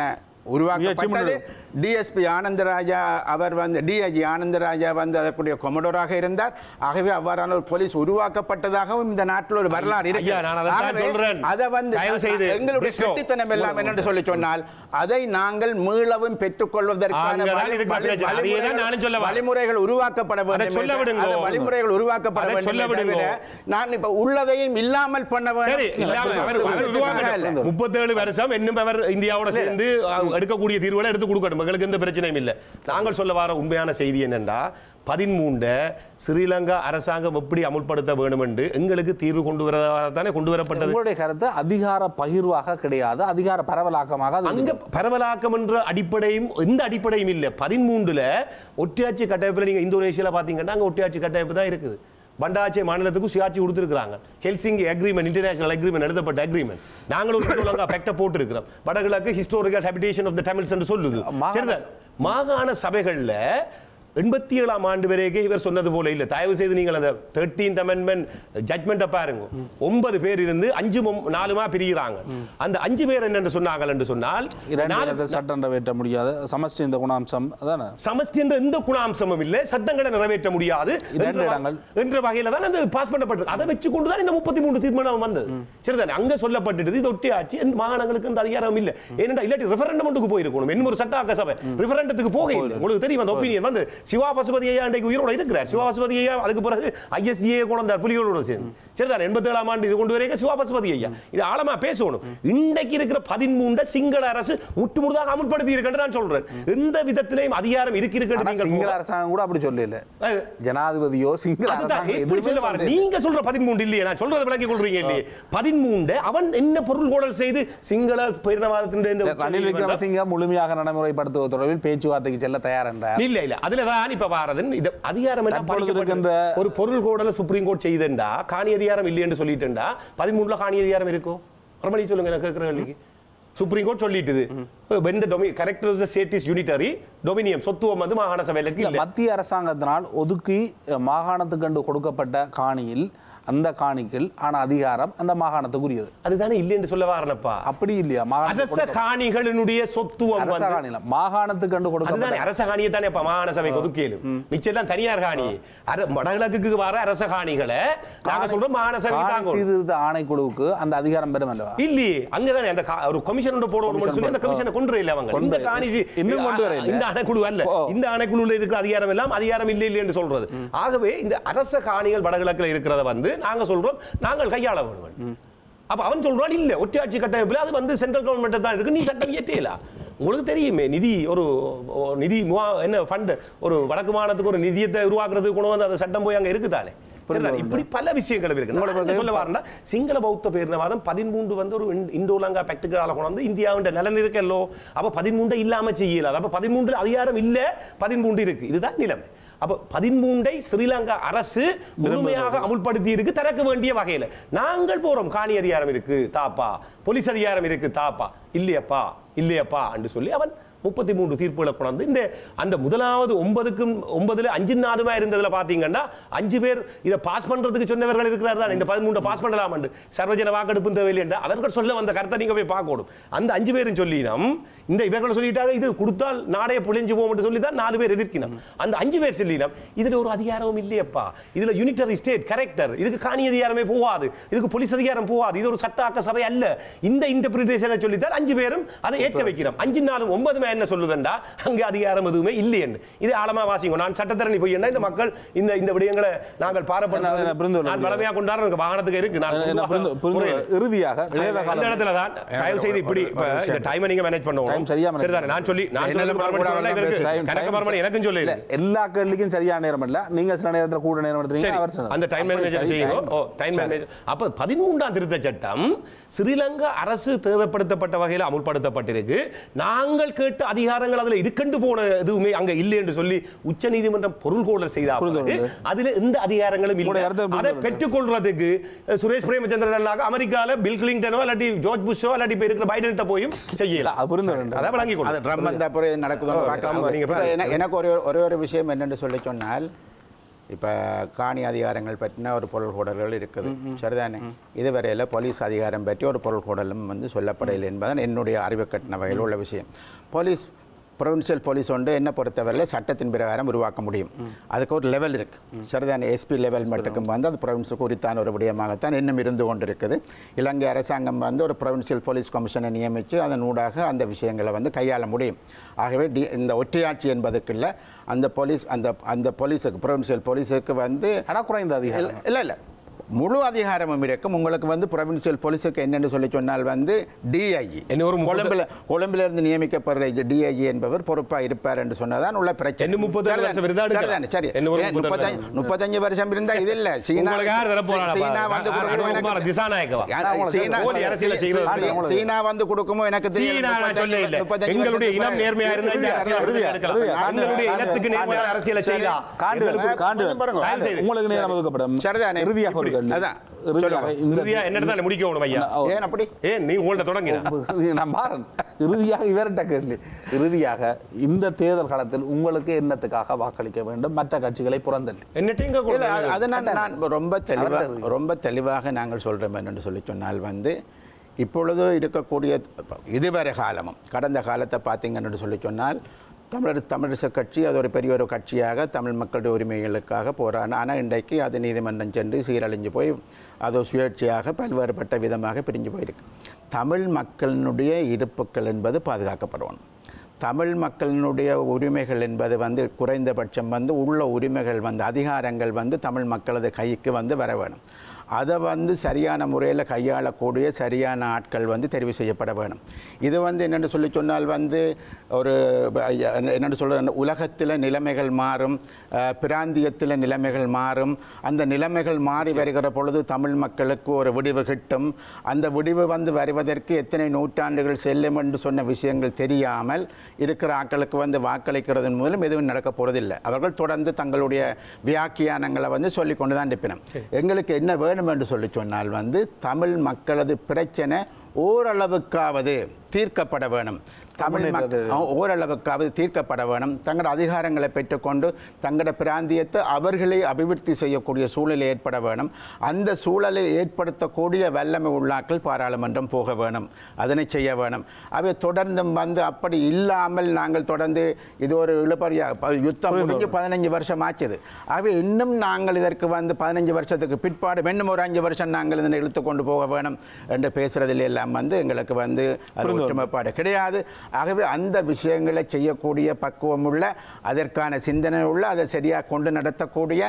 உருவாக்கப்பட்டது டிஎஸ்பி ஆனந்தராஜா அவர் வந்து டிஐஜி ஆனந்தராஜா வந்து அதற்குரிய கொமடோராக இருந்தார் ஆகவே அவ்வாறான ஒரு போலீஸ் உருவாக்கப்பட்டதாகவும் இந்த நாட்டில் ஒரு வரலாறு இருக்கு அதை வந்து எங்களுடைய கட்டித்தனம் எல்லாம் என்னென்று சொல்லி சொன்னால் அதை நாங்கள் மீளவும் பெற்றுக்கொள்வதற்கான வழிமுறைகள் உருவாக்கப்பட வேண்டும் வழிமுறைகள் உருவாக்கப்பட வேண்டும் நான் இப்ப உள்ளதையும் இல்லாமல் பண்ண வேண்டும் முப்பத்தேழு வருஷம் இன்னும் இந்தியாவோட சேர்ந்து எடுக்கக்கூடிய தீர்வுகளை எடுத்து கொடுக்கணும் அவங்களுக்கு எந்த பிரச்சனையும் இல்லை நாங்கள் சொல்ல வர உண்மையான செய்தி என்னென்னா பதிமூண்ட ஸ்ரீலங்கா அரசாங்கம் எப்படி அமுல்படுத்த வேண்டும் என்று எங்களுக்கு தீர்வு கொண்டு வரதானே கொண்டு வரப்பட்டது உங்களுடைய கருத்து அதிகார பகிர்வாக கிடையாது அதிகார பரவலாக்கமாக அங்க பரவலாக்கம் என்ற அடிப்படையும் எந்த அடிப்படையும் இல்லை பதிமூன்றுல ஒட்டியாட்சி கட்டமைப்பில் நீங்கள் இந்தோனேஷியால பார்த்தீங்கன்னா அங்கே ஒட்டியாட்சி கட்டமைப்பு தான் இருக்குது பண்டாச்சே மாநிலத்துக்கு சுயாட்சி கொடுத்துருக்காங்க ஹெல்சிங்கி அக்ரிமெண்ட் இன்டர்நேஷனல் அக்ரிமெண்ட் எழுதப்பட்ட அக்ரிமெண்ட் நாங்களும் ஒரு பெக்ட போட்டிருக்கிறோம் வடகிழக்கு historical habitation of the Tamils என்று சொல்லுது மாகாண சபைகளில் எண்பத்தி ஏழாம் ஆண்டு வரைக்கும் இவர் சொன்னது போல இல்லை தயவு செய்து நீங்கள் அந்த தேர்ட்டீன்த் அமெண்ட்மெண்ட் ஜட்மெண்ட்டை பாருங்க ஒன்பது பேர் இருந்து அஞ்சு நாலுமா பிரிகிறாங்க அந்த அஞ்சு பேர் என்னென்னு சொன்னாங்க என்று சொன்னால் சட்டம் நிறைவேற்ற முடியாது சமஸ்டி இந்த குணாம்சம் அதான சமஸ்டி என்ற எந்த குணாம்சமும் இல்லை சட்டங்களை நிறைவேற்ற முடியாது என்ற வகையில தான் அந்த பாஸ் பண்ணப்பட்டது அதை வச்சு கொண்டு தான் இந்த முப்பத்தி மூன்று தீர்மானம் வந்தது சரிதானே அங்க சொல்லப்பட்டது இது ஒட்டி ஆட்சி மாகாணங்களுக்கு இந்த அதிகாரம் இல்லை ஏன்னா இல்லாட்டி ரெஃபரண்டமுக்கு போயிருக்கணும் இன்னொரு சட்ட ஆக்க சபை ரெஃபரண்டத்துக்கு போக உங்களுக்கு தெரியும் அந்த ஒப்பீனியன் வந்து சிவா பசுபதி ஐயா இன்றைக்கு உயிரோடு இருக்கிறார் சிவா பசுபதி ஐயா அதுக்கு பிறகு ஐஎஸ்டிஏ கொண்டார் புலிகளோடு சேர்ந்து சரிதான் எண்பத்தேழாம் ஆண்டு இது கொண்டு வரைக்கும் சிவா பசுபதி ஐயா இது ஆழமா பேசணும் இன்றைக்கு இருக்கிற பதிமூன்றை சிங்கள அரசு முற்றுமுழுதாக அமுல்படுத்தி இருக்கின்ற நான் சொல்றேன் எந்த விதத்திலையும் அதிகாரம் இருக்கிறது சிங்கள அரசாங்கம் கூட அப்படி சொல்லல ஜனாதிபதியோ சிங்கள அரசாங்கம் நீங்க சொல்ற பதிமூன்று இல்லையே நான் சொல்றதை விளக்கி கொள்றீங்க இல்லையே பதிமூன்று அவன் என்ன பொருள் கோடல் செய்து சிங்கள பேரினவாதத்தின் ரணில் விக்ரமசிங்க முழுமையாக நடைமுறைப்படுத்துவது தொடர்பில் பேச்சுவார்த்தைக்கு செல்ல தயார் என்றார் இல்ல இல்ல அதுல அதான் இப்ப பாரதன் இது அதிகாரம் என்ன ஒரு பொருள் கோடல சுப்ரீம் கோர்ட் செய்தண்டா காணி அதிகாரம் இல்லைன்னு சொல்லிட்டுண்டா பதிமூணுல காணி அதிகாரம் இருக்கும் மறுபடியும் சொல்லுங்க நான் கேட்கிற சுப்ரீம் கோர்ட் சொல்லிட்டுது வெந்த டொமி character state is unitary dominium சொத்துவம் வந்து மாகாண சபையில மத்திய அரசாங்கத்தினால் ஒதுக்கி கண்டு கொடுக்கப்பட்ட காணியில் அந்த காணிக்கல் ஆன அதிகாரம் அந்த மாகாணத்துக்கு உரியது அதுதானே இல்லை என்று சொல்ல வரணப்பா அப்படி இல்லையா அரச காணிகளினுடைய சொத்துவம் அரச காணியில மாகாணத்துக்கு கண்டு கொடுக்க அரச காணியை தானே இப்ப மாகாண சபை ஒதுக்கீடு மிச்சம் தான் தனியார் காணி வடகிழக்குக்கு வர அரச காணிகளை நாங்க சொல்றோம் மாகாண சபை சீர்திருத்த ஆணைக்குழுவுக்கு அந்த அதிகாரம் பெறும் அல்லவா இல்லையே அங்கதானே அந்த ஒரு கமிஷன் ஒன்று போடுவோம் சொல்லி அந்த கமிஷனை கொண்டு வரையில அவங்க இந்த காணி இன்னும் கொண்டு வரையில இந்த அணைக்குழு அல்ல இந்த அணைக்குழுல இருக்கிற அதிகாரம் எல்லாம் அதிகாரம் இல்லை இல்லை என்று சொல்றது ஆகவே இந்த அரச காணிகள் வடகிழக்குல இருக்கிறத வந்து நாங்கள் சொல்கிறோம் நாங்கள் கையாள வேணும் அப்போ அவன் சொல்கிறான் இல்லை ஒற்றையாட்சி கட்டமைப்பில் அது வந்து சென்ட்ரல் கவர்மெண்ட்டை தான் இருக்குது நீ சட்டம் இயற்றையிலாம் உங்களுக்கு தெரியுமே நிதி ஒரு நிதி என்ன ஃபண்டு ஒரு வடக்கு மாநிலத்துக்கு ஒரு நிதியத்தை உருவாக்குறது கொண்டு வந்து அந்த சட்டம் போய் அங்கே இருக்குதானே இப்படி பல விஷயங்கள் இருக்கு சொல்ல வரேன்னா சிங்கள பௌத்த பேரினவாதம் பதிமூன்று வந்து ஒரு இண்டோலங்கா பெக்டிகளால் கொண்டு வந்து இந்தியாவுடைய நலன் இருக்கல்லோ அப்போ பதிமூன்று இல்லாமல் செய்யல அப்போ பதிமூன்று அதிகாரம் இல்லை பதிமூன்று இருக்கு இதுதான் நிலைமை அப்போ பதிமூன்றை ஸ்ரீலங்கா அரசு முழுமையாக அமுல்படுத்தி இருக்கு திறக்க வேண்டிய வகையில் நாங்கள் போறோம் காணி அதிகாரம் இருக்கு தாப்பா போலீஸ் அதிகாரம் இருக்கு தாப்பா இல்லையப்பா இல்லையப்பா என்று சொல்லி அவன் முப்பத்தி மூன்று தீர்ப்புகளை கொண்டாந்து இந்த அந்த முதலாவது ஒன்பதுக்கும் ஒன்பதுல அஞ்சு நாடுமா இருந்ததுல பாத்தீங்கன்னா அஞ்சு பேர் இதை பாஸ் பண்றதுக்கு சொன்னவர்கள் இருக்கிறார் தான் இந்த பதிமூன்று பாஸ் பண்ணலாம் என்று சர்வஜன வாக்கெடுப்பு தேவையில்லை என்று அவர்கள் சொல்ல வந்த கருத்தை நீங்க போய் பார்க்கணும் அந்த அஞ்சு பேரும் சொல்லினோம் இந்த இவர்கள் சொல்லிட்டாங்க இது கொடுத்தால் நாடே புழிஞ்சு போகும் என்று சொல்லி தான் நாலு பேர் எதிர்க்கணும் அந்த அஞ்சு பேர் சொல்லினோம் இதுல ஒரு அதிகாரமும் இல்லையப்பா இதுல யூனிட்டரி ஸ்டேட் கரெக்டர் இதுக்கு காணி அதிகாரமே போகாது இதுக்கு போலீஸ் அதிகாரம் போகாது இது ஒரு சட்ட ஆக்க சபை அல்ல இந்த இன்டர்பிரிட்டேஷனை சொல்லித்தால் அஞ்சு பேரும் அதை ஏற்ற வைக்கிறோம் அஞ்சு நாளும் ஒன்பது என்ன சொல்லுதண்டா அங்கே அதிகாரம் எதுவுமே என்று இது ஆழமா வாசிங்க நான் சட்டத்தரணி போய் இந்த மக்கள் இந்த இந்த விடயங்களை நாங்கள் பாரப்படுத்த வாகனத்துக்கு இருக்கு நான் இறுதியாக அந்த இடத்துல தான் தயவு செய்து இப்படி இந்த நீங்க மேனேஜ் பண்ணுவோம் சரியா நான் சொல்லி நான் எனக்கும் சொல்லி எல்லா கேள்விக்கும் சரியான நேரம் இல்ல நீங்க சில நேரத்தில் கூட நேரம் எடுத்துறீங்க அந்த time manager oh time manager அப்ப பதிமூன்றாம் திருத்த சட்டம் ஸ்ரீலங்கா அரசு தேவைப்படுத்தப்பட்ட வகையில் அமுல்படுத்தப்பட்டிருக்கு நாங்கள் கேட்டு பதினெட்டு அதிகாரங்கள் அதுல இருக்கண்டு போன எதுவுமே அங்க இல்லை என்று சொல்லி உச்ச நீதிமன்றம் பொருள் கோடல் செய்தார் அதுல எந்த அதிகாரங்களும் இல்லை அதை பெற்றுக்கொள்றதுக்கு சுரேஷ் பிரேமச்சந்திரன் அமெரிக்கால பில் கிளின்டனோ இல்லாட்டி ஜார்ஜ் புஷோ இல்லாட்டி இருக்கிற பைடன் போயும் செய்யலாம் அதை வழங்கி கொள்ளும் நடக்குதோ எனக்கு ஒரே ஒரு விஷயம் என்னன்னு சொல்லி சொன்னால் இப்போ காணி அதிகாரங்கள் பற்றின ஒரு பொருள் கூடல்கள் இருக்குது சரிதானே இதுவரையில் போலீஸ் அதிகாரம் பற்றி ஒரு பொருள் கூடலும் வந்து சொல்லப்படவில்லை என்பதான் என்னுடைய அறிவு கட்டின வகையில் உள்ள விஷயம் போலீஸ் ப்ரொவின்ஷியல் போலீஸ் ஒன்று என்ன பொறுத்தவரையில் சட்டத்தின் பிரகாரம் உருவாக்க முடியும் அதுக்கு ஒரு லெவல் இருக்குது சரிதான எஸ்பி லெவல் மட்டுக்கும் வந்து அது ப்ரொவின்ஸுக்கு உரித்தான ஒரு விடயமாகத்தான் இன்னும் இருந்து கொண்டு இருக்குது இலங்கை அரசாங்கம் வந்து ஒரு ப்ரொவின்சியல் போலீஸ் கமிஷனை நியமித்து அதன் ஊடாக அந்த விஷயங்களை வந்து கையாள முடியும் ஆகவே டி இந்த ஒற்றையாட்சி என்பதுக்குள்ள அந்த போலீஸ் அந்த அந்த போலீஸுக்கு ப்ரொவின்சியல் போலீஸுக்கு வந்து ஆனால் குறைந்த அதிகாரம் இல்லை இல்லை முழு அதிகாரமும் இருக்கும் உங்களுக்கு வந்து ப்ரொவின்சியல் போலீஸுக்கு என்னென்னு சொல்லி சொன்னால் வந்து டிஐஜி e. ஒரு கொழும்புல கொழும்பில் இருந்து நியமிக்கப்படுற டிஐஜி e என்பவர் பொறுப்பாக இருப்பார் என்று சொன்னதான் உள்ள பிரச்சனை முப்பத்தஞ்சு சரி முப்பத்தஞ்சு வருஷம் இருந்தால் இது இல்லை சீனா சீனா வந்து சீனா வந்து கொடுக்குமோ எனக்கு உங்களுக்கு நேரம் ஒதுக்கப்படும் இறுதியாக ஒரு அதான் இறுதியாக முடிக்கணும் ஐயா ஏன் அப்படி ஏன் நீ உங்கள்ட்ட தொடங்க நான் பாரன் இறுதியாக இவர்கிட்ட கேள்வி இறுதியாக இந்த தேர்தல் காலத்தில் உங்களுக்கு என்னத்துக்காக வாக்களிக்க வேண்டும் மற்ற கட்சிகளை புறந்தள்ளி என்னட்டையும் அதனால் நான் ரொம்ப தெளிவாக ரொம்ப தெளிவாக நாங்கள் சொல்கிறோம் என்று சொல்லி சொன்னால் வந்து இப்பொழுது இருக்கக்கூடிய இதுவரை காலமும் கடந்த காலத்தை பார்த்தீங்கன்னு சொல்லி சொன்னால் தமிழர் தமிழரசு கட்சி அது ஒரு பெரிய ஒரு கட்சியாக தமிழ் மக்களுடைய உரிமைகளுக்காக போகிறான் ஆனால் இன்றைக்கு அது நீதிமன்றம் சென்று சீரழிஞ்சு போய் அது சுயேட்சையாக பல்வேறுபட்ட விதமாக பிரிஞ்சு போயிருக்கு தமிழ் மக்களினுடைய இருப்புக்கள் என்பது பாதுகாக்கப்படணும் தமிழ் மக்களினுடைய உரிமைகள் என்பது வந்து குறைந்தபட்சம் வந்து உள்ள உரிமைகள் வந்து அதிகாரங்கள் வந்து தமிழ் மக்களது கைக்கு வந்து வர வேணும் அதை வந்து சரியான முறையில் கையாளக்கூடிய சரியான ஆட்கள் வந்து தெரிவு செய்யப்பட வேணும் இது வந்து என்னென்னு சொல்லி சொன்னால் வந்து ஒரு என்னென்னு சொல்கிற உலகத்தில் நிலைமைகள் மாறும் பிராந்தியத்தில் நிலைமைகள் மாறும் அந்த நிலைமைகள் மாறி வருகிற பொழுது தமிழ் மக்களுக்கு ஒரு விடிவு கிட்டும் அந்த விடிவு வந்து வருவதற்கு எத்தனை நூற்றாண்டுகள் செல்லும் என்று சொன்ன விஷயங்கள் தெரியாமல் இருக்கிற ஆட்களுக்கு வந்து வாக்களிக்கிறதன் மூலம் எதுவும் நடக்க போகிறதில்லை அவர்கள் தொடர்ந்து தங்களுடைய வியாக்கியானங்களை வந்து சொல்லிக்கொண்டு தான் இருப்பினும் எங்களுக்கு என்ன வேணும் வேணும் என்று சொல்லி சொன்னால் வந்து தமிழ் மக்களது பிரச்சனை ஓரளவுக்காவது தீர்க்கப்பட வேணும் தமிழ் ஓரளவுக்காவது தீர்க்கப்பட வேணும் தங்களோட அதிகாரங்களை பெற்றுக்கொண்டு தங்களோட பிராந்தியத்தை அவர்களை அபிவிருத்தி செய்யக்கூடிய சூழலை ஏற்பட வேணும் அந்த சூழலை ஏற்படுத்தக்கூடிய வல்லமை உள்ளாக்கள் பாராளுமன்றம் போக வேணும் அதனை செய்ய வேணும் அவை தொடர்ந்தும் வந்து அப்படி இல்லாமல் நாங்கள் தொடர்ந்து இது ஒரு இழுபறியா யுத்தம் முடிஞ்சு பதினஞ்சு வருஷம் ஆச்சுது அவை இன்னும் நாங்கள் இதற்கு வந்து பதினஞ்சு வருஷத்துக்கு பிற்பாடு இன்னும் ஒரு அஞ்சு வருஷம் நாங்கள் இதனை இழுத்து கொண்டு போக வேணும் என்று பேசுறதில் எல்லாம் வந்து எங்களுக்கு வந்து அது ஒற்றுமைப்பாடு கிடையாது ஆகவே அந்த விஷயங்களை செய்யக்கூடிய பக்குவம் உள்ள அதற்கான சிந்தனை உள்ள அதை சரியாக கொண்டு நடத்தக்கூடிய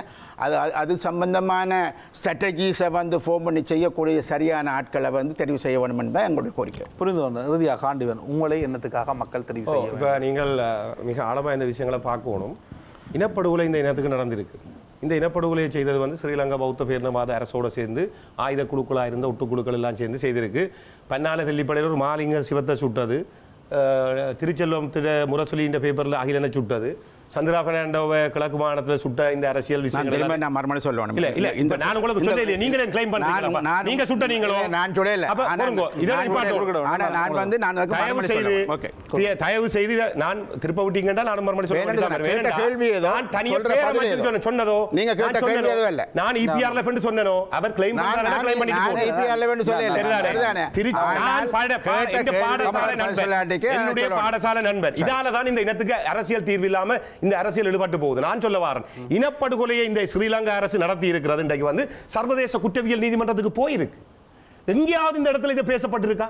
அது அது சம்பந்தமான ஸ்ட்ராட்டஜிஸை வந்து ஃபோன் பண்ணி செய்யக்கூடிய சரியான ஆட்களை வந்து தெரிவு செய்ய வேணும் என்பது எங்களுடைய கோரிக்கை புரிந்து கொண்டது இறுதியாக காண்டிவன் உங்களை என்னத்துக்காக மக்கள் தெரிவு செய்ய இப்போ நீங்கள் மிக ஆழமாக இந்த விஷயங்களை பார்க்கணும் இனப்படுகொலை இந்த இனத்துக்கு நடந்திருக்கு இந்த இனப்படுகொலையை செய்தது வந்து ஸ்ரீலங்கா பௌத்த மாத அரசோடு சேர்ந்து ஆயுத குழுக்களாக இருந்த ஒட்டுக்குழுக்கள் எல்லாம் சேர்ந்து செய்திருக்கு பன்னால தெல்லிப்படையில் ஒரு மாலிங்க சிவத்தை சுட்டது திருச்செல்வம் திரு முரசொலின்ற பேப்பரில் அகிலனை சுட்டது சந்திரா பெர்னாண்டோவை கிழக்கு மாகாணத்தில் சுட்ட இந்த அரசியல் விஷயம் நான் மறுமணி சொல்லணும் இல்ல இல்ல இந்த நான் உங்களுக்கு சொல்ல நீங்க கிளைம் பண்ணீங்க நீங்க சுட்ட நீங்களோ நான் நான் வந்து நான் தயவு செய்து ஓகே தயவு செய்து நான் திருப்ப நான் மறுமணி சொல்ல கேள்வி ஏதோ நான் தனியா சொன்னதோ நீங்க கேட்ட கேள்வி ஏதோ இல்ல நான் இபிஆர் e லெஃப்ட் சொன்னனோ அவர் கிளைம் கிளைம் பண்ணி நான் இபிஆர் லெஃப்ட் e சொல்லல சரிதானே திருச்சி நான் பாட பாடசாலை நண்பர் என்னுடைய பாடசாலை நண்பர் இதால தான் இந்த இனத்துக்கு அரசியல் தீர்வு இல்லாம இந்த அரசியல் எழுபட்டு போகுது நான் சொல்ல வாரன் இனப்படுகொலையை இந்த ஸ்ரீலங்கா அரசு நடத்தி இருக்கிறது இன்றைக்கு வந்து சர்வதேச குற்றவியல் நீதிமன்றத்துக்கு போயிருக்கு எங்கேயாவது இந்த இடத்துல இதை பேசப்பட்டிருக்கா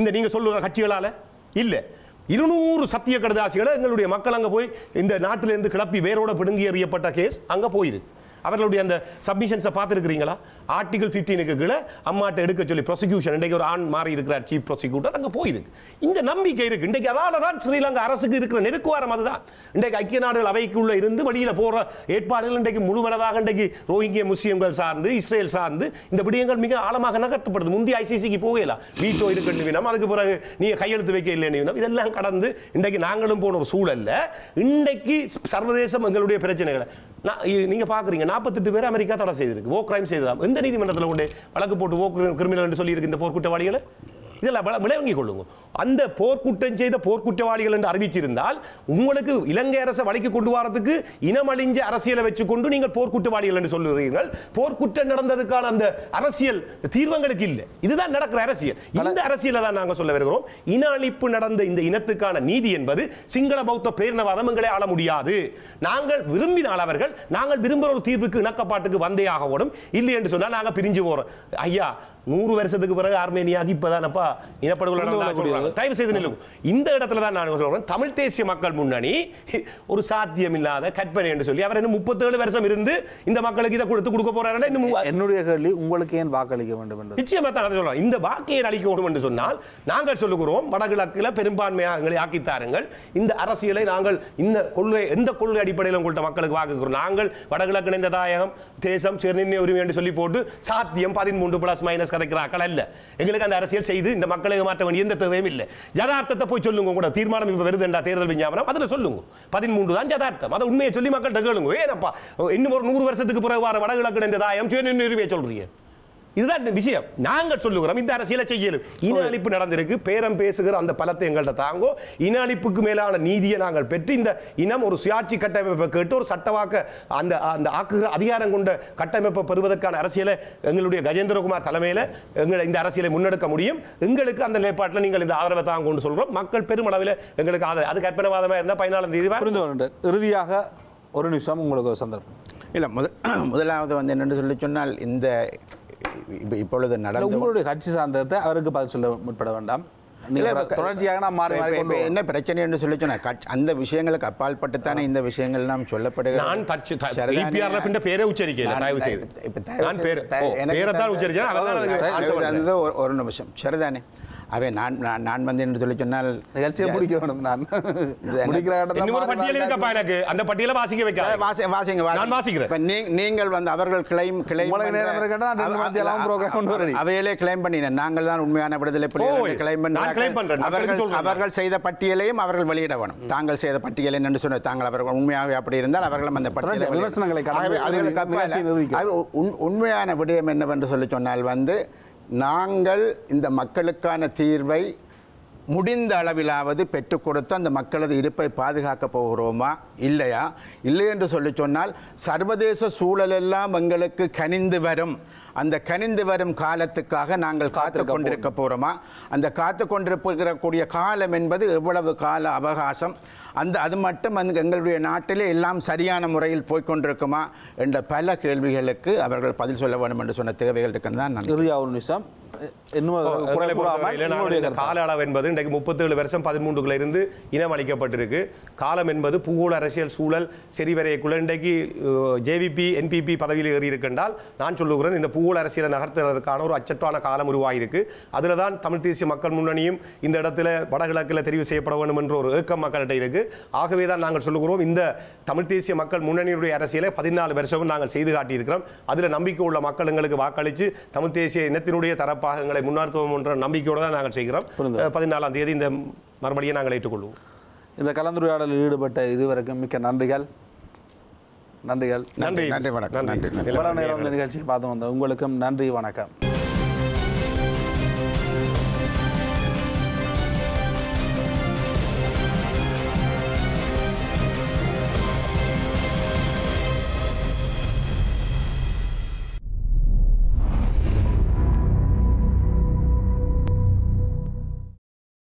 இந்த நீங்கள் சொல்லுற கட்சிகளால் இல்லை இருநூறு சத்திய கடதாசிகளை எங்களுடைய மக்கள் அங்கே போய் இந்த நாட்டிலிருந்து கிளப்பி வேரோட பிடுங்கி எறியப்பட்ட கேஸ் அங்கே போயிருக்கு அவர்களுடைய அந்த சப்மிஷன்ஸை பார்த்துருக்கிறீங்களா ஆர்டிகல் ஃபிஃப்டீனுக்கு கீழே அம்மாட்ட எடுக்க சொல்லி ப்ரொசிக்யூஷன் இன்றைக்கு ஒரு ஆண் மாறி இருக்கிறார் சீஃப் ப்ரொசிக்யூட்டர் அங்கே போயிருக்கு இந்த நம்பிக்கை இருக்குது இன்றைக்கு அதாவது தான் ஸ்ரீலங்கா அரசுக்கு இருக்கிற நெருக்குவாரம் அதுதான் இன்றைக்கு ஐக்கிய நாடுகள் அவைக்குள்ளே இருந்து வெளியில் போகிற ஏற்பாடுகள் இன்றைக்கு முழுமனதாக இன்றைக்கு ரோஹிங்கிய முஸ்லீம்கள் சார்ந்து இஸ்ரேல் சார்ந்து இந்த விடயங்கள் மிக ஆழமாக நகர்த்தப்படுது முந்தைய ஐசிசிக்கு போகலாம் வீட்டோ இருக்குன்னு வேணும் அதுக்கு பிறகு நீ கையெழுத்து வைக்க இல்லைன்னு வேணும் இதெல்லாம் கடந்து இன்றைக்கு நாங்களும் போன ஒரு சூழல்ல இன்றைக்கு சர்வதேசம் எங்களுடைய பிரச்சனைகளை நான் நீங்கள் பார்க்குறீங்க நாற்பத்தெட்டு பேர் அமெரிக்கா தடை செய்திருக்கு ஓ கிரைம் செய்ததாம் எந்த நீதிமன்றத்தில் உண்டு வழக்கு போட்டு ஓ கிரிமினல் என்று சொல்லியிருக்கு இந்த போர்க்குற்றவாளிகளை இதில் விளங்கிக் கொள்ளுங்கள் அந்த போர்க்குற்றம் செய்த போர்க்குற்றவாளிகள் என்று அறிவிச்சிருந்தால் உங்களுக்கு இலங்கை அரசை வழக்கு கொண்டு வரதுக்கு இனமழிஞ்ச அரசியலை வச்சுக்கொண்டு நீங்கள் போர்க்குற்றவாளிகள் என்று சொல்லுகிறீர்கள் போர்க்குற்றம் நடந்ததுக்கான அந்த அரசியல் தீர்வங்களுக்கு இல்லை இதுதான் நடக்கிற அரசியல் இந்த அரசியலை தான் நாங்கள் சொல்ல வருகிறோம் இன அழிப்பு நடந்த இந்த இனத்துக்கான நீதி என்பது சிங்கள பௌத்த பேரினவாதம் எங்களை ஆள முடியாது நாங்கள் விரும்பினால் அவர்கள் நாங்கள் விரும்புகிற ஒரு தீர்வுக்கு இணக்கப்பாட்டுக்கு வந்தே ஆக இல்லை என்று சொன்னால் நாங்கள் பிரிஞ்சு போகிறோம் ஐயா நூறு வருஷத்துக்கு பிறகு ஆர்மேனியாவுக்கு தயவு செய்து இந்த இடத்துல தான் நான் தமிழ் தேசிய மக்கள் முன்னணி ஒரு சாத்தியம் இல்லாத கற்பனை என்று சொல்லி அவர் இன்னும் முப்பத்தேழு வருஷம் இருந்து இந்த மக்களுக்கு இதை கொடுத்து கொடுக்க போறாரு என்னுடைய கேள்வி உங்களுக்கு ஏன் வாக்களிக்க வேண்டும் என்று தான் இந்த அளிக்க வேண்டும் என்று சொன்னால் நாங்கள் சொல்லுகிறோம் வடகிழக்கில் பெரும்பான்மையாக ஆக்கித்தாருங்கள் இந்த அரசியலை நாங்கள் இந்த கொள்கை எந்த கொள்கை அடிப்படையில் உங்கள்கிட்ட மக்களுக்கு வாக்குகிறோம் நாங்கள் வடகிழக்கு இணைந்த தாயகம் தேசம் சிறுநிலை உரிமை என்று சொல்லி போட்டு சாத்தியம் பதிமூன்று பிளஸ் மைனஸ் கதைக்கிற அல்ல எங்களுக்கு அந்த அரசியல் செய்து இந்த மக்களுக்கு மாற்ற வேண்டிய எந்த தேவையும் இல்லை ஜதார்த்தத்தை போய் சொல்லுங்க கூட தீர்மானம் இப்போ வருதுண்டா தேர்தல் விஞ்ஞாபனம் அதில் சொல்லுங்க பதிமூன்று தான் ஜதார்த்தம் அதை உண்மையை சொல்லி மக்கள்கிட்ட கேளுங்க ஏனப்பா இன்னும் ஒரு நூறு வருஷத்துக்கு பிறகு வர வடகிழக்கு இந்த தாயம் சொல்றீங்க இதுதான் விஷயம் நாங்கள் சொல்லுகிறோம் இந்த அரசியலை செய்யலும் இன அழிப்பு நடந்திருக்கு பேரம் பேசுகிற அந்த பலத்தை எங்கள்கிட்ட தாங்கோ இன அழிப்புக்கு மேலான நீதியை நாங்கள் பெற்று இந்த இனம் ஒரு சுயாட்சி கட்டமைப்பை கேட்டு ஒரு சட்டவாக்க அந்த அந்த ஆக்குகிற அதிகாரம் கொண்ட கட்டமைப்பை பெறுவதற்கான அரசியலை எங்களுடைய கஜேந்திரகுமார் தலைமையில் எங்களை இந்த அரசியலை முன்னெடுக்க முடியும் எங்களுக்கு அந்த நிலைப்பாட்டில் நீங்கள் இந்த ஆதரவை தாங்க கொண்டு சொல்கிறோம் மக்கள் பெருமளவில் எங்களுக்கு ஆதரவு அது கற்பனைவாதமாக இருந்தால் பதினாலாம் தேதி புரிந்து இறுதியாக ஒரு நிமிஷம் உங்களுக்கு சந்தர்ப்பம் இல்லை முத முதலாவது வந்து என்னென்னு சொல்லி சொன்னால் இந்த இப்பொழுது நடந்த உங்களுடைய கட்சி சார்ந்ததை அவருக்கு பதில் சொல்ல முற்பட வேண்டாம் தொடர்ச்சியாக நான் மாறி என்ன பிரச்சனை என்று சொல்லி சொன்ன அந்த விஷயங்களுக்கு அப்பாற்பட்டு பட்டுத்தானே இந்த விஷயங்கள் நாம் சொல்லப்படுகிறது நான் கட்சி டிபிஆர்ல பின்ன பேரே உச்சரிக்கல இப்போ பேர் பேரை தான் உச்சரிச்சேன் ஒரு நிமிஷம் சரிதானே அவை நான் நான் வந்து என்று சொல்லி சொன்னால் நிகழ்ச்சியை முடிக்க வேணும் நான் முடிக்கிற பட்டியல் இருக்கப்பா எனக்கு அந்த பட்டியலை வாசிக்க வைக்க வாசி வாசிங்க நான் வாசிக்கிறேன் நீங்கள் வந்து அவர்கள் கிளைம் கிளைம் அவையிலே கிளைம் பண்ணின நாங்கள் தான் உண்மையான விடுதலை புலிகள் கிளைம் பண்ணி அவர்கள் அவர்கள் செய்த பட்டியலையும் அவர்கள் வெளியிட வேணும் தாங்கள் செய்த பட்டியல் என்னன்னு சொன்ன தாங்கள் அவர்கள் உண்மையாக அப்படி இருந்தால் அவர்களும் அந்த பட்டியலை விமர்சனங்களை உண்மையான விடயம் என்னவென்று சொல்லி சொன்னால் வந்து நாங்கள் இந்த மக்களுக்கான தீர்வை முடிந்த அளவிலாவது பெற்றுக் கொடுத்து அந்த மக்களது இருப்பை பாதுகாக்கப் போகிறோமா இல்லையா இல்லை என்று சொல்லி சொன்னால் சர்வதேச சூழலெல்லாம் எங்களுக்கு கனிந்து வரும் அந்த கனிந்து வரும் காலத்துக்காக நாங்கள் காத்து கொண்டிருக்க போகிறோமா அந்த காத்து கொண்டிருக்கக்கூடிய காலம் என்பது எவ்வளவு கால அவகாசம் அந்த அது மட்டும் அந்த எங்களுடைய நாட்டிலே எல்லாம் சரியான முறையில் போய்கொண்டிருக்குமா என்ற பல கேள்விகளுக்கு அவர்கள் பதில் சொல்ல வேண்டும் என்று சொன்ன தேவைகள் இருக்குன்னு தான் இறுதியாக ஒரு கால அளவு என்பது இன்றைக்கு முப்பத்தேழு வருஷம் பதிமூன்றுக்குள்ள இருந்து இனம் அளிக்கப்பட்டிருக்கு காலம் என்பது பூகோள அரசியல் சூழல் செறிவரைக்குள்ள குழந்தைக்கு ஜேவிபி என்பிபி பதவியில் ஏறி இருக்கின்றால் நான் சொல்லுகிறேன் இந்த பூகோள அரசியலை நகர்த்துறதுக்கான ஒரு அச்சற்றான காலம் உருவாகியிருக்கு அதில் தான் தமிழ் தேசிய மக்கள் முன்னணியும் இந்த இடத்துல வடகிழக்கில் தெரிவு செய்யப்பட வேண்டும் என்ற ஒரு ஏக்கம் மக்கள்கிட்ட இருக்கு இருக்கு ஆகவே தான் நாங்கள் சொல்லுகிறோம் இந்த தமிழ் தேசிய மக்கள் முன்னணியுடைய அரசியலை பதினாலு வருஷமும் நாங்கள் செய்து காட்டியிருக்கிறோம் அதில் நம்பிக்கை உள்ள மக்கள் எங்களுக்கு வாக்களித்து தமிழ் தேசிய இனத்தினுடைய தரப்பாகங்களை முன்னார்த்துவோம் என்ற நம்பிக்கையோடு தான் நாங்கள் செய்கிறோம் பதினாலாம் தேதி இந்த மறுபடியும் நாங்கள் ஏற்றுக்கொள்வோம் இந்த கலந்துரையாடலில் ஈடுபட்ட இதுவரைக்கும் மிக்க நன்றிகள் நன்றிகள் நன்றி நன்றி வணக்கம் நன்றி இவ்வளவு நேரம் இந்த நிகழ்ச்சியை பார்த்து வந்த உங்களுக்கும் நன்றி வணக்கம்